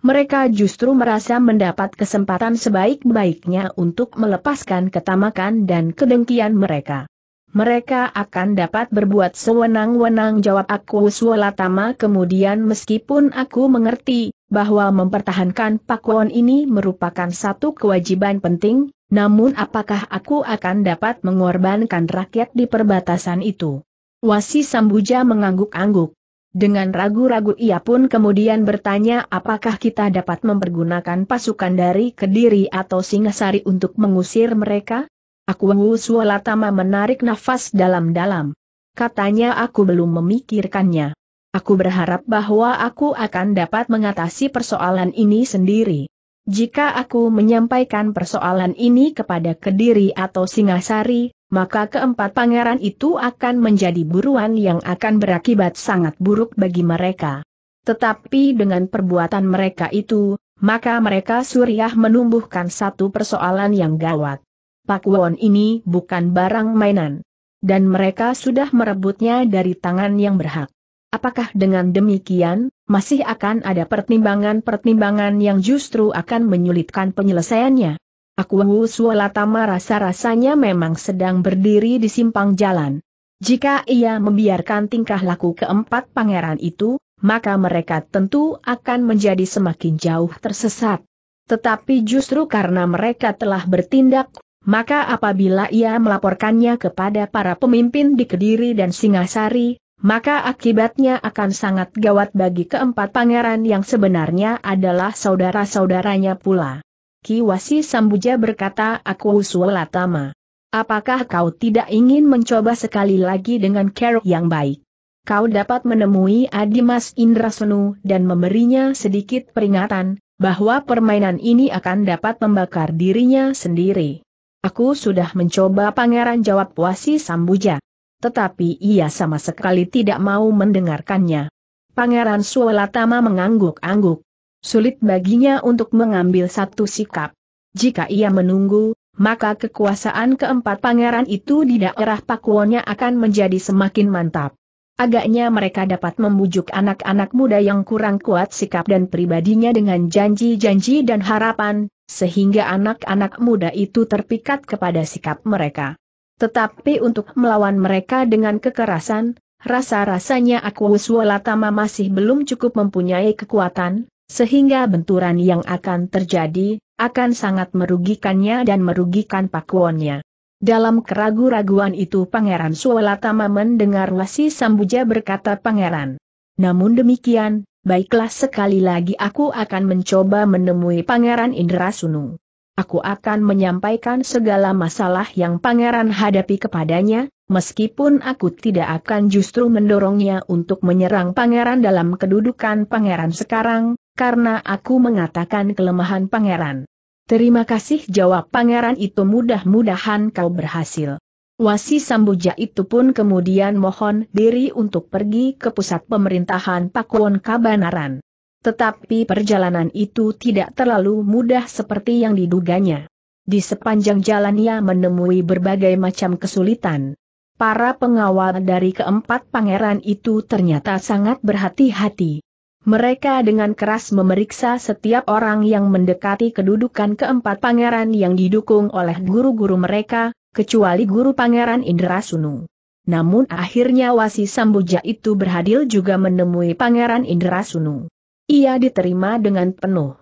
mereka justru merasa mendapat kesempatan sebaik-baiknya untuk melepaskan ketamakan dan kedengkian mereka. Mereka akan dapat berbuat sewenang-wenang jawab aku Tama. kemudian meskipun aku mengerti bahwa mempertahankan pakuan ini merupakan satu kewajiban penting, namun apakah aku akan dapat mengorbankan rakyat di perbatasan itu? Wasi Sambuja mengangguk-angguk. Dengan ragu-ragu ia pun kemudian bertanya apakah kita dapat mempergunakan pasukan dari Kediri atau Singasari untuk mengusir mereka? Aku Sualatama menarik nafas dalam-dalam. Katanya aku belum memikirkannya. Aku berharap bahwa aku akan dapat mengatasi persoalan ini sendiri. Jika aku menyampaikan persoalan ini kepada Kediri atau Singasari, maka keempat pangeran itu akan menjadi buruan yang akan berakibat sangat buruk bagi mereka. Tetapi dengan perbuatan mereka itu, maka mereka suriah menumbuhkan satu persoalan yang gawat. Pakwon ini bukan barang mainan. Dan mereka sudah merebutnya dari tangan yang berhak. Apakah dengan demikian, masih akan ada pertimbangan-pertimbangan yang justru akan menyulitkan penyelesaiannya? Aku Sualatama rasa-rasanya memang sedang berdiri di simpang jalan. Jika ia membiarkan tingkah laku keempat pangeran itu, maka mereka tentu akan menjadi semakin jauh tersesat. Tetapi justru karena mereka telah bertindak maka apabila ia melaporkannya kepada para pemimpin di Kediri dan Singasari, maka akibatnya akan sangat gawat bagi keempat pangeran yang sebenarnya adalah saudara-saudaranya pula. Kiwasi Sambuja berkata aku Sulatama. Apakah kau tidak ingin mencoba sekali lagi dengan keruk yang baik? Kau dapat menemui Adimas Indrasenu dan memberinya sedikit peringatan, bahwa permainan ini akan dapat membakar dirinya sendiri. Aku sudah mencoba pangeran jawab Wasi Sambuja tetapi ia sama sekali tidak mau mendengarkannya. Pangeran Suwelatama mengangguk-angguk. Sulit baginya untuk mengambil satu sikap. Jika ia menunggu, maka kekuasaan keempat pangeran itu di daerah Pakuonya akan menjadi semakin mantap. Agaknya mereka dapat membujuk anak-anak muda yang kurang kuat sikap dan pribadinya dengan janji-janji dan harapan, sehingga anak-anak muda itu terpikat kepada sikap mereka. Tetapi untuk melawan mereka dengan kekerasan, rasa-rasanya aku Wolatama masih belum cukup mempunyai kekuatan, sehingga benturan yang akan terjadi, akan sangat merugikannya dan merugikan pakuannya. Dalam keragu-raguan itu Pangeran Suwalatama mendengar Wasi Sambuja berkata Pangeran. Namun demikian, baiklah sekali lagi aku akan mencoba menemui Pangeran Indra Sunung aku akan menyampaikan segala masalah yang pangeran hadapi kepadanya, meskipun aku tidak akan justru mendorongnya untuk menyerang pangeran dalam kedudukan pangeran sekarang, karena aku mengatakan kelemahan pangeran. Terima kasih jawab pangeran itu mudah-mudahan kau berhasil. Wasi Sambuja itu pun kemudian mohon diri untuk pergi ke pusat pemerintahan Pakuwon Kabanaran. Tetapi perjalanan itu tidak terlalu mudah seperti yang diduganya. Di sepanjang jalan ia menemui berbagai macam kesulitan. Para pengawal dari keempat pangeran itu ternyata sangat berhati-hati. Mereka dengan keras memeriksa setiap orang yang mendekati kedudukan keempat pangeran yang didukung oleh guru-guru mereka, kecuali guru pangeran Indrasunu. Namun akhirnya Wasi Sambuja itu berhadil juga menemui pangeran Indrasunu ia diterima dengan penuh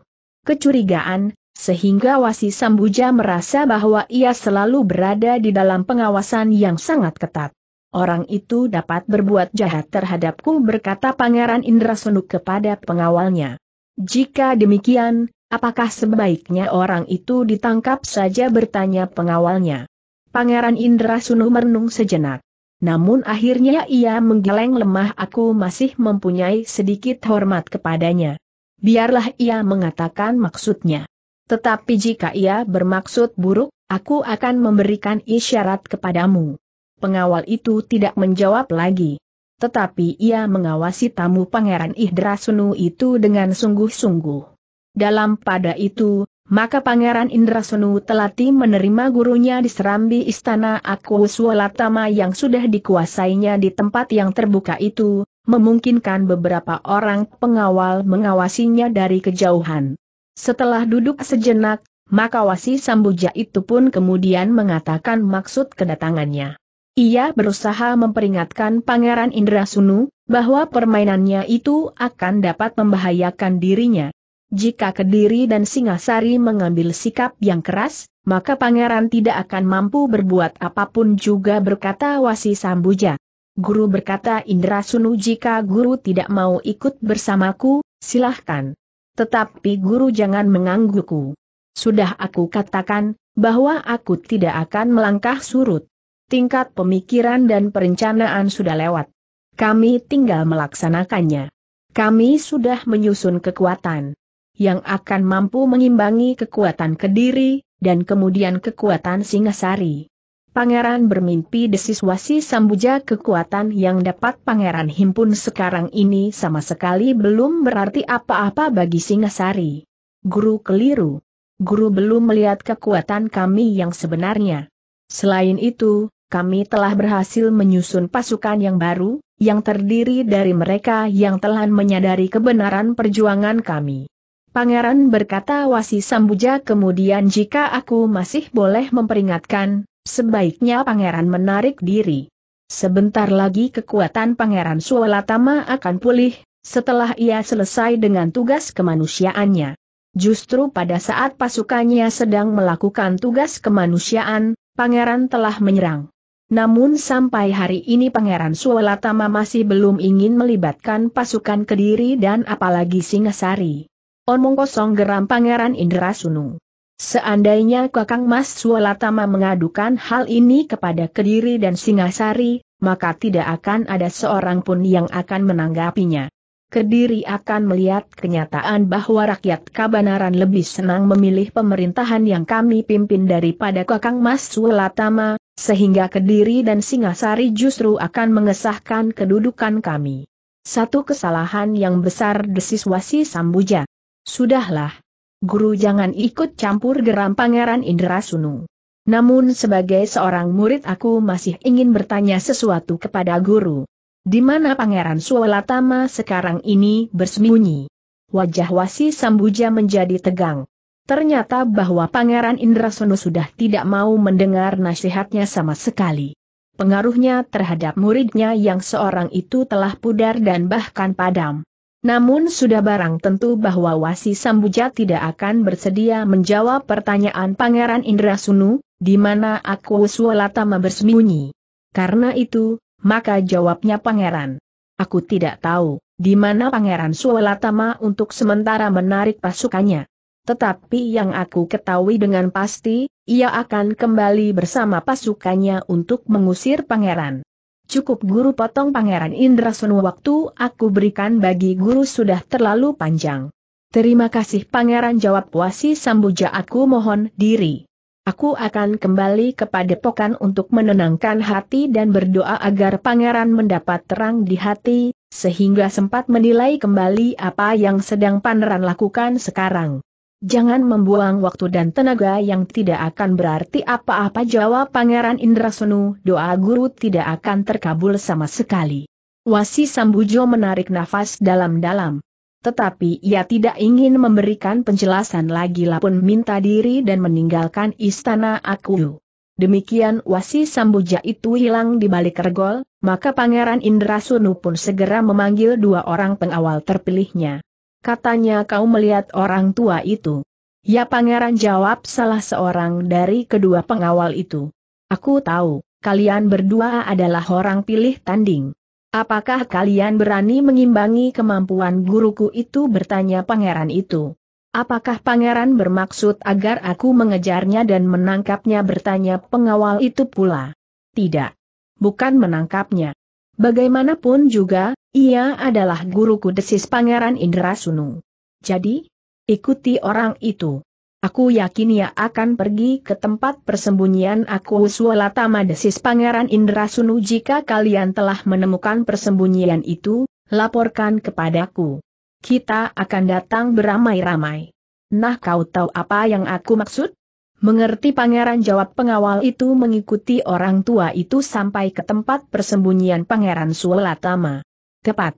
kecurigaan, sehingga Wasi Sambuja merasa bahwa ia selalu berada di dalam pengawasan yang sangat ketat. Orang itu dapat berbuat jahat terhadapku berkata Pangeran Indra Sunuk kepada pengawalnya. Jika demikian, apakah sebaiknya orang itu ditangkap saja bertanya pengawalnya. Pangeran Indra Sunu merenung sejenak namun akhirnya ia menggeleng lemah aku masih mempunyai sedikit hormat kepadanya. Biarlah ia mengatakan maksudnya. Tetapi jika ia bermaksud buruk, aku akan memberikan isyarat kepadamu. Pengawal itu tidak menjawab lagi. Tetapi ia mengawasi tamu Pangeran Ihdrasunu itu dengan sungguh-sungguh. Dalam pada itu, maka Pangeran Indrasenu telati menerima gurunya di serambi istana Akwuswalatama yang sudah dikuasainya di tempat yang terbuka itu, memungkinkan beberapa orang pengawal mengawasinya dari kejauhan. Setelah duduk sejenak, maka Wasi Sambuja itu pun kemudian mengatakan maksud kedatangannya. Ia berusaha memperingatkan Pangeran Indrasunu, bahwa permainannya itu akan dapat membahayakan dirinya. Jika Kediri dan Singasari mengambil sikap yang keras, maka pangeran tidak akan mampu berbuat apapun juga berkata Wasi Sambuja. Guru berkata Indra Sunu jika guru tidak mau ikut bersamaku, silahkan. Tetapi guru jangan menganggukku. Sudah aku katakan, bahwa aku tidak akan melangkah surut. Tingkat pemikiran dan perencanaan sudah lewat. Kami tinggal melaksanakannya. Kami sudah menyusun kekuatan yang akan mampu mengimbangi kekuatan Kediri, dan kemudian kekuatan Singasari. Pangeran bermimpi desiswasi sambuja kekuatan yang dapat pangeran himpun sekarang ini sama sekali belum berarti apa-apa bagi Singasari. Guru keliru. Guru belum melihat kekuatan kami yang sebenarnya. Selain itu, kami telah berhasil menyusun pasukan yang baru, yang terdiri dari mereka yang telah menyadari kebenaran perjuangan kami. Pangeran berkata Wasi Sambuja kemudian jika aku masih boleh memperingatkan, sebaiknya pangeran menarik diri. Sebentar lagi kekuatan pangeran Tama akan pulih, setelah ia selesai dengan tugas kemanusiaannya. Justru pada saat pasukannya sedang melakukan tugas kemanusiaan, pangeran telah menyerang. Namun sampai hari ini Pangeran Tama masih belum ingin melibatkan pasukan Kediri dan apalagi Singasari. Omong kosong geram Pangeran Indra Sunung. Seandainya Kakang Mas Sualatama mengadukan hal ini kepada Kediri dan Singasari, maka tidak akan ada seorang pun yang akan menanggapinya. Kediri akan melihat kenyataan bahwa rakyat Kabanaran lebih senang memilih pemerintahan yang kami pimpin daripada Kakang Mas Sualatama, sehingga Kediri dan Singasari justru akan mengesahkan kedudukan kami. Satu kesalahan yang besar desis Wasi Sambuja. Sudahlah. Guru jangan ikut campur geram Pangeran Indra Sunu. Namun sebagai seorang murid aku masih ingin bertanya sesuatu kepada guru. Di mana Pangeran Suwalatama sekarang ini bersembunyi? Wajah Wasi Sambuja menjadi tegang. Ternyata bahwa Pangeran Indra Sunu sudah tidak mau mendengar nasihatnya sama sekali. Pengaruhnya terhadap muridnya yang seorang itu telah pudar dan bahkan padam. Namun sudah barang tentu bahwa Wasi Sambuja tidak akan bersedia menjawab pertanyaan Pangeran Indra Sunu, di mana aku Suwalatama bersembunyi. Karena itu, maka jawabnya Pangeran. Aku tidak tahu, di mana Pangeran Suwalatama untuk sementara menarik pasukannya. Tetapi yang aku ketahui dengan pasti, ia akan kembali bersama pasukannya untuk mengusir Pangeran. Cukup guru potong Pangeran Indra Sunu waktu aku berikan bagi guru sudah terlalu panjang. Terima kasih Pangeran jawab wasi sambuja aku mohon diri. Aku akan kembali kepada pokan untuk menenangkan hati dan berdoa agar pangeran mendapat terang di hati, sehingga sempat menilai kembali apa yang sedang pangeran lakukan sekarang. Jangan membuang waktu dan tenaga yang tidak akan berarti apa-apa jawab Pangeran Indrasenu, doa guru tidak akan terkabul sama sekali. Wasi Sambujo menarik nafas dalam-dalam. Tetapi ia tidak ingin memberikan penjelasan lagi lapun minta diri dan meninggalkan istana Akuyu. Demikian Wasi Sambuja itu hilang di balik regol, maka Pangeran Indrasunu pun segera memanggil dua orang pengawal terpilihnya. Katanya kau melihat orang tua itu. Ya pangeran jawab salah seorang dari kedua pengawal itu. Aku tahu, kalian berdua adalah orang pilih tanding. Apakah kalian berani mengimbangi kemampuan guruku itu bertanya pangeran itu. Apakah pangeran bermaksud agar aku mengejarnya dan menangkapnya bertanya pengawal itu pula? Tidak. Bukan menangkapnya. Bagaimanapun juga, ia adalah guruku desis Pangeran Indrasunu. Jadi, ikuti orang itu. Aku yakin ia akan pergi ke tempat persembunyian aku Tama desis Pangeran Indrasunu jika kalian telah menemukan persembunyian itu, laporkan kepadaku. Kita akan datang beramai-ramai. Nah kau tahu apa yang aku maksud? Mengerti pangeran jawab pengawal itu mengikuti orang tua itu sampai ke tempat persembunyian pangeran Tama. Tepat.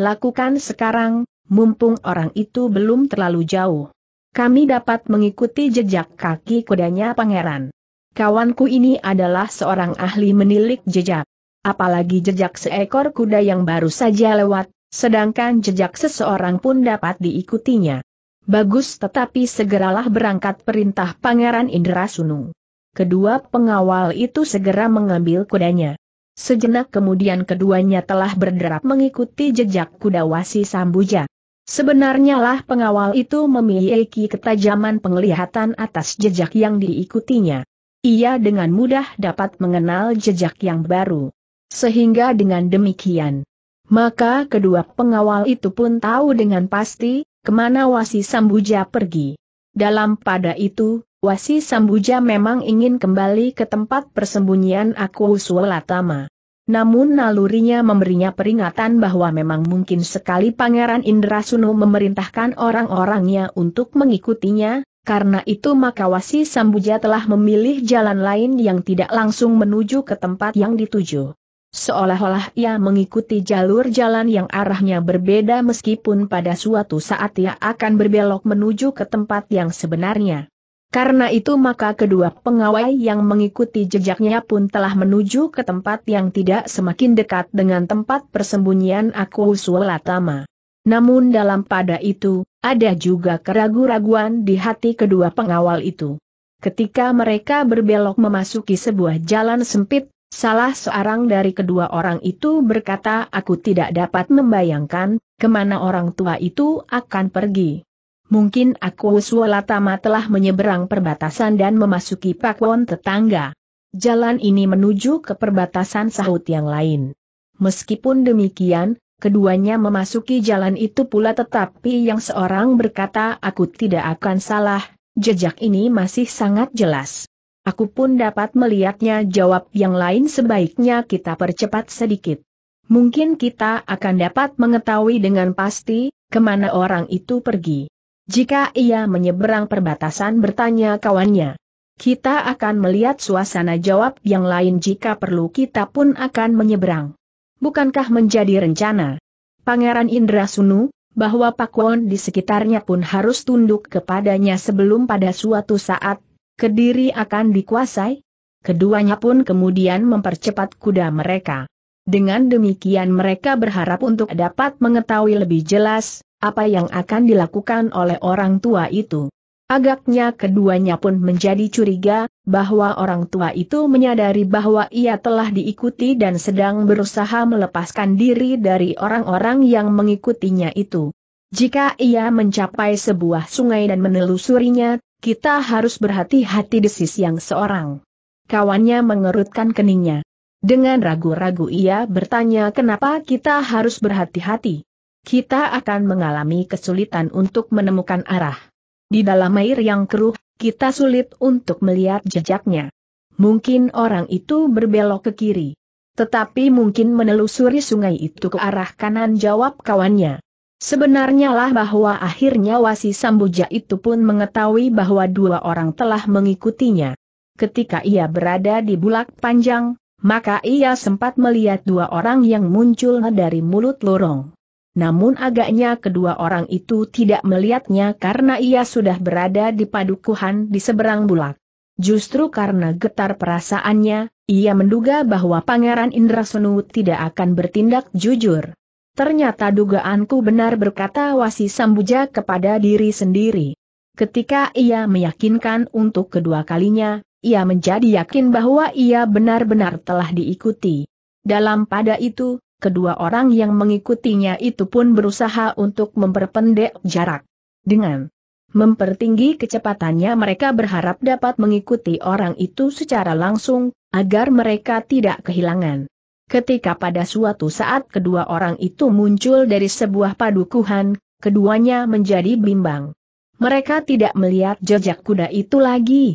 Lakukan sekarang, mumpung orang itu belum terlalu jauh. Kami dapat mengikuti jejak kaki kudanya pangeran. Kawanku ini adalah seorang ahli menilik jejak. Apalagi jejak seekor kuda yang baru saja lewat, sedangkan jejak seseorang pun dapat diikutinya. Bagus tetapi segeralah berangkat perintah Pangeran Indra Sunung. Kedua pengawal itu segera mengambil kudanya. Sejenak kemudian keduanya telah berderap mengikuti jejak kuda wasi Sambuja. Sebenarnya lah pengawal itu memiliki ketajaman penglihatan atas jejak yang diikutinya. Ia dengan mudah dapat mengenal jejak yang baru. Sehingga dengan demikian, maka kedua pengawal itu pun tahu dengan pasti, kemana wasi Sambuja pergi. Dalam pada itu, Wasi Sambuja memang ingin kembali ke tempat persembunyian aku Sualatama. Namun nalurinya memberinya peringatan bahwa memang mungkin sekali Pangeran Indrasuno memerintahkan orang-orangnya untuk mengikutinya, karena itu maka Wasi Sambuja telah memilih jalan lain yang tidak langsung menuju ke tempat yang dituju. Seolah-olah ia mengikuti jalur jalan yang arahnya berbeda meskipun pada suatu saat ia akan berbelok menuju ke tempat yang sebenarnya. Karena itu maka kedua pengawai yang mengikuti jejaknya pun telah menuju ke tempat yang tidak semakin dekat dengan tempat persembunyian aku Sulatama. Namun dalam pada itu, ada juga keraguan-raguan di hati kedua pengawal itu. Ketika mereka berbelok memasuki sebuah jalan sempit, salah seorang dari kedua orang itu berkata aku tidak dapat membayangkan, kemana orang tua itu akan pergi mungkin aku Suolatama telah menyeberang perbatasan dan memasuki pakwon tetangga. Jalan ini menuju ke perbatasan sahut yang lain. Meskipun demikian, keduanya memasuki jalan itu pula tetapi yang seorang berkata aku tidak akan salah, jejak ini masih sangat jelas. Aku pun dapat melihatnya jawab yang lain sebaiknya kita percepat sedikit. Mungkin kita akan dapat mengetahui dengan pasti, kemana orang itu pergi. Jika ia menyeberang perbatasan bertanya kawannya. Kita akan melihat suasana jawab yang lain jika perlu kita pun akan menyeberang. Bukankah menjadi rencana? Pangeran Indra Sunu, bahwa Pakwon di sekitarnya pun harus tunduk kepadanya sebelum pada suatu saat, Kediri akan dikuasai? Keduanya pun kemudian mempercepat kuda mereka. Dengan demikian mereka berharap untuk dapat mengetahui lebih jelas, apa yang akan dilakukan oleh orang tua itu. Agaknya keduanya pun menjadi curiga, bahwa orang tua itu menyadari bahwa ia telah diikuti dan sedang berusaha melepaskan diri dari orang-orang yang mengikutinya itu. Jika ia mencapai sebuah sungai dan menelusurinya, kita harus berhati-hati desis yang seorang. Kawannya mengerutkan keningnya. Dengan ragu-ragu ia bertanya kenapa kita harus berhati-hati kita akan mengalami kesulitan untuk menemukan arah. Di dalam air yang keruh, kita sulit untuk melihat jejaknya. Mungkin orang itu berbelok ke kiri. Tetapi mungkin menelusuri sungai itu ke arah kanan jawab kawannya. Sebenarnya lah bahwa akhirnya Wasi Sambuja itu pun mengetahui bahwa dua orang telah mengikutinya. Ketika ia berada di bulak panjang, maka ia sempat melihat dua orang yang muncul dari mulut lorong namun agaknya kedua orang itu tidak melihatnya karena ia sudah berada di padukuhan di seberang bulak. Justru karena getar perasaannya, ia menduga bahwa Pangeran Indrasenu tidak akan bertindak jujur. Ternyata dugaanku benar berkata Wasi Sambuja kepada diri sendiri. Ketika ia meyakinkan untuk kedua kalinya, ia menjadi yakin bahwa ia benar-benar telah diikuti. Dalam pada itu, kedua orang yang mengikutinya itu pun berusaha untuk memperpendek jarak. Dengan mempertinggi kecepatannya mereka berharap dapat mengikuti orang itu secara langsung, agar mereka tidak kehilangan. Ketika pada suatu saat kedua orang itu muncul dari sebuah padukuhan, keduanya menjadi bimbang. Mereka tidak melihat jejak kuda itu lagi.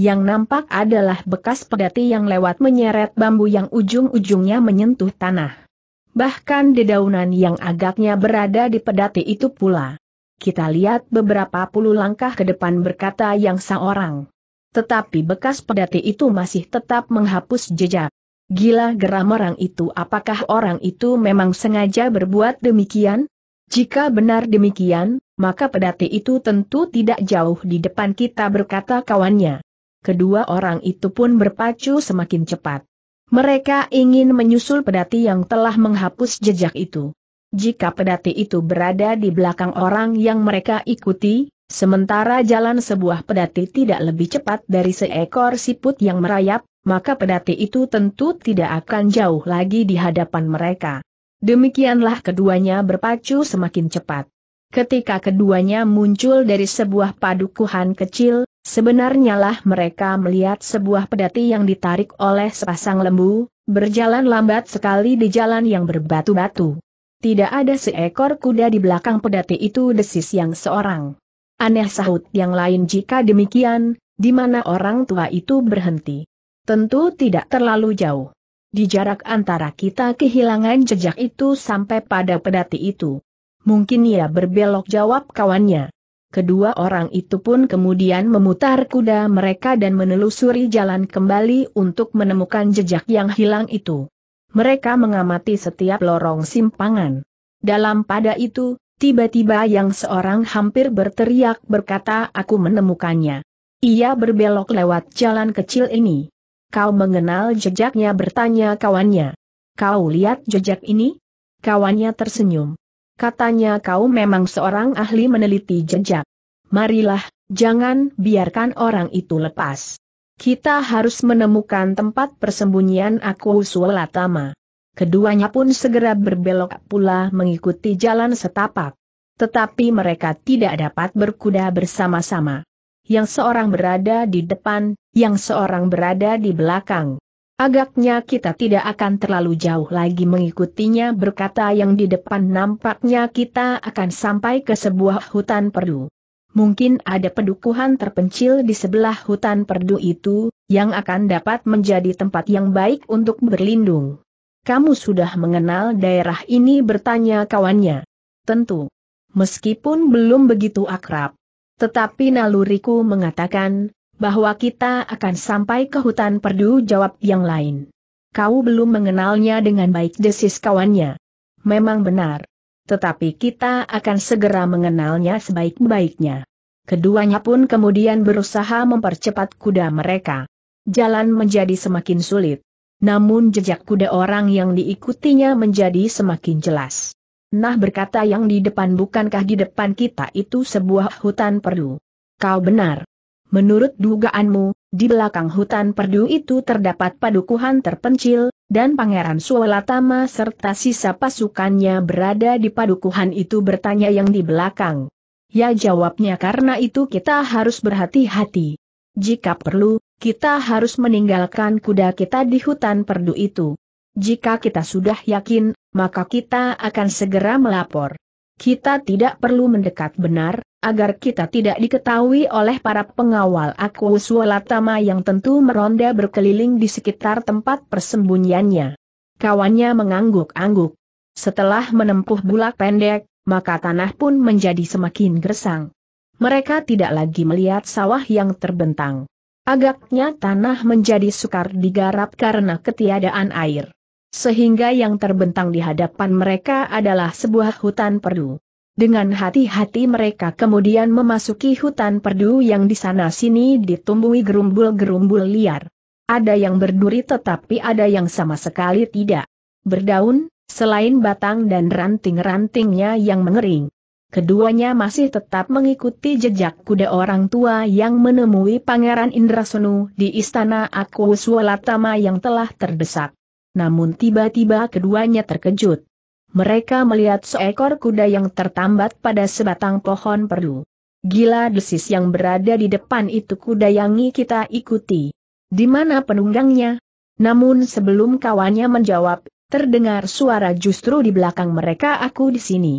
Yang nampak adalah bekas pedati yang lewat menyeret bambu yang ujung-ujungnya menyentuh tanah bahkan dedaunan yang agaknya berada di pedati itu pula. Kita lihat beberapa puluh langkah ke depan berkata yang seorang. Tetapi bekas pedati itu masih tetap menghapus jejak. Gila geram orang itu apakah orang itu memang sengaja berbuat demikian? Jika benar demikian, maka pedati itu tentu tidak jauh di depan kita berkata kawannya. Kedua orang itu pun berpacu semakin cepat. Mereka ingin menyusul pedati yang telah menghapus jejak itu. Jika pedati itu berada di belakang orang yang mereka ikuti, sementara jalan sebuah pedati tidak lebih cepat dari seekor siput yang merayap, maka pedati itu tentu tidak akan jauh lagi di hadapan mereka. Demikianlah keduanya berpacu semakin cepat. Ketika keduanya muncul dari sebuah padukuhan kecil, sebenarnya lah mereka melihat sebuah pedati yang ditarik oleh sepasang lembu, berjalan lambat sekali di jalan yang berbatu-batu. Tidak ada seekor kuda di belakang pedati itu desis yang seorang. Aneh sahut yang lain jika demikian, di mana orang tua itu berhenti. Tentu tidak terlalu jauh. Di jarak antara kita kehilangan jejak itu sampai pada pedati itu mungkin ia berbelok jawab kawannya. Kedua orang itu pun kemudian memutar kuda mereka dan menelusuri jalan kembali untuk menemukan jejak yang hilang itu. Mereka mengamati setiap lorong simpangan. Dalam pada itu, tiba-tiba yang seorang hampir berteriak berkata aku menemukannya. Ia berbelok lewat jalan kecil ini. Kau mengenal jejaknya bertanya kawannya. Kau lihat jejak ini? Kawannya tersenyum. Katanya kau memang seorang ahli meneliti jejak. Marilah, jangan biarkan orang itu lepas. Kita harus menemukan tempat persembunyian aku Sualatama. Keduanya pun segera berbelok pula mengikuti jalan setapak. Tetapi mereka tidak dapat berkuda bersama-sama. Yang seorang berada di depan, yang seorang berada di belakang. Agaknya kita tidak akan terlalu jauh lagi mengikutinya berkata yang di depan nampaknya kita akan sampai ke sebuah hutan perdu. Mungkin ada pedukuhan terpencil di sebelah hutan perdu itu, yang akan dapat menjadi tempat yang baik untuk berlindung. Kamu sudah mengenal daerah ini bertanya kawannya. Tentu. Meskipun belum begitu akrab. Tetapi naluriku mengatakan, bahwa kita akan sampai ke hutan perdu jawab yang lain. Kau belum mengenalnya dengan baik desis kawannya. Memang benar. Tetapi kita akan segera mengenalnya sebaik-baiknya. Keduanya pun kemudian berusaha mempercepat kuda mereka. Jalan menjadi semakin sulit. Namun jejak kuda orang yang diikutinya menjadi semakin jelas. Nah berkata yang di depan bukankah di depan kita itu sebuah hutan perlu. Kau benar. Menurut dugaanmu, di belakang hutan perdu itu terdapat padukuhan terpencil, dan Pangeran Tama serta sisa pasukannya berada di padukuhan itu bertanya yang di belakang. Ya jawabnya karena itu kita harus berhati-hati. Jika perlu, kita harus meninggalkan kuda kita di hutan perdu itu. Jika kita sudah yakin, maka kita akan segera melapor kita tidak perlu mendekat benar, agar kita tidak diketahui oleh para pengawal aku Sualatama yang tentu meronda berkeliling di sekitar tempat persembunyiannya. Kawannya mengangguk-angguk. Setelah menempuh bulak pendek, maka tanah pun menjadi semakin gersang. Mereka tidak lagi melihat sawah yang terbentang. Agaknya tanah menjadi sukar digarap karena ketiadaan air sehingga yang terbentang di hadapan mereka adalah sebuah hutan perdu. Dengan hati-hati mereka kemudian memasuki hutan perdu yang di sana-sini ditumbuhi gerumbul-gerumbul liar. Ada yang berduri tetapi ada yang sama sekali tidak. Berdaun, selain batang dan ranting-rantingnya yang mengering. Keduanya masih tetap mengikuti jejak kuda orang tua yang menemui Pangeran Indrasunu di istana Akuswalatama yang telah terdesak namun tiba-tiba keduanya terkejut. Mereka melihat seekor kuda yang tertambat pada sebatang pohon perlu. Gila desis yang berada di depan itu kuda yang kita ikuti. Di mana penunggangnya? Namun sebelum kawannya menjawab, terdengar suara justru di belakang mereka aku di sini.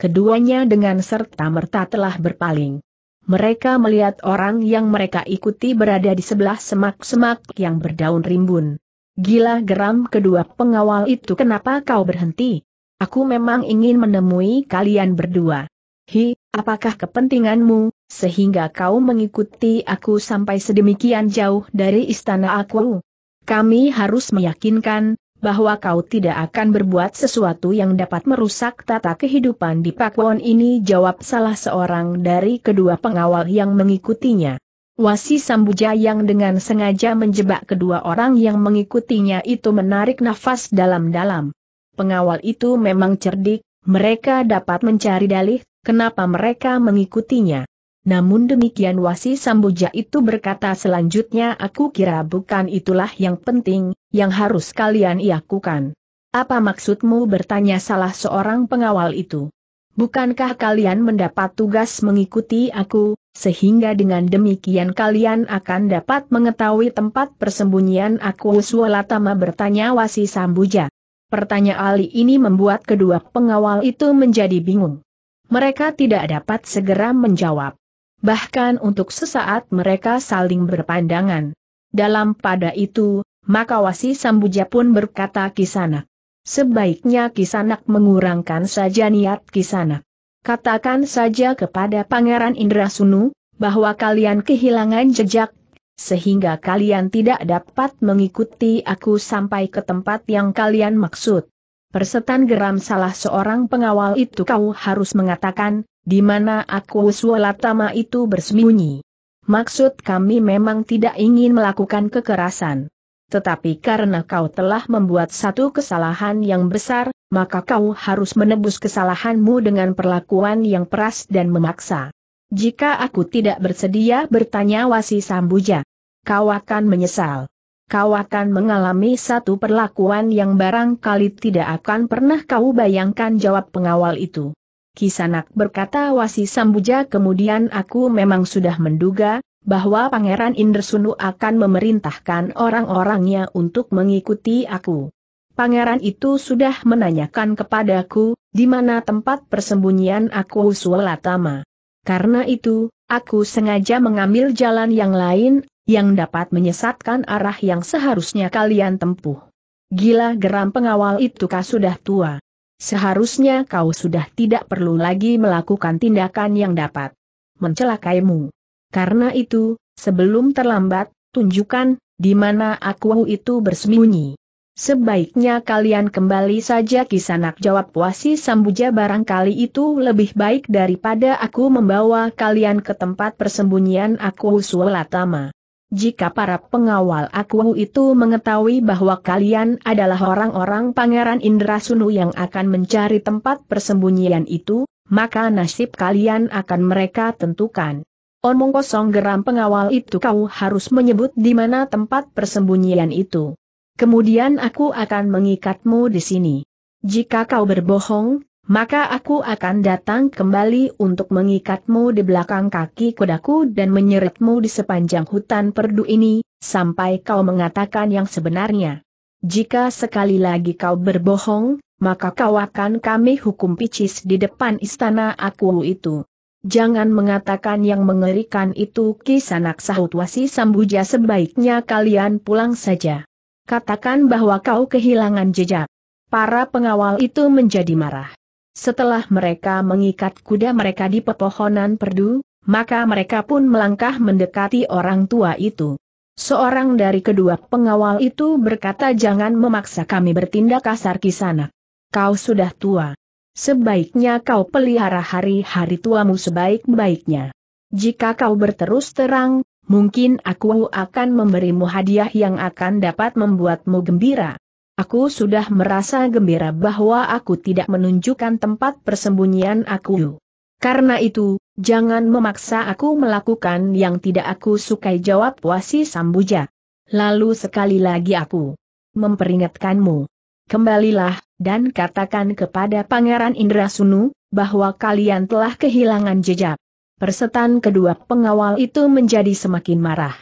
Keduanya dengan serta-merta telah berpaling. Mereka melihat orang yang mereka ikuti berada di sebelah semak-semak yang berdaun rimbun. Gila geram kedua pengawal itu kenapa kau berhenti? Aku memang ingin menemui kalian berdua. Hi, apakah kepentinganmu, sehingga kau mengikuti aku sampai sedemikian jauh dari istana aku? Kami harus meyakinkan, bahwa kau tidak akan berbuat sesuatu yang dapat merusak tata kehidupan di Pakwon ini jawab salah seorang dari kedua pengawal yang mengikutinya. Wasi Sambuja yang dengan sengaja menjebak kedua orang yang mengikutinya itu menarik nafas dalam-dalam. Pengawal itu memang cerdik, mereka dapat mencari dalih kenapa mereka mengikutinya. Namun demikian Wasi Sambuja itu berkata selanjutnya aku kira bukan itulah yang penting, yang harus kalian iakukan. Apa maksudmu bertanya salah seorang pengawal itu? Bukankah kalian mendapat tugas mengikuti aku, sehingga dengan demikian kalian akan dapat mengetahui tempat persembunyian aku Suwalatama bertanya Wasi Sambuja. Pertanyaan Ali ini membuat kedua pengawal itu menjadi bingung. Mereka tidak dapat segera menjawab. Bahkan untuk sesaat mereka saling berpandangan. Dalam pada itu, maka Wasi Sambuja pun berkata Kisanak. Sebaiknya Kisanak mengurangkan saja niat Kisanak. Katakan saja kepada Pangeran Indra Sunu, bahwa kalian kehilangan jejak, sehingga kalian tidak dapat mengikuti aku sampai ke tempat yang kalian maksud. Persetan geram salah seorang pengawal itu kau harus mengatakan, di mana aku Sualatama itu bersembunyi. Maksud kami memang tidak ingin melakukan kekerasan tetapi karena kau telah membuat satu kesalahan yang besar, maka kau harus menebus kesalahanmu dengan perlakuan yang peras dan memaksa. Jika aku tidak bersedia bertanya Wasi Sambuja, kau akan menyesal. Kau akan mengalami satu perlakuan yang barangkali tidak akan pernah kau bayangkan jawab pengawal itu. Kisanak berkata Wasi Sambuja kemudian aku memang sudah menduga, bahwa Pangeran Indersunu akan memerintahkan orang-orangnya untuk mengikuti aku. Pangeran itu sudah menanyakan kepadaku, di mana tempat persembunyian aku Usulatama. Karena itu, aku sengaja mengambil jalan yang lain, yang dapat menyesatkan arah yang seharusnya kalian tempuh. Gila geram pengawal itu kau sudah tua. Seharusnya kau sudah tidak perlu lagi melakukan tindakan yang dapat mencelakaimu. Karena itu, sebelum terlambat, tunjukkan, di mana aku itu bersembunyi. Sebaiknya kalian kembali saja kisanak jawab wasi sambuja barangkali itu lebih baik daripada aku membawa kalian ke tempat persembunyian aku Sulatama. Jika para pengawal aku itu mengetahui bahwa kalian adalah orang-orang Pangeran Indra Sunu yang akan mencari tempat persembunyian itu, maka nasib kalian akan mereka tentukan. Omong kosong geram pengawal itu kau harus menyebut di mana tempat persembunyian itu. Kemudian aku akan mengikatmu di sini. Jika kau berbohong, maka aku akan datang kembali untuk mengikatmu di belakang kaki kudaku dan menyeretmu di sepanjang hutan perdu ini, sampai kau mengatakan yang sebenarnya. Jika sekali lagi kau berbohong, maka kau akan kami hukum picis di depan istana aku itu. Jangan mengatakan yang mengerikan itu kisanak sahut wasi sambuja sebaiknya kalian pulang saja. Katakan bahwa kau kehilangan jejak. Para pengawal itu menjadi marah. Setelah mereka mengikat kuda mereka di pepohonan perdu, maka mereka pun melangkah mendekati orang tua itu. Seorang dari kedua pengawal itu berkata jangan memaksa kami bertindak kasar kisanak. Kau sudah tua. Sebaiknya kau pelihara hari-hari tuamu sebaik-baiknya. Jika kau berterus terang, mungkin aku akan memberimu hadiah yang akan dapat membuatmu gembira. Aku sudah merasa gembira bahwa aku tidak menunjukkan tempat persembunyian aku. Karena itu, jangan memaksa aku melakukan yang tidak aku sukai jawab Wasi Sambuja. Lalu sekali lagi aku memperingatkanmu. Kembalilah, dan katakan kepada Pangeran Indrasunu, bahwa kalian telah kehilangan jejak. Persetan kedua pengawal itu menjadi semakin marah.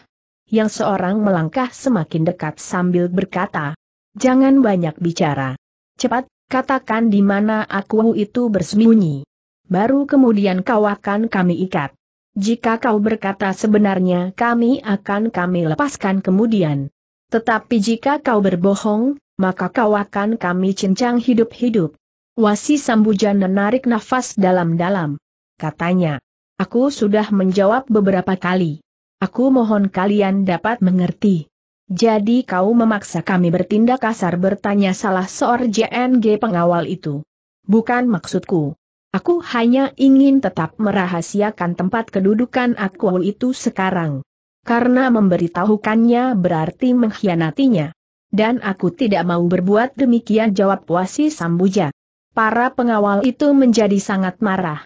Yang seorang melangkah semakin dekat sambil berkata, Jangan banyak bicara. Cepat, katakan di mana aku itu bersembunyi. Baru kemudian kau akan kami ikat. Jika kau berkata sebenarnya kami akan kami lepaskan kemudian. Tetapi jika kau berbohong, maka kau akan kami cincang hidup-hidup. Wasi Sambujan menarik nafas dalam-dalam. Katanya, aku sudah menjawab beberapa kali. Aku mohon kalian dapat mengerti. Jadi kau memaksa kami bertindak kasar bertanya salah seorang JNG pengawal itu. Bukan maksudku. Aku hanya ingin tetap merahasiakan tempat kedudukan aku itu sekarang. Karena memberitahukannya berarti mengkhianatinya dan aku tidak mau berbuat demikian jawab Wasi Sambuja. Para pengawal itu menjadi sangat marah.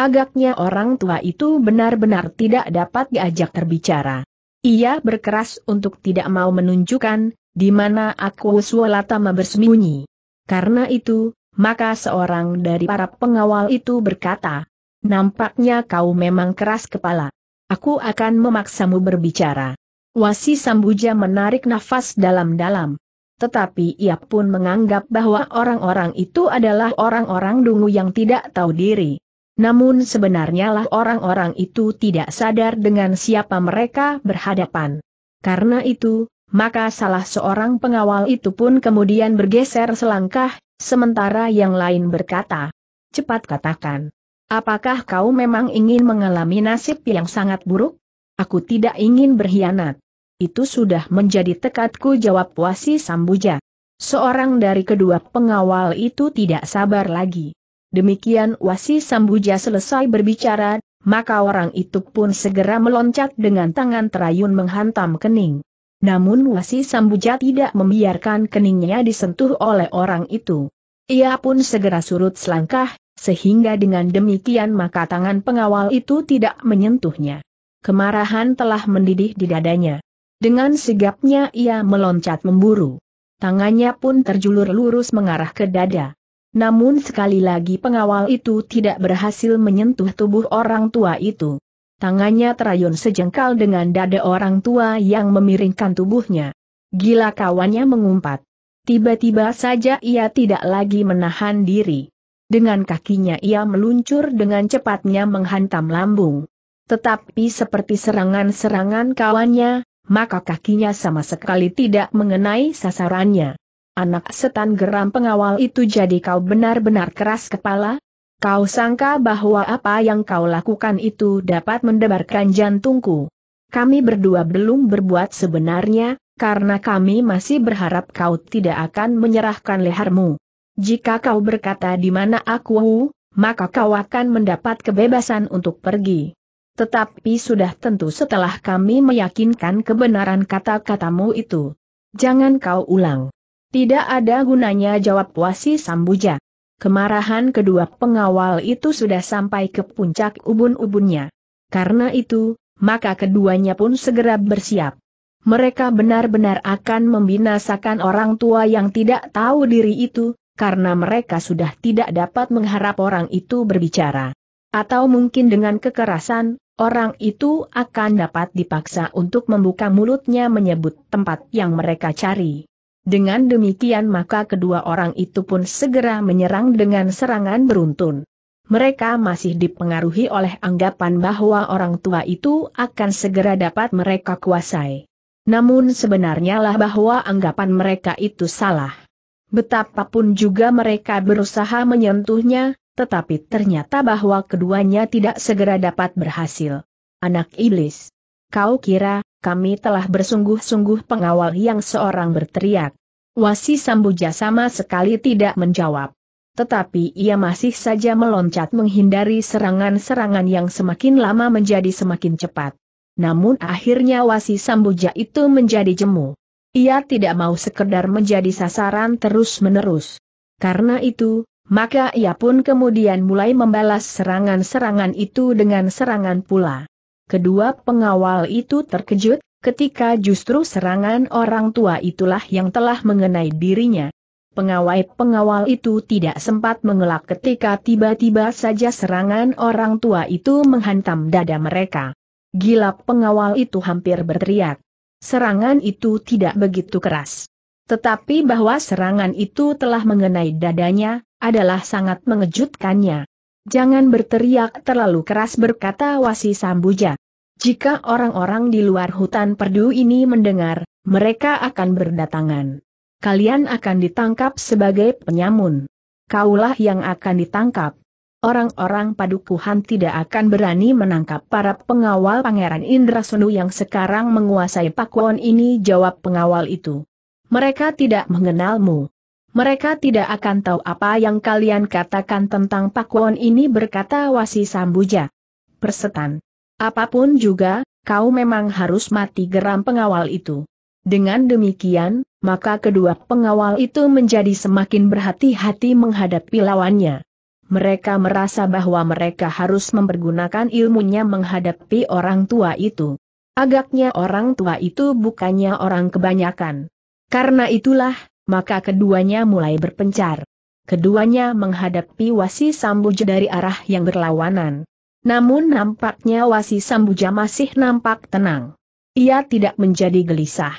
Agaknya orang tua itu benar-benar tidak dapat diajak terbicara. Ia berkeras untuk tidak mau menunjukkan, di mana aku Suolatama bersembunyi. Karena itu, maka seorang dari para pengawal itu berkata, Nampaknya kau memang keras kepala. Aku akan memaksamu berbicara. Wasi Sambuja menarik nafas dalam-dalam. Tetapi ia pun menganggap bahwa orang-orang itu adalah orang-orang dungu yang tidak tahu diri. Namun sebenarnya lah orang-orang itu tidak sadar dengan siapa mereka berhadapan. Karena itu, maka salah seorang pengawal itu pun kemudian bergeser selangkah, sementara yang lain berkata, cepat katakan. Apakah kau memang ingin mengalami nasib yang sangat buruk? Aku tidak ingin berkhianat. Itu sudah menjadi tekadku jawab Wasi Sambuja. Seorang dari kedua pengawal itu tidak sabar lagi. Demikian Wasi Sambuja selesai berbicara, maka orang itu pun segera meloncat dengan tangan terayun menghantam kening. Namun Wasi Sambuja tidak membiarkan keningnya disentuh oleh orang itu. Ia pun segera surut selangkah, sehingga dengan demikian maka tangan pengawal itu tidak menyentuhnya. Kemarahan telah mendidih di dadanya. Dengan sigapnya ia meloncat memburu. Tangannya pun terjulur lurus mengarah ke dada. Namun sekali lagi pengawal itu tidak berhasil menyentuh tubuh orang tua itu. Tangannya terayun sejengkal dengan dada orang tua yang memiringkan tubuhnya. Gila kawannya mengumpat. Tiba-tiba saja ia tidak lagi menahan diri. Dengan kakinya ia meluncur dengan cepatnya menghantam lambung. Tetapi seperti serangan-serangan kawannya, maka kakinya sama sekali tidak mengenai sasarannya. Anak setan geram pengawal itu jadi kau benar-benar keras kepala? Kau sangka bahwa apa yang kau lakukan itu dapat mendebarkan jantungku. Kami berdua belum berbuat sebenarnya, karena kami masih berharap kau tidak akan menyerahkan lehermu. Jika kau berkata di mana aku, maka kau akan mendapat kebebasan untuk pergi. Tetapi sudah tentu setelah kami meyakinkan kebenaran kata-katamu itu. Jangan kau ulang. Tidak ada gunanya jawab wasi sambuja. Kemarahan kedua pengawal itu sudah sampai ke puncak ubun-ubunnya. Karena itu, maka keduanya pun segera bersiap. Mereka benar-benar akan membinasakan orang tua yang tidak tahu diri itu, karena mereka sudah tidak dapat mengharap orang itu berbicara. Atau mungkin dengan kekerasan, Orang itu akan dapat dipaksa untuk membuka mulutnya menyebut tempat yang mereka cari. Dengan demikian maka kedua orang itu pun segera menyerang dengan serangan beruntun. Mereka masih dipengaruhi oleh anggapan bahwa orang tua itu akan segera dapat mereka kuasai. Namun sebenarnya lah bahwa anggapan mereka itu salah. Betapapun juga mereka berusaha menyentuhnya, tetapi ternyata bahwa keduanya tidak segera dapat berhasil. Anak iblis. Kau kira, kami telah bersungguh-sungguh pengawal yang seorang berteriak. Wasi Sambuja sama sekali tidak menjawab. Tetapi ia masih saja meloncat menghindari serangan-serangan yang semakin lama menjadi semakin cepat. Namun akhirnya Wasi Sambuja itu menjadi jemu. Ia tidak mau sekedar menjadi sasaran terus-menerus. Karena itu, maka ia pun kemudian mulai membalas serangan-serangan itu dengan serangan pula. Kedua pengawal itu terkejut, ketika justru serangan orang tua itulah yang telah mengenai dirinya. Pengawal-pengawal itu tidak sempat mengelak ketika tiba-tiba saja serangan orang tua itu menghantam dada mereka. Gila pengawal itu hampir berteriak. Serangan itu tidak begitu keras. Tetapi bahwa serangan itu telah mengenai dadanya, adalah sangat mengejutkannya. Jangan berteriak terlalu keras berkata Wasi Sambuja. Jika orang-orang di luar hutan perdu ini mendengar, mereka akan berdatangan. Kalian akan ditangkap sebagai penyamun. Kaulah yang akan ditangkap. Orang-orang padukuhan tidak akan berani menangkap para pengawal Pangeran Indra Sunu yang sekarang menguasai Pakuan ini jawab pengawal itu. Mereka tidak mengenalmu. Mereka tidak akan tahu apa yang kalian katakan tentang Pakuan ini berkata Wasi Sambuja. Persetan. Apapun juga, kau memang harus mati geram pengawal itu. Dengan demikian, maka kedua pengawal itu menjadi semakin berhati-hati menghadapi lawannya. Mereka merasa bahwa mereka harus mempergunakan ilmunya menghadapi orang tua itu. Agaknya orang tua itu bukannya orang kebanyakan. Karena itulah, maka keduanya mulai berpencar. Keduanya menghadapi Wasi Sambuja dari arah yang berlawanan. Namun nampaknya Wasi Sambuja masih nampak tenang. Ia tidak menjadi gelisah.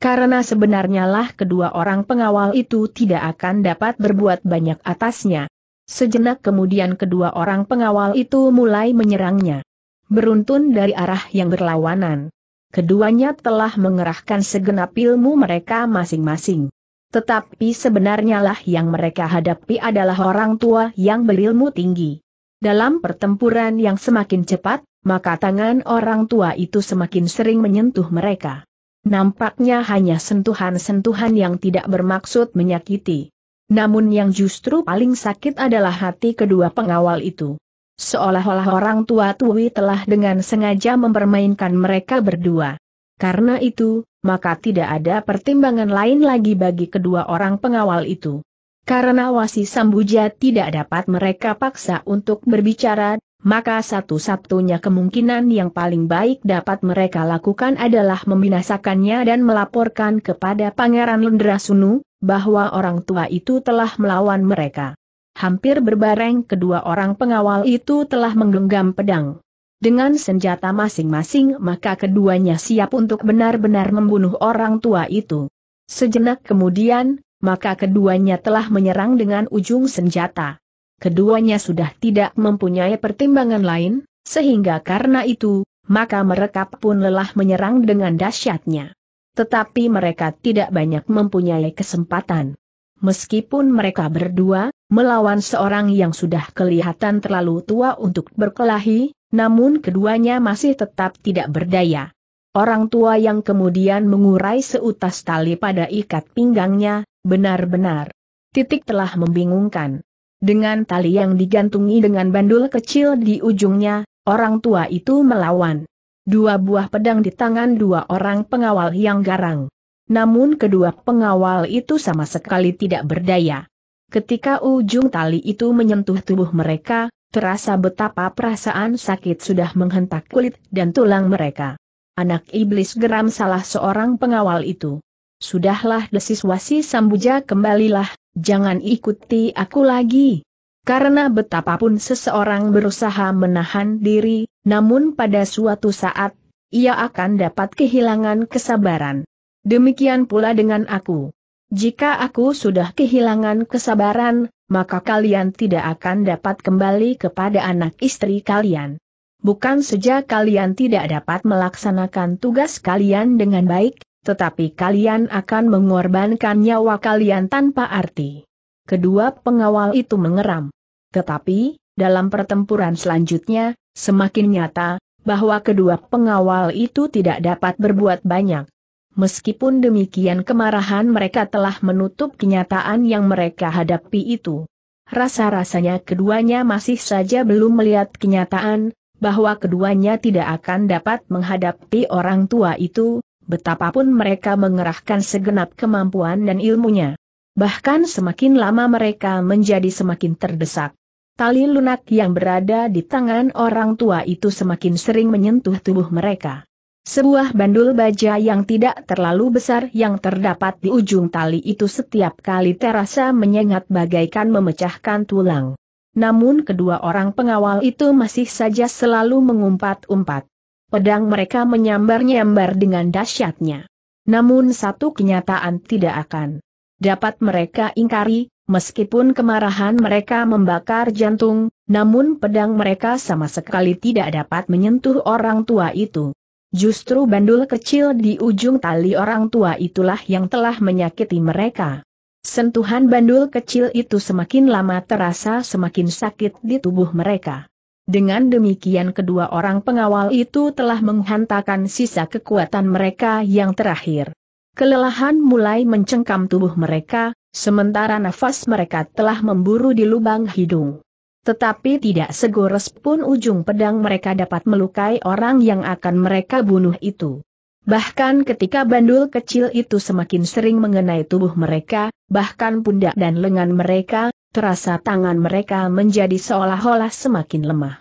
Karena sebenarnya lah kedua orang pengawal itu tidak akan dapat berbuat banyak atasnya. Sejenak kemudian kedua orang pengawal itu mulai menyerangnya. Beruntun dari arah yang berlawanan keduanya telah mengerahkan segenap ilmu mereka masing-masing. Tetapi sebenarnya lah yang mereka hadapi adalah orang tua yang berilmu tinggi. Dalam pertempuran yang semakin cepat, maka tangan orang tua itu semakin sering menyentuh mereka. Nampaknya hanya sentuhan-sentuhan yang tidak bermaksud menyakiti. Namun yang justru paling sakit adalah hati kedua pengawal itu. Seolah-olah orang tua Tui telah dengan sengaja mempermainkan mereka berdua. Karena itu, maka tidak ada pertimbangan lain lagi bagi kedua orang pengawal itu. Karena Wasi Sambuja tidak dapat mereka paksa untuk berbicara, maka satu-satunya kemungkinan yang paling baik dapat mereka lakukan adalah membinasakannya dan melaporkan kepada Pangeran Sunu bahwa orang tua itu telah melawan mereka. Hampir berbareng kedua orang pengawal itu telah menggenggam pedang. Dengan senjata masing-masing maka keduanya siap untuk benar-benar membunuh orang tua itu. Sejenak kemudian, maka keduanya telah menyerang dengan ujung senjata. Keduanya sudah tidak mempunyai pertimbangan lain, sehingga karena itu, maka mereka pun lelah menyerang dengan dahsyatnya. Tetapi mereka tidak banyak mempunyai kesempatan meskipun mereka berdua, melawan seorang yang sudah kelihatan terlalu tua untuk berkelahi, namun keduanya masih tetap tidak berdaya. Orang tua yang kemudian mengurai seutas tali pada ikat pinggangnya, benar-benar. Titik telah membingungkan. Dengan tali yang digantungi dengan bandul kecil di ujungnya, orang tua itu melawan. Dua buah pedang di tangan dua orang pengawal yang garang namun kedua pengawal itu sama sekali tidak berdaya. Ketika ujung tali itu menyentuh tubuh mereka, terasa betapa perasaan sakit sudah menghentak kulit dan tulang mereka. Anak iblis geram salah seorang pengawal itu. Sudahlah desis wasi sambuja kembalilah, jangan ikuti aku lagi. Karena betapapun seseorang berusaha menahan diri, namun pada suatu saat, ia akan dapat kehilangan kesabaran. Demikian pula dengan aku. Jika aku sudah kehilangan kesabaran, maka kalian tidak akan dapat kembali kepada anak istri kalian. Bukan saja kalian tidak dapat melaksanakan tugas kalian dengan baik, tetapi kalian akan mengorbankan nyawa kalian tanpa arti. Kedua pengawal itu mengeram. Tetapi, dalam pertempuran selanjutnya, semakin nyata, bahwa kedua pengawal itu tidak dapat berbuat banyak. Meskipun demikian kemarahan mereka telah menutup kenyataan yang mereka hadapi itu. Rasa-rasanya keduanya masih saja belum melihat kenyataan, bahwa keduanya tidak akan dapat menghadapi orang tua itu, betapapun mereka mengerahkan segenap kemampuan dan ilmunya. Bahkan semakin lama mereka menjadi semakin terdesak. Tali lunak yang berada di tangan orang tua itu semakin sering menyentuh tubuh mereka. Sebuah bandul baja yang tidak terlalu besar yang terdapat di ujung tali itu setiap kali terasa menyengat bagaikan memecahkan tulang. Namun kedua orang pengawal itu masih saja selalu mengumpat-umpat. Pedang mereka menyambar-nyambar dengan dahsyatnya. Namun satu kenyataan tidak akan dapat mereka ingkari, meskipun kemarahan mereka membakar jantung, namun pedang mereka sama sekali tidak dapat menyentuh orang tua itu. Justru bandul kecil di ujung tali orang tua itulah yang telah menyakiti mereka. Sentuhan bandul kecil itu semakin lama terasa semakin sakit di tubuh mereka. Dengan demikian kedua orang pengawal itu telah menghantarkan sisa kekuatan mereka yang terakhir. Kelelahan mulai mencengkam tubuh mereka, sementara nafas mereka telah memburu di lubang hidung. Tetapi tidak segores pun ujung pedang mereka dapat melukai orang yang akan mereka bunuh itu. Bahkan ketika bandul kecil itu semakin sering mengenai tubuh mereka, bahkan pundak dan lengan mereka, terasa tangan mereka menjadi seolah-olah semakin lemah.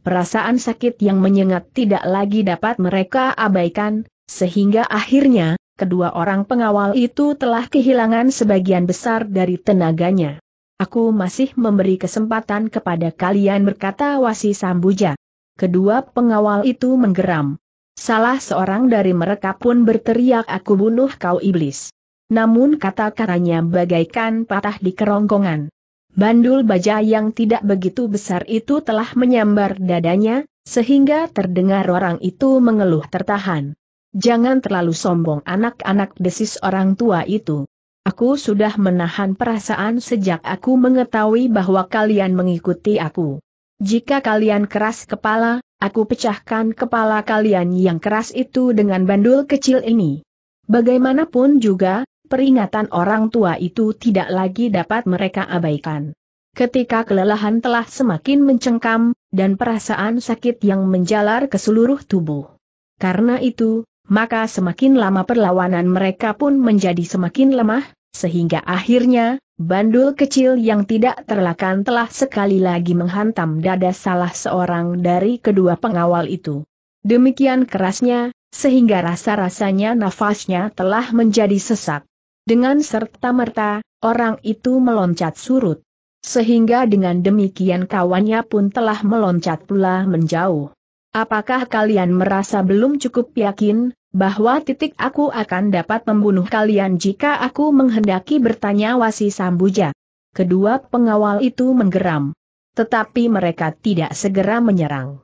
Perasaan sakit yang menyengat tidak lagi dapat mereka abaikan, sehingga akhirnya, kedua orang pengawal itu telah kehilangan sebagian besar dari tenaganya. Aku masih memberi kesempatan kepada kalian berkata Wasi Sambuja. Kedua pengawal itu menggeram. Salah seorang dari mereka pun berteriak aku bunuh kau iblis. Namun kata-katanya bagaikan patah di kerongkongan. Bandul baja yang tidak begitu besar itu telah menyambar dadanya, sehingga terdengar orang itu mengeluh tertahan. Jangan terlalu sombong anak-anak desis orang tua itu. Aku sudah menahan perasaan sejak aku mengetahui bahwa kalian mengikuti aku. Jika kalian keras kepala, aku pecahkan kepala kalian yang keras itu dengan bandul kecil ini. Bagaimanapun juga, peringatan orang tua itu tidak lagi dapat mereka abaikan. Ketika kelelahan telah semakin mencengkam, dan perasaan sakit yang menjalar ke seluruh tubuh. Karena itu, maka semakin lama perlawanan mereka pun menjadi semakin lemah, sehingga akhirnya, bandul kecil yang tidak terlakan telah sekali lagi menghantam dada salah seorang dari kedua pengawal itu. Demikian kerasnya, sehingga rasa-rasanya nafasnya telah menjadi sesak. Dengan serta-merta, orang itu meloncat surut. Sehingga dengan demikian kawannya pun telah meloncat pula menjauh. Apakah kalian merasa belum cukup yakin, bahwa titik aku akan dapat membunuh kalian jika aku menghendaki bertanya Wasi Sambuja. Kedua pengawal itu menggeram. Tetapi mereka tidak segera menyerang.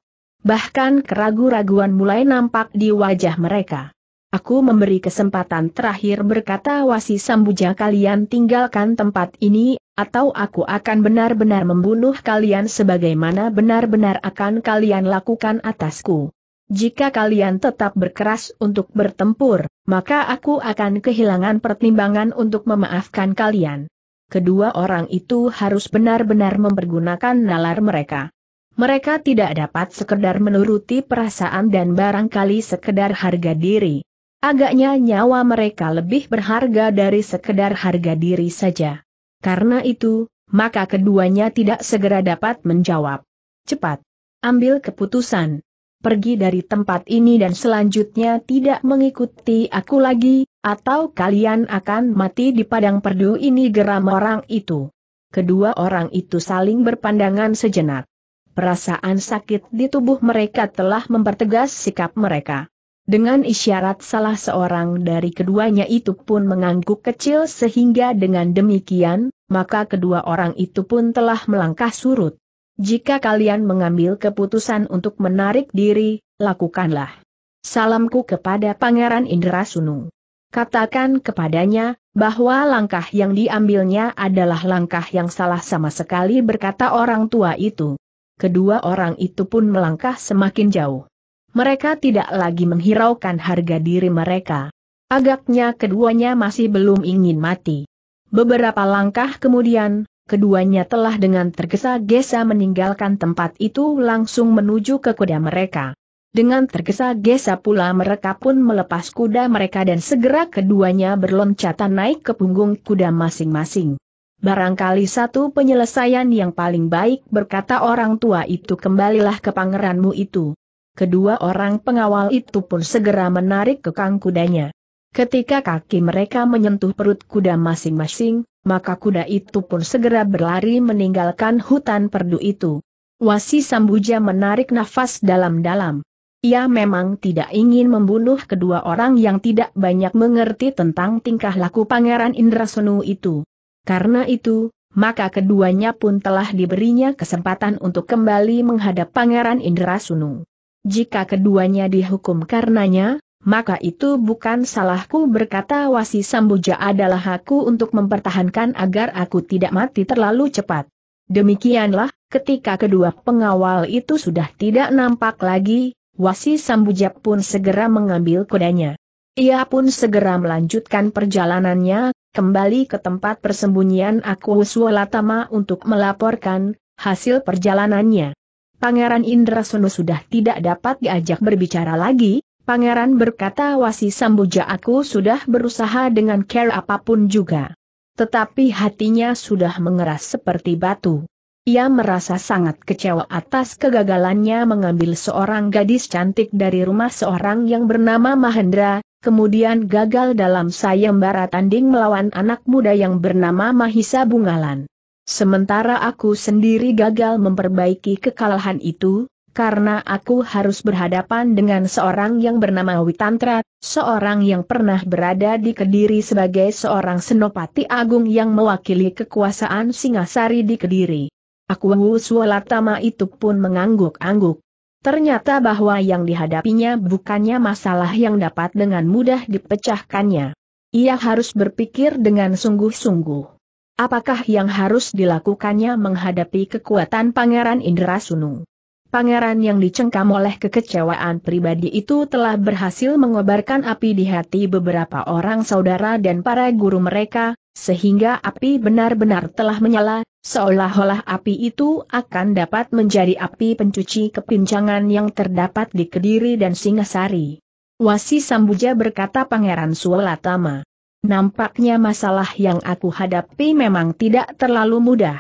Bahkan keragu-raguan mulai nampak di wajah mereka. Aku memberi kesempatan terakhir berkata Wasi Sambuja kalian tinggalkan tempat ini, atau aku akan benar-benar membunuh kalian sebagaimana benar-benar akan kalian lakukan atasku. Jika kalian tetap berkeras untuk bertempur, maka aku akan kehilangan pertimbangan untuk memaafkan kalian. Kedua orang itu harus benar-benar mempergunakan nalar mereka. Mereka tidak dapat sekedar menuruti perasaan dan barangkali sekedar harga diri. Agaknya nyawa mereka lebih berharga dari sekedar harga diri saja. Karena itu, maka keduanya tidak segera dapat menjawab. Cepat. Ambil keputusan pergi dari tempat ini dan selanjutnya tidak mengikuti aku lagi, atau kalian akan mati di padang perdu ini geram orang itu. Kedua orang itu saling berpandangan sejenak. Perasaan sakit di tubuh mereka telah mempertegas sikap mereka. Dengan isyarat salah seorang dari keduanya itu pun mengangguk kecil sehingga dengan demikian, maka kedua orang itu pun telah melangkah surut. Jika kalian mengambil keputusan untuk menarik diri, lakukanlah. Salamku kepada Pangeran Indrasunu. Katakan kepadanya, bahwa langkah yang diambilnya adalah langkah yang salah sama sekali berkata orang tua itu. Kedua orang itu pun melangkah semakin jauh. Mereka tidak lagi menghiraukan harga diri mereka. Agaknya keduanya masih belum ingin mati. Beberapa langkah kemudian, keduanya telah dengan tergesa-gesa meninggalkan tempat itu langsung menuju ke kuda mereka. Dengan tergesa-gesa pula mereka pun melepas kuda mereka dan segera keduanya berloncatan naik ke punggung kuda masing-masing. Barangkali satu penyelesaian yang paling baik berkata orang tua itu kembalilah ke pangeranmu itu. Kedua orang pengawal itu pun segera menarik kekang kudanya. Ketika kaki mereka menyentuh perut kuda masing-masing, maka kuda itu pun segera berlari meninggalkan hutan perdu itu. Wasi Sambuja menarik nafas dalam-dalam. Ia memang tidak ingin membunuh kedua orang yang tidak banyak mengerti tentang tingkah laku Pangeran Indrasenu itu. Karena itu, maka keduanya pun telah diberinya kesempatan untuk kembali menghadap Pangeran Indrasenu. Jika keduanya dihukum karenanya, maka itu bukan salahku berkata Wasi Sambuja adalah aku untuk mempertahankan agar aku tidak mati terlalu cepat. Demikianlah, ketika kedua pengawal itu sudah tidak nampak lagi, Wasi Sambuja pun segera mengambil kudanya. Ia pun segera melanjutkan perjalanannya, kembali ke tempat persembunyian aku Suwalatama untuk melaporkan hasil perjalanannya. Pangeran Indra Sono sudah tidak dapat diajak berbicara lagi, Pangeran berkata Wasi Sambuja aku sudah berusaha dengan care apapun juga. Tetapi hatinya sudah mengeras seperti batu. Ia merasa sangat kecewa atas kegagalannya mengambil seorang gadis cantik dari rumah seorang yang bernama Mahendra, kemudian gagal dalam sayembara tanding melawan anak muda yang bernama Mahisa Bungalan. Sementara aku sendiri gagal memperbaiki kekalahan itu, karena aku harus berhadapan dengan seorang yang bernama Witantra, seorang yang pernah berada di Kediri sebagai seorang senopati agung yang mewakili kekuasaan Singasari di Kediri. Aku Wuswalatama itu pun mengangguk-angguk. Ternyata bahwa yang dihadapinya bukannya masalah yang dapat dengan mudah dipecahkannya. Ia harus berpikir dengan sungguh-sungguh. Apakah yang harus dilakukannya menghadapi kekuatan Pangeran Indra Sunung? pangeran yang dicengkam oleh kekecewaan pribadi itu telah berhasil mengobarkan api di hati beberapa orang saudara dan para guru mereka, sehingga api benar-benar telah menyala, seolah-olah api itu akan dapat menjadi api pencuci kepincangan yang terdapat di Kediri dan Singasari. Wasi Sambuja berkata Pangeran Sualatama. Nampaknya masalah yang aku hadapi memang tidak terlalu mudah.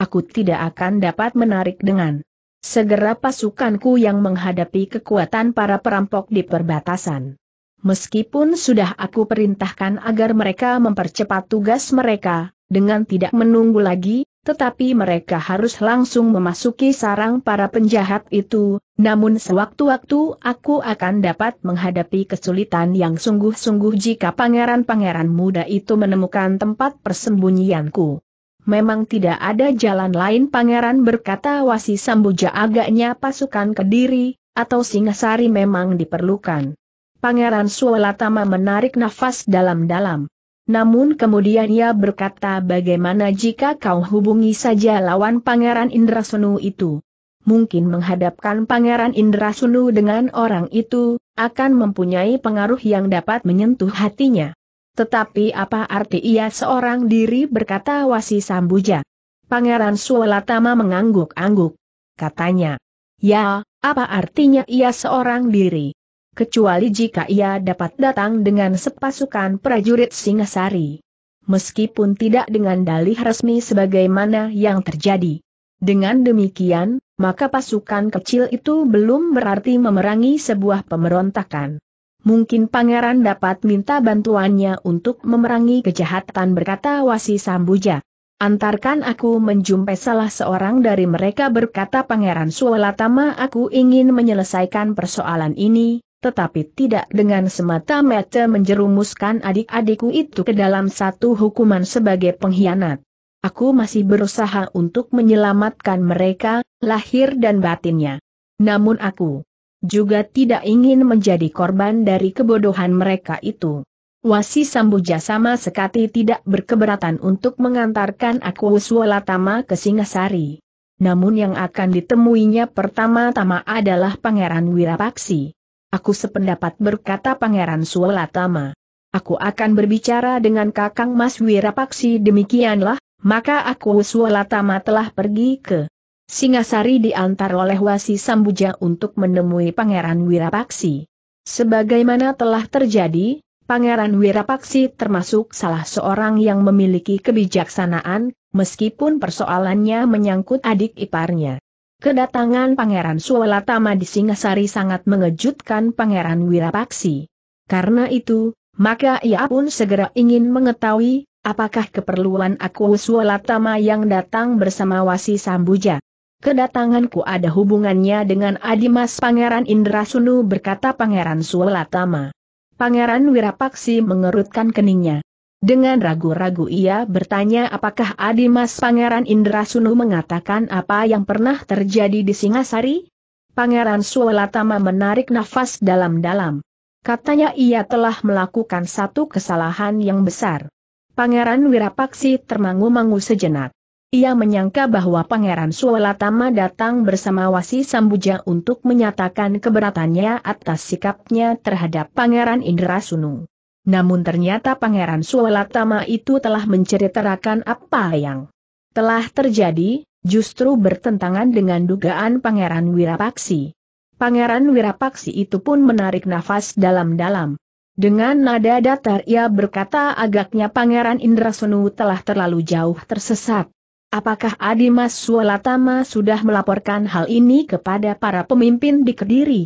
Aku tidak akan dapat menarik dengan Segera pasukanku yang menghadapi kekuatan para perampok di perbatasan. Meskipun sudah aku perintahkan agar mereka mempercepat tugas mereka, dengan tidak menunggu lagi, tetapi mereka harus langsung memasuki sarang para penjahat itu, namun sewaktu-waktu aku akan dapat menghadapi kesulitan yang sungguh-sungguh jika pangeran-pangeran muda itu menemukan tempat persembunyianku. Memang tidak ada jalan lain pangeran berkata wasi sambuja agaknya pasukan kediri, atau singasari memang diperlukan. Pangeran Sualatama menarik nafas dalam-dalam. Namun kemudian ia berkata bagaimana jika kau hubungi saja lawan pangeran Indrasunu itu. Mungkin menghadapkan pangeran Indrasunu dengan orang itu, akan mempunyai pengaruh yang dapat menyentuh hatinya. Tetapi apa arti ia seorang diri berkata Wasi Sambuja. Pangeran Sualatama mengangguk-angguk. Katanya, ya, apa artinya ia seorang diri? Kecuali jika ia dapat datang dengan sepasukan prajurit Singasari. Meskipun tidak dengan dalih resmi sebagaimana yang terjadi. Dengan demikian, maka pasukan kecil itu belum berarti memerangi sebuah pemberontakan mungkin pangeran dapat minta bantuannya untuk memerangi kejahatan berkata Wasi Sambuja. Antarkan aku menjumpai salah seorang dari mereka berkata Pangeran Suwalatama aku ingin menyelesaikan persoalan ini, tetapi tidak dengan semata-mata menjerumuskan adik-adikku itu ke dalam satu hukuman sebagai pengkhianat. Aku masih berusaha untuk menyelamatkan mereka, lahir dan batinnya. Namun aku juga tidak ingin menjadi korban dari kebodohan mereka itu. Wasi Sambuja sama sekali tidak berkeberatan untuk mengantarkan aku Sualatama ke Singasari. Namun yang akan ditemuinya pertama-tama adalah Pangeran Wirapaksi. Aku sependapat berkata Pangeran Suwalatama. Aku akan berbicara dengan kakang Mas Wirapaksi demikianlah, maka aku Suwalatama telah pergi ke Singasari diantar oleh Wasi Sambuja untuk menemui Pangeran Wirapaksi. Sebagaimana telah terjadi, Pangeran Wirapaksi termasuk salah seorang yang memiliki kebijaksanaan, meskipun persoalannya menyangkut adik iparnya. Kedatangan Pangeran Suwalatama di Singasari sangat mengejutkan Pangeran Wirapaksi. Karena itu, maka ia pun segera ingin mengetahui, apakah keperluan aku Suwalatama yang datang bersama Wasi Sambuja. Kedatanganku ada hubungannya dengan Adimas Pangeran Indrasunu berkata Pangeran Suwelatama. Pangeran Wirapaksi mengerutkan keningnya. Dengan ragu-ragu ia bertanya apakah Adimas Pangeran Indrasunu mengatakan apa yang pernah terjadi di Singasari? Pangeran Suwelatama menarik nafas dalam-dalam. Katanya ia telah melakukan satu kesalahan yang besar. Pangeran Wirapaksi termangu-mangu sejenak. Ia menyangka bahwa Pangeran Suwelatama datang bersama Wasi Sambuja untuk menyatakan keberatannya atas sikapnya terhadap Pangeran Indra Sunu. Namun ternyata Pangeran Suwelatama itu telah menceritakan apa yang telah terjadi, justru bertentangan dengan dugaan Pangeran Wirapaksi. Pangeran Wirapaksi itu pun menarik nafas dalam-dalam. Dengan nada datar ia berkata agaknya Pangeran Indrasunu telah terlalu jauh tersesat. Apakah Adi Mas sudah melaporkan hal ini kepada para pemimpin di Kediri?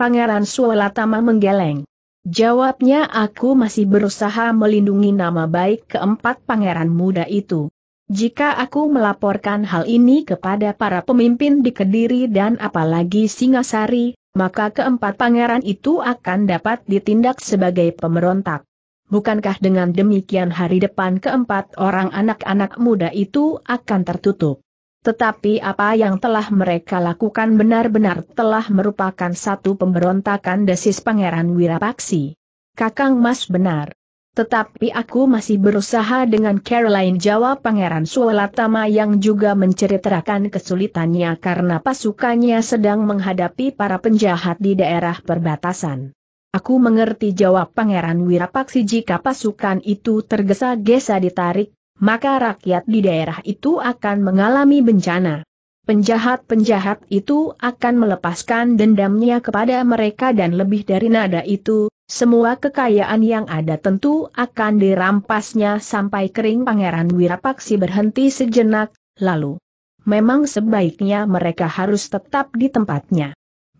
Pangeran Suolatama menggeleng. Jawabnya aku masih berusaha melindungi nama baik keempat pangeran muda itu. Jika aku melaporkan hal ini kepada para pemimpin di Kediri dan apalagi Singasari, maka keempat pangeran itu akan dapat ditindak sebagai pemberontak. Bukankah dengan demikian hari depan keempat orang anak-anak muda itu akan tertutup? Tetapi apa yang telah mereka lakukan benar-benar telah merupakan satu pemberontakan desis Pangeran Wirapaksi. Kakang Mas benar. Tetapi aku masih berusaha dengan Caroline jawab Pangeran Sualatama yang juga menceritakan kesulitannya karena pasukannya sedang menghadapi para penjahat di daerah perbatasan. Aku mengerti jawab Pangeran Wirapaksi jika pasukan itu tergesa-gesa ditarik, maka rakyat di daerah itu akan mengalami bencana. Penjahat-penjahat itu akan melepaskan dendamnya kepada mereka dan lebih dari nada itu, semua kekayaan yang ada tentu akan dirampasnya sampai kering Pangeran Wirapaksi berhenti sejenak, lalu. Memang sebaiknya mereka harus tetap di tempatnya.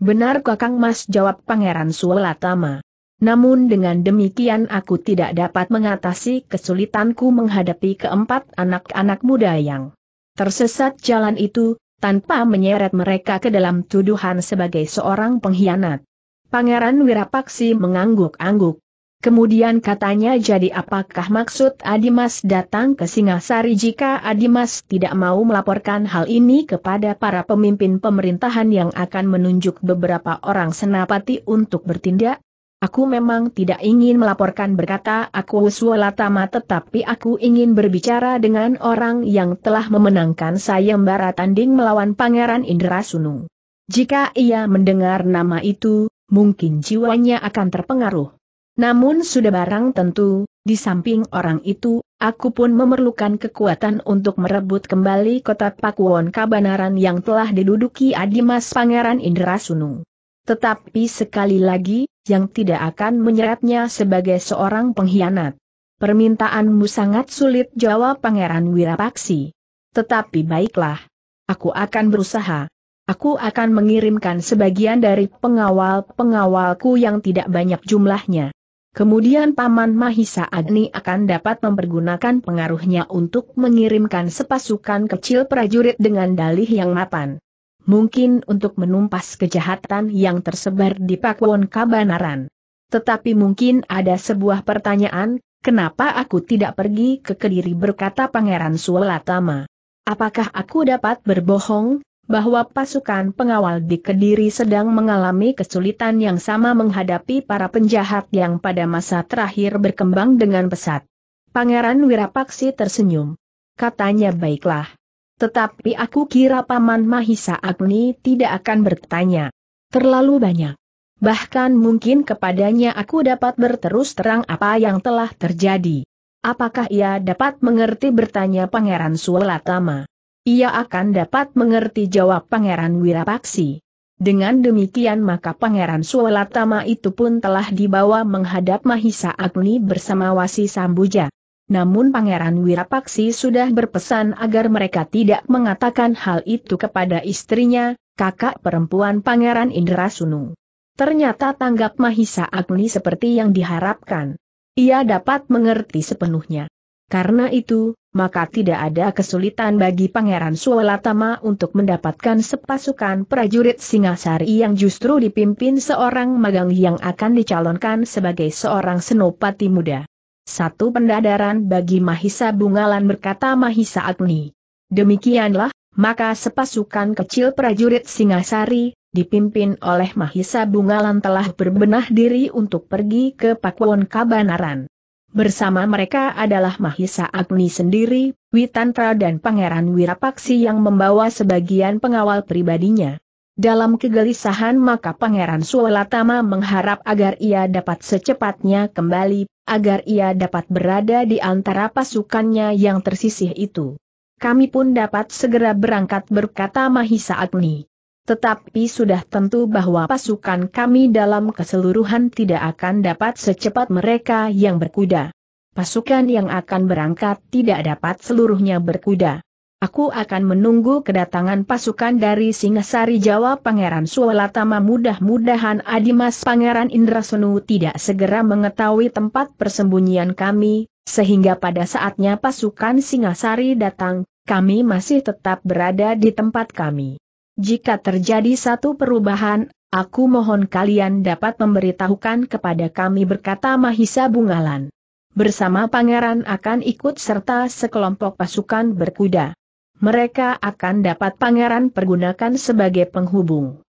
Benar Kakang Mas jawab Pangeran Sualatama. Namun dengan demikian aku tidak dapat mengatasi kesulitanku menghadapi keempat anak-anak muda yang tersesat jalan itu, tanpa menyeret mereka ke dalam tuduhan sebagai seorang pengkhianat. Pangeran Wirapaksi mengangguk-angguk, Kemudian katanya jadi apakah maksud Adimas datang ke Singasari jika Adimas tidak mau melaporkan hal ini kepada para pemimpin pemerintahan yang akan menunjuk beberapa orang senapati untuk bertindak? Aku memang tidak ingin melaporkan berkata aku Suwalatama tetapi aku ingin berbicara dengan orang yang telah memenangkan sayembara tanding melawan Pangeran Indrasunu. Jika ia mendengar nama itu, mungkin jiwanya akan terpengaruh. Namun sudah barang tentu, di samping orang itu, aku pun memerlukan kekuatan untuk merebut kembali kota Pakuwon Kabanaran yang telah diduduki Adimas Pangeran Indrasunu. Tetapi sekali lagi, yang tidak akan menyeretnya sebagai seorang pengkhianat. Permintaanmu sangat sulit jawab Pangeran Wirapaksi. Tetapi baiklah. Aku akan berusaha. Aku akan mengirimkan sebagian dari pengawal-pengawalku yang tidak banyak jumlahnya. Kemudian Paman Mahisa Agni akan dapat mempergunakan pengaruhnya untuk mengirimkan sepasukan kecil prajurit dengan dalih yang mapan. Mungkin untuk menumpas kejahatan yang tersebar di Pakwon Kabanaran. Tetapi mungkin ada sebuah pertanyaan, kenapa aku tidak pergi ke Kediri berkata Pangeran Sualatama. Apakah aku dapat berbohong, bahwa pasukan pengawal di Kediri sedang mengalami kesulitan yang sama menghadapi para penjahat yang pada masa terakhir berkembang dengan pesat. Pangeran Wirapaksi tersenyum. Katanya baiklah. Tetapi aku kira Paman Mahisa Agni tidak akan bertanya. Terlalu banyak. Bahkan mungkin kepadanya aku dapat berterus terang apa yang telah terjadi. Apakah ia dapat mengerti bertanya Pangeran Sulatama? ia akan dapat mengerti jawab Pangeran Wirapaksi. Dengan demikian maka Pangeran Sualatama itu pun telah dibawa menghadap Mahisa Agni bersama Wasi Sambuja. Namun Pangeran Wirapaksi sudah berpesan agar mereka tidak mengatakan hal itu kepada istrinya, kakak perempuan Pangeran Indrasunu. Ternyata tanggap Mahisa Agni seperti yang diharapkan. Ia dapat mengerti sepenuhnya. Karena itu, maka tidak ada kesulitan bagi Pangeran Sualatama untuk mendapatkan sepasukan prajurit Singasari yang justru dipimpin seorang magang yang akan dicalonkan sebagai seorang senopati muda. Satu pendadaran bagi Mahisa Bungalan berkata Mahisa Agni. Demikianlah, maka sepasukan kecil prajurit Singasari, dipimpin oleh Mahisa Bungalan telah berbenah diri untuk pergi ke Pakuan Kabanaran. Bersama mereka adalah Mahisa Agni sendiri, Witantra dan Pangeran Wirapaksi yang membawa sebagian pengawal pribadinya. Dalam kegelisahan maka Pangeran Sualatama mengharap agar ia dapat secepatnya kembali, agar ia dapat berada di antara pasukannya yang tersisih itu. Kami pun dapat segera berangkat berkata Mahisa Agni. Tetapi sudah tentu bahwa pasukan kami dalam keseluruhan tidak akan dapat secepat mereka yang berkuda. Pasukan yang akan berangkat tidak dapat seluruhnya berkuda. Aku akan menunggu kedatangan pasukan dari Singasari Jawa Pangeran Suwalatama mudah-mudahan Adimas Pangeran Indrasenu tidak segera mengetahui tempat persembunyian kami, sehingga pada saatnya pasukan Singasari datang, kami masih tetap berada di tempat kami. Jika terjadi satu perubahan, aku mohon kalian dapat memberitahukan kepada kami berkata Mahisa Bungalan. Bersama pangeran akan ikut serta sekelompok pasukan berkuda. Mereka akan dapat pangeran pergunakan sebagai penghubung.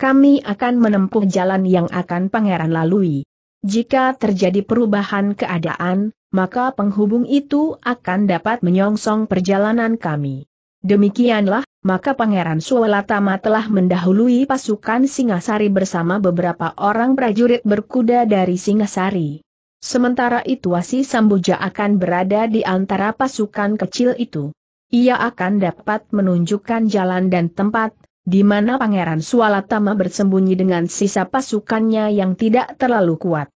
Kami akan menempuh jalan yang akan pangeran lalui. Jika terjadi perubahan keadaan, maka penghubung itu akan dapat menyongsong perjalanan kami. Demikianlah, maka Pangeran Suwalatama telah mendahului pasukan Singasari bersama beberapa orang prajurit berkuda dari Singasari. Sementara itu Asi Sambuja akan berada di antara pasukan kecil itu. Ia akan dapat menunjukkan jalan dan tempat, di mana Pangeran Tama bersembunyi dengan sisa pasukannya yang tidak terlalu kuat.